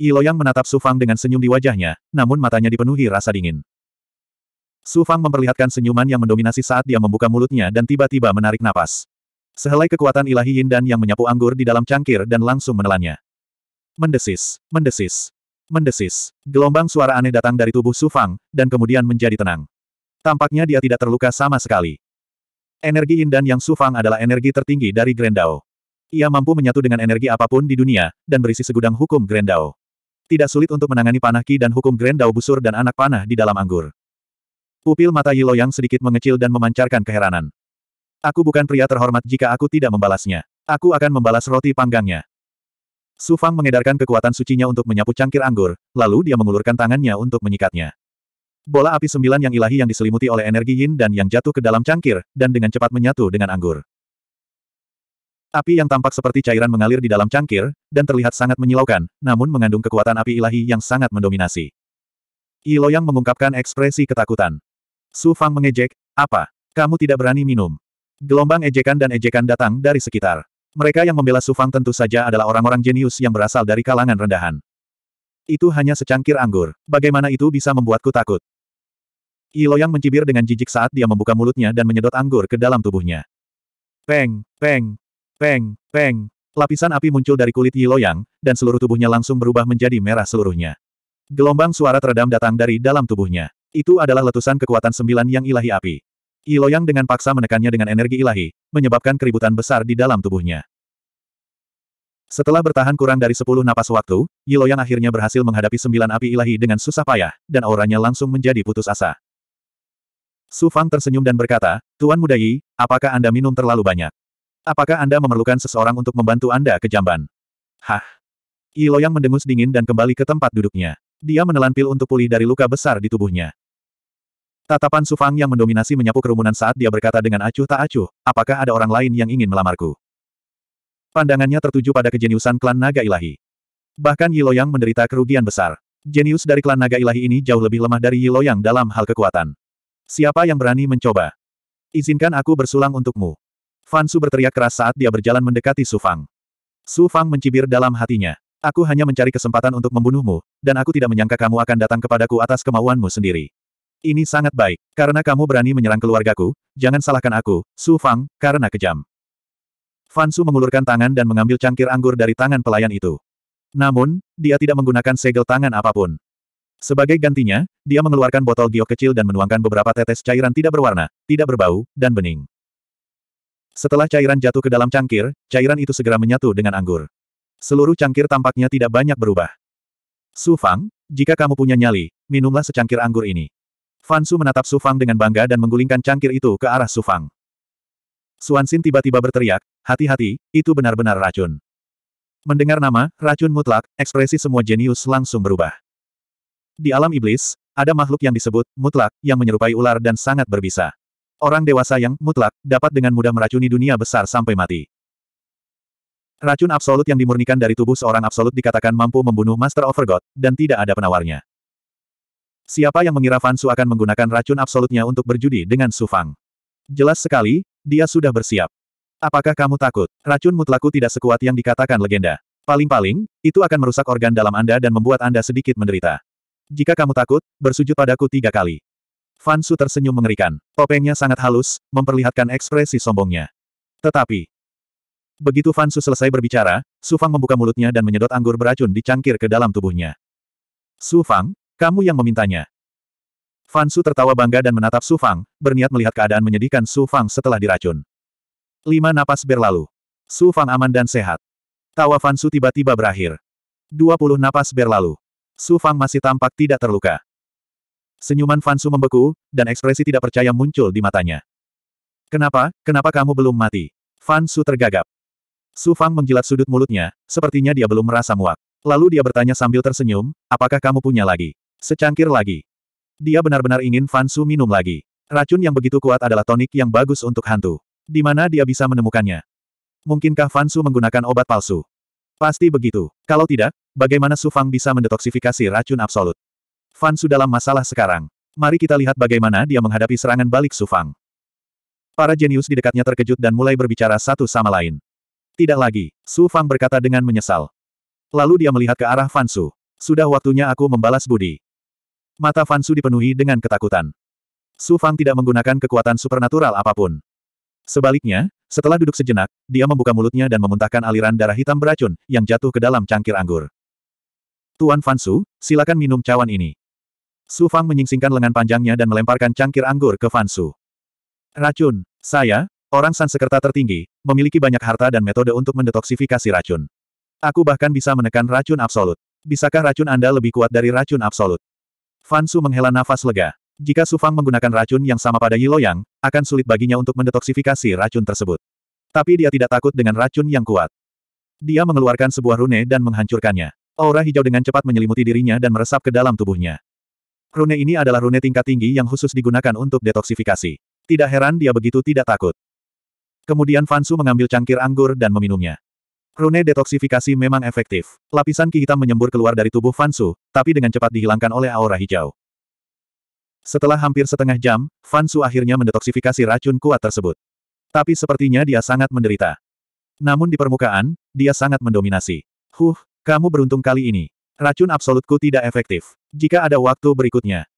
Ilo yang menatap Su Fang dengan senyum di wajahnya, namun matanya dipenuhi rasa dingin. Su Fang memperlihatkan senyuman yang mendominasi saat dia membuka mulutnya dan tiba-tiba menarik napas. Sehelai kekuatan ilahi Yin Dan yang menyapu anggur di dalam cangkir dan langsung menelannya. Mendesis, mendesis, mendesis. Gelombang suara aneh datang dari tubuh Su Fang, dan kemudian menjadi tenang. Tampaknya dia tidak terluka sama sekali. Energi Indan Yang Sufang adalah energi tertinggi dari Grendao. Ia mampu menyatu dengan energi apapun di dunia, dan berisi segudang hukum Grendao. Tidak sulit untuk menangani panah Ki dan hukum Grendao busur dan anak panah di dalam anggur. Pupil mata Yilo yang sedikit mengecil dan memancarkan keheranan. Aku bukan pria terhormat jika aku tidak membalasnya. Aku akan membalas roti panggangnya. Sufang mengedarkan kekuatan sucinya untuk menyapu cangkir anggur, lalu dia mengulurkan tangannya untuk menyikatnya. Bola api sembilan yang ilahi yang diselimuti oleh energi yin dan yang jatuh ke dalam cangkir, dan dengan cepat menyatu dengan anggur. Api yang tampak seperti cairan mengalir di dalam cangkir, dan terlihat sangat menyilaukan, namun mengandung kekuatan api ilahi yang sangat mendominasi. Yilo yang mengungkapkan ekspresi ketakutan. Su Fang mengejek, apa? Kamu tidak berani minum. Gelombang ejekan dan ejekan datang dari sekitar. Mereka yang membela Su Fang tentu saja adalah orang-orang jenius yang berasal dari kalangan rendahan. Itu hanya secangkir anggur. Bagaimana itu bisa membuatku takut? Yi Loyang mencibir dengan jijik saat dia membuka mulutnya dan menyedot anggur ke dalam tubuhnya. Peng, peng, peng, peng. Lapisan api muncul dari kulit Yi Loyang, dan seluruh tubuhnya langsung berubah menjadi merah seluruhnya. Gelombang suara teredam datang dari dalam tubuhnya. Itu adalah letusan kekuatan sembilan yang ilahi api. Yi Loyang dengan paksa menekannya dengan energi ilahi, menyebabkan keributan besar di dalam tubuhnya. Setelah bertahan kurang dari sepuluh napas waktu, Yi Loyang akhirnya berhasil menghadapi sembilan api ilahi dengan susah payah, dan auranya langsung menjadi putus asa. Su Fang tersenyum dan berkata, Tuan Muda Yi, apakah Anda minum terlalu banyak? Apakah Anda memerlukan seseorang untuk membantu Anda ke jamban? Hah? Yi Loyang mendengus dingin dan kembali ke tempat duduknya. Dia menelan pil untuk pulih dari luka besar di tubuhnya. Tatapan Su Fang yang mendominasi menyapu kerumunan saat dia berkata dengan acuh tak acuh, apakah ada orang lain yang ingin melamarku? Pandangannya tertuju pada kejeniusan klan naga ilahi. Bahkan Yi Loyang menderita kerugian besar. Jenius dari klan naga ilahi ini jauh lebih lemah dari Yi Loyang dalam hal kekuatan. Siapa yang berani mencoba? Izinkan aku bersulang untukmu. Fansu berteriak keras saat dia berjalan mendekati Su Fang. Su Fang mencibir dalam hatinya. Aku hanya mencari kesempatan untuk membunuhmu, dan aku tidak menyangka kamu akan datang kepadaku atas kemauanmu sendiri. Ini sangat baik, karena kamu berani menyerang keluargaku, jangan salahkan aku, Su Fang, karena kejam. Fansu mengulurkan tangan dan mengambil cangkir anggur dari tangan pelayan itu. Namun, dia tidak menggunakan segel tangan apapun. Sebagai gantinya, dia mengeluarkan botol giok kecil dan menuangkan beberapa tetes cairan tidak berwarna, tidak berbau, dan bening. Setelah cairan jatuh ke dalam cangkir, cairan itu segera menyatu dengan anggur. Seluruh cangkir tampaknya tidak banyak berubah. Su Fang, jika kamu punya nyali, minumlah secangkir anggur ini. Fansu menatap Su Fang dengan bangga dan menggulingkan cangkir itu ke arah Su Fang. Xin tiba-tiba berteriak, hati-hati, itu benar-benar racun. Mendengar nama, racun mutlak, ekspresi semua jenius langsung berubah. Di alam iblis, ada makhluk yang disebut mutlak, yang menyerupai ular dan sangat berbisa. Orang dewasa yang mutlak dapat dengan mudah meracuni dunia besar sampai mati. Racun absolut yang dimurnikan dari tubuh seorang absolut dikatakan mampu membunuh Master Overgod, dan tidak ada penawarnya. Siapa yang mengira Fansu akan menggunakan racun absolutnya untuk berjudi dengan Sufang? Jelas sekali, dia sudah bersiap. Apakah kamu takut? Racun mutlaku tidak sekuat yang dikatakan legenda. Paling-paling, itu akan merusak organ dalam Anda dan membuat Anda sedikit menderita. Jika kamu takut, bersujud padaku tiga kali. Fan Su tersenyum mengerikan. Topengnya sangat halus, memperlihatkan ekspresi sombongnya. Tetapi, begitu Fan Su selesai berbicara, Su Fang membuka mulutnya dan menyedot anggur beracun di cangkir ke dalam tubuhnya. Su Fang, kamu yang memintanya. Fan Su tertawa bangga dan menatap Su Fang, berniat melihat keadaan menyedihkan Su Fang setelah diracun. Lima napas berlalu. Su Fang aman dan sehat. Tawa Fan Su tiba-tiba berakhir. Dua puluh napas berlalu. Su Fang masih tampak tidak terluka. Senyuman Fansu membeku, dan ekspresi tidak percaya muncul di matanya. Kenapa, kenapa kamu belum mati? Fansu tergagap. Su Fang menjilat sudut mulutnya, sepertinya dia belum merasa muak. Lalu dia bertanya sambil tersenyum, apakah kamu punya lagi? Secangkir lagi. Dia benar-benar ingin Fansu minum lagi. Racun yang begitu kuat adalah tonik yang bagus untuk hantu. Di mana dia bisa menemukannya? Mungkinkah Fansu menggunakan obat palsu? Pasti begitu. Kalau tidak, Bagaimana Su Fang bisa mendetoksifikasi racun absolut? Fan Su dalam masalah sekarang. Mari kita lihat bagaimana dia menghadapi serangan balik Su Fang. Para jenius di dekatnya terkejut dan mulai berbicara satu sama lain. Tidak lagi, Su Fang berkata dengan menyesal. Lalu dia melihat ke arah Fan Su. Sudah waktunya aku membalas budi. Mata Fan Su dipenuhi dengan ketakutan. Su Fang tidak menggunakan kekuatan supernatural apapun. Sebaliknya, setelah duduk sejenak, dia membuka mulutnya dan memuntahkan aliran darah hitam beracun yang jatuh ke dalam cangkir anggur. Tuan Fansu, silakan minum cawan ini. Su Fang menyingsingkan lengan panjangnya dan melemparkan cangkir anggur ke Fansu. Racun, saya, orang Sansekerta tertinggi, memiliki banyak harta dan metode untuk mendetoksifikasi racun. Aku bahkan bisa menekan racun absolut. Bisakah racun Anda lebih kuat dari racun absolut? Fansu menghela nafas lega. Jika Su Fang menggunakan racun yang sama pada Yiloyang, akan sulit baginya untuk mendetoksifikasi racun tersebut. Tapi dia tidak takut dengan racun yang kuat. Dia mengeluarkan sebuah rune dan menghancurkannya. Aura hijau dengan cepat menyelimuti dirinya dan meresap ke dalam tubuhnya. Rune ini adalah rune tingkat tinggi yang khusus digunakan untuk detoksifikasi. Tidak heran dia begitu tidak takut. Kemudian Fansu mengambil cangkir anggur dan meminumnya. Rune detoksifikasi memang efektif. Lapisan ki hitam menyembur keluar dari tubuh Fansu, tapi dengan cepat dihilangkan oleh aura hijau. Setelah hampir setengah jam, Fansu akhirnya mendetoksifikasi racun kuat tersebut. Tapi sepertinya dia sangat menderita. Namun di permukaan, dia sangat mendominasi. Huh, kamu beruntung kali ini. Racun absolutku tidak efektif. Jika ada waktu berikutnya,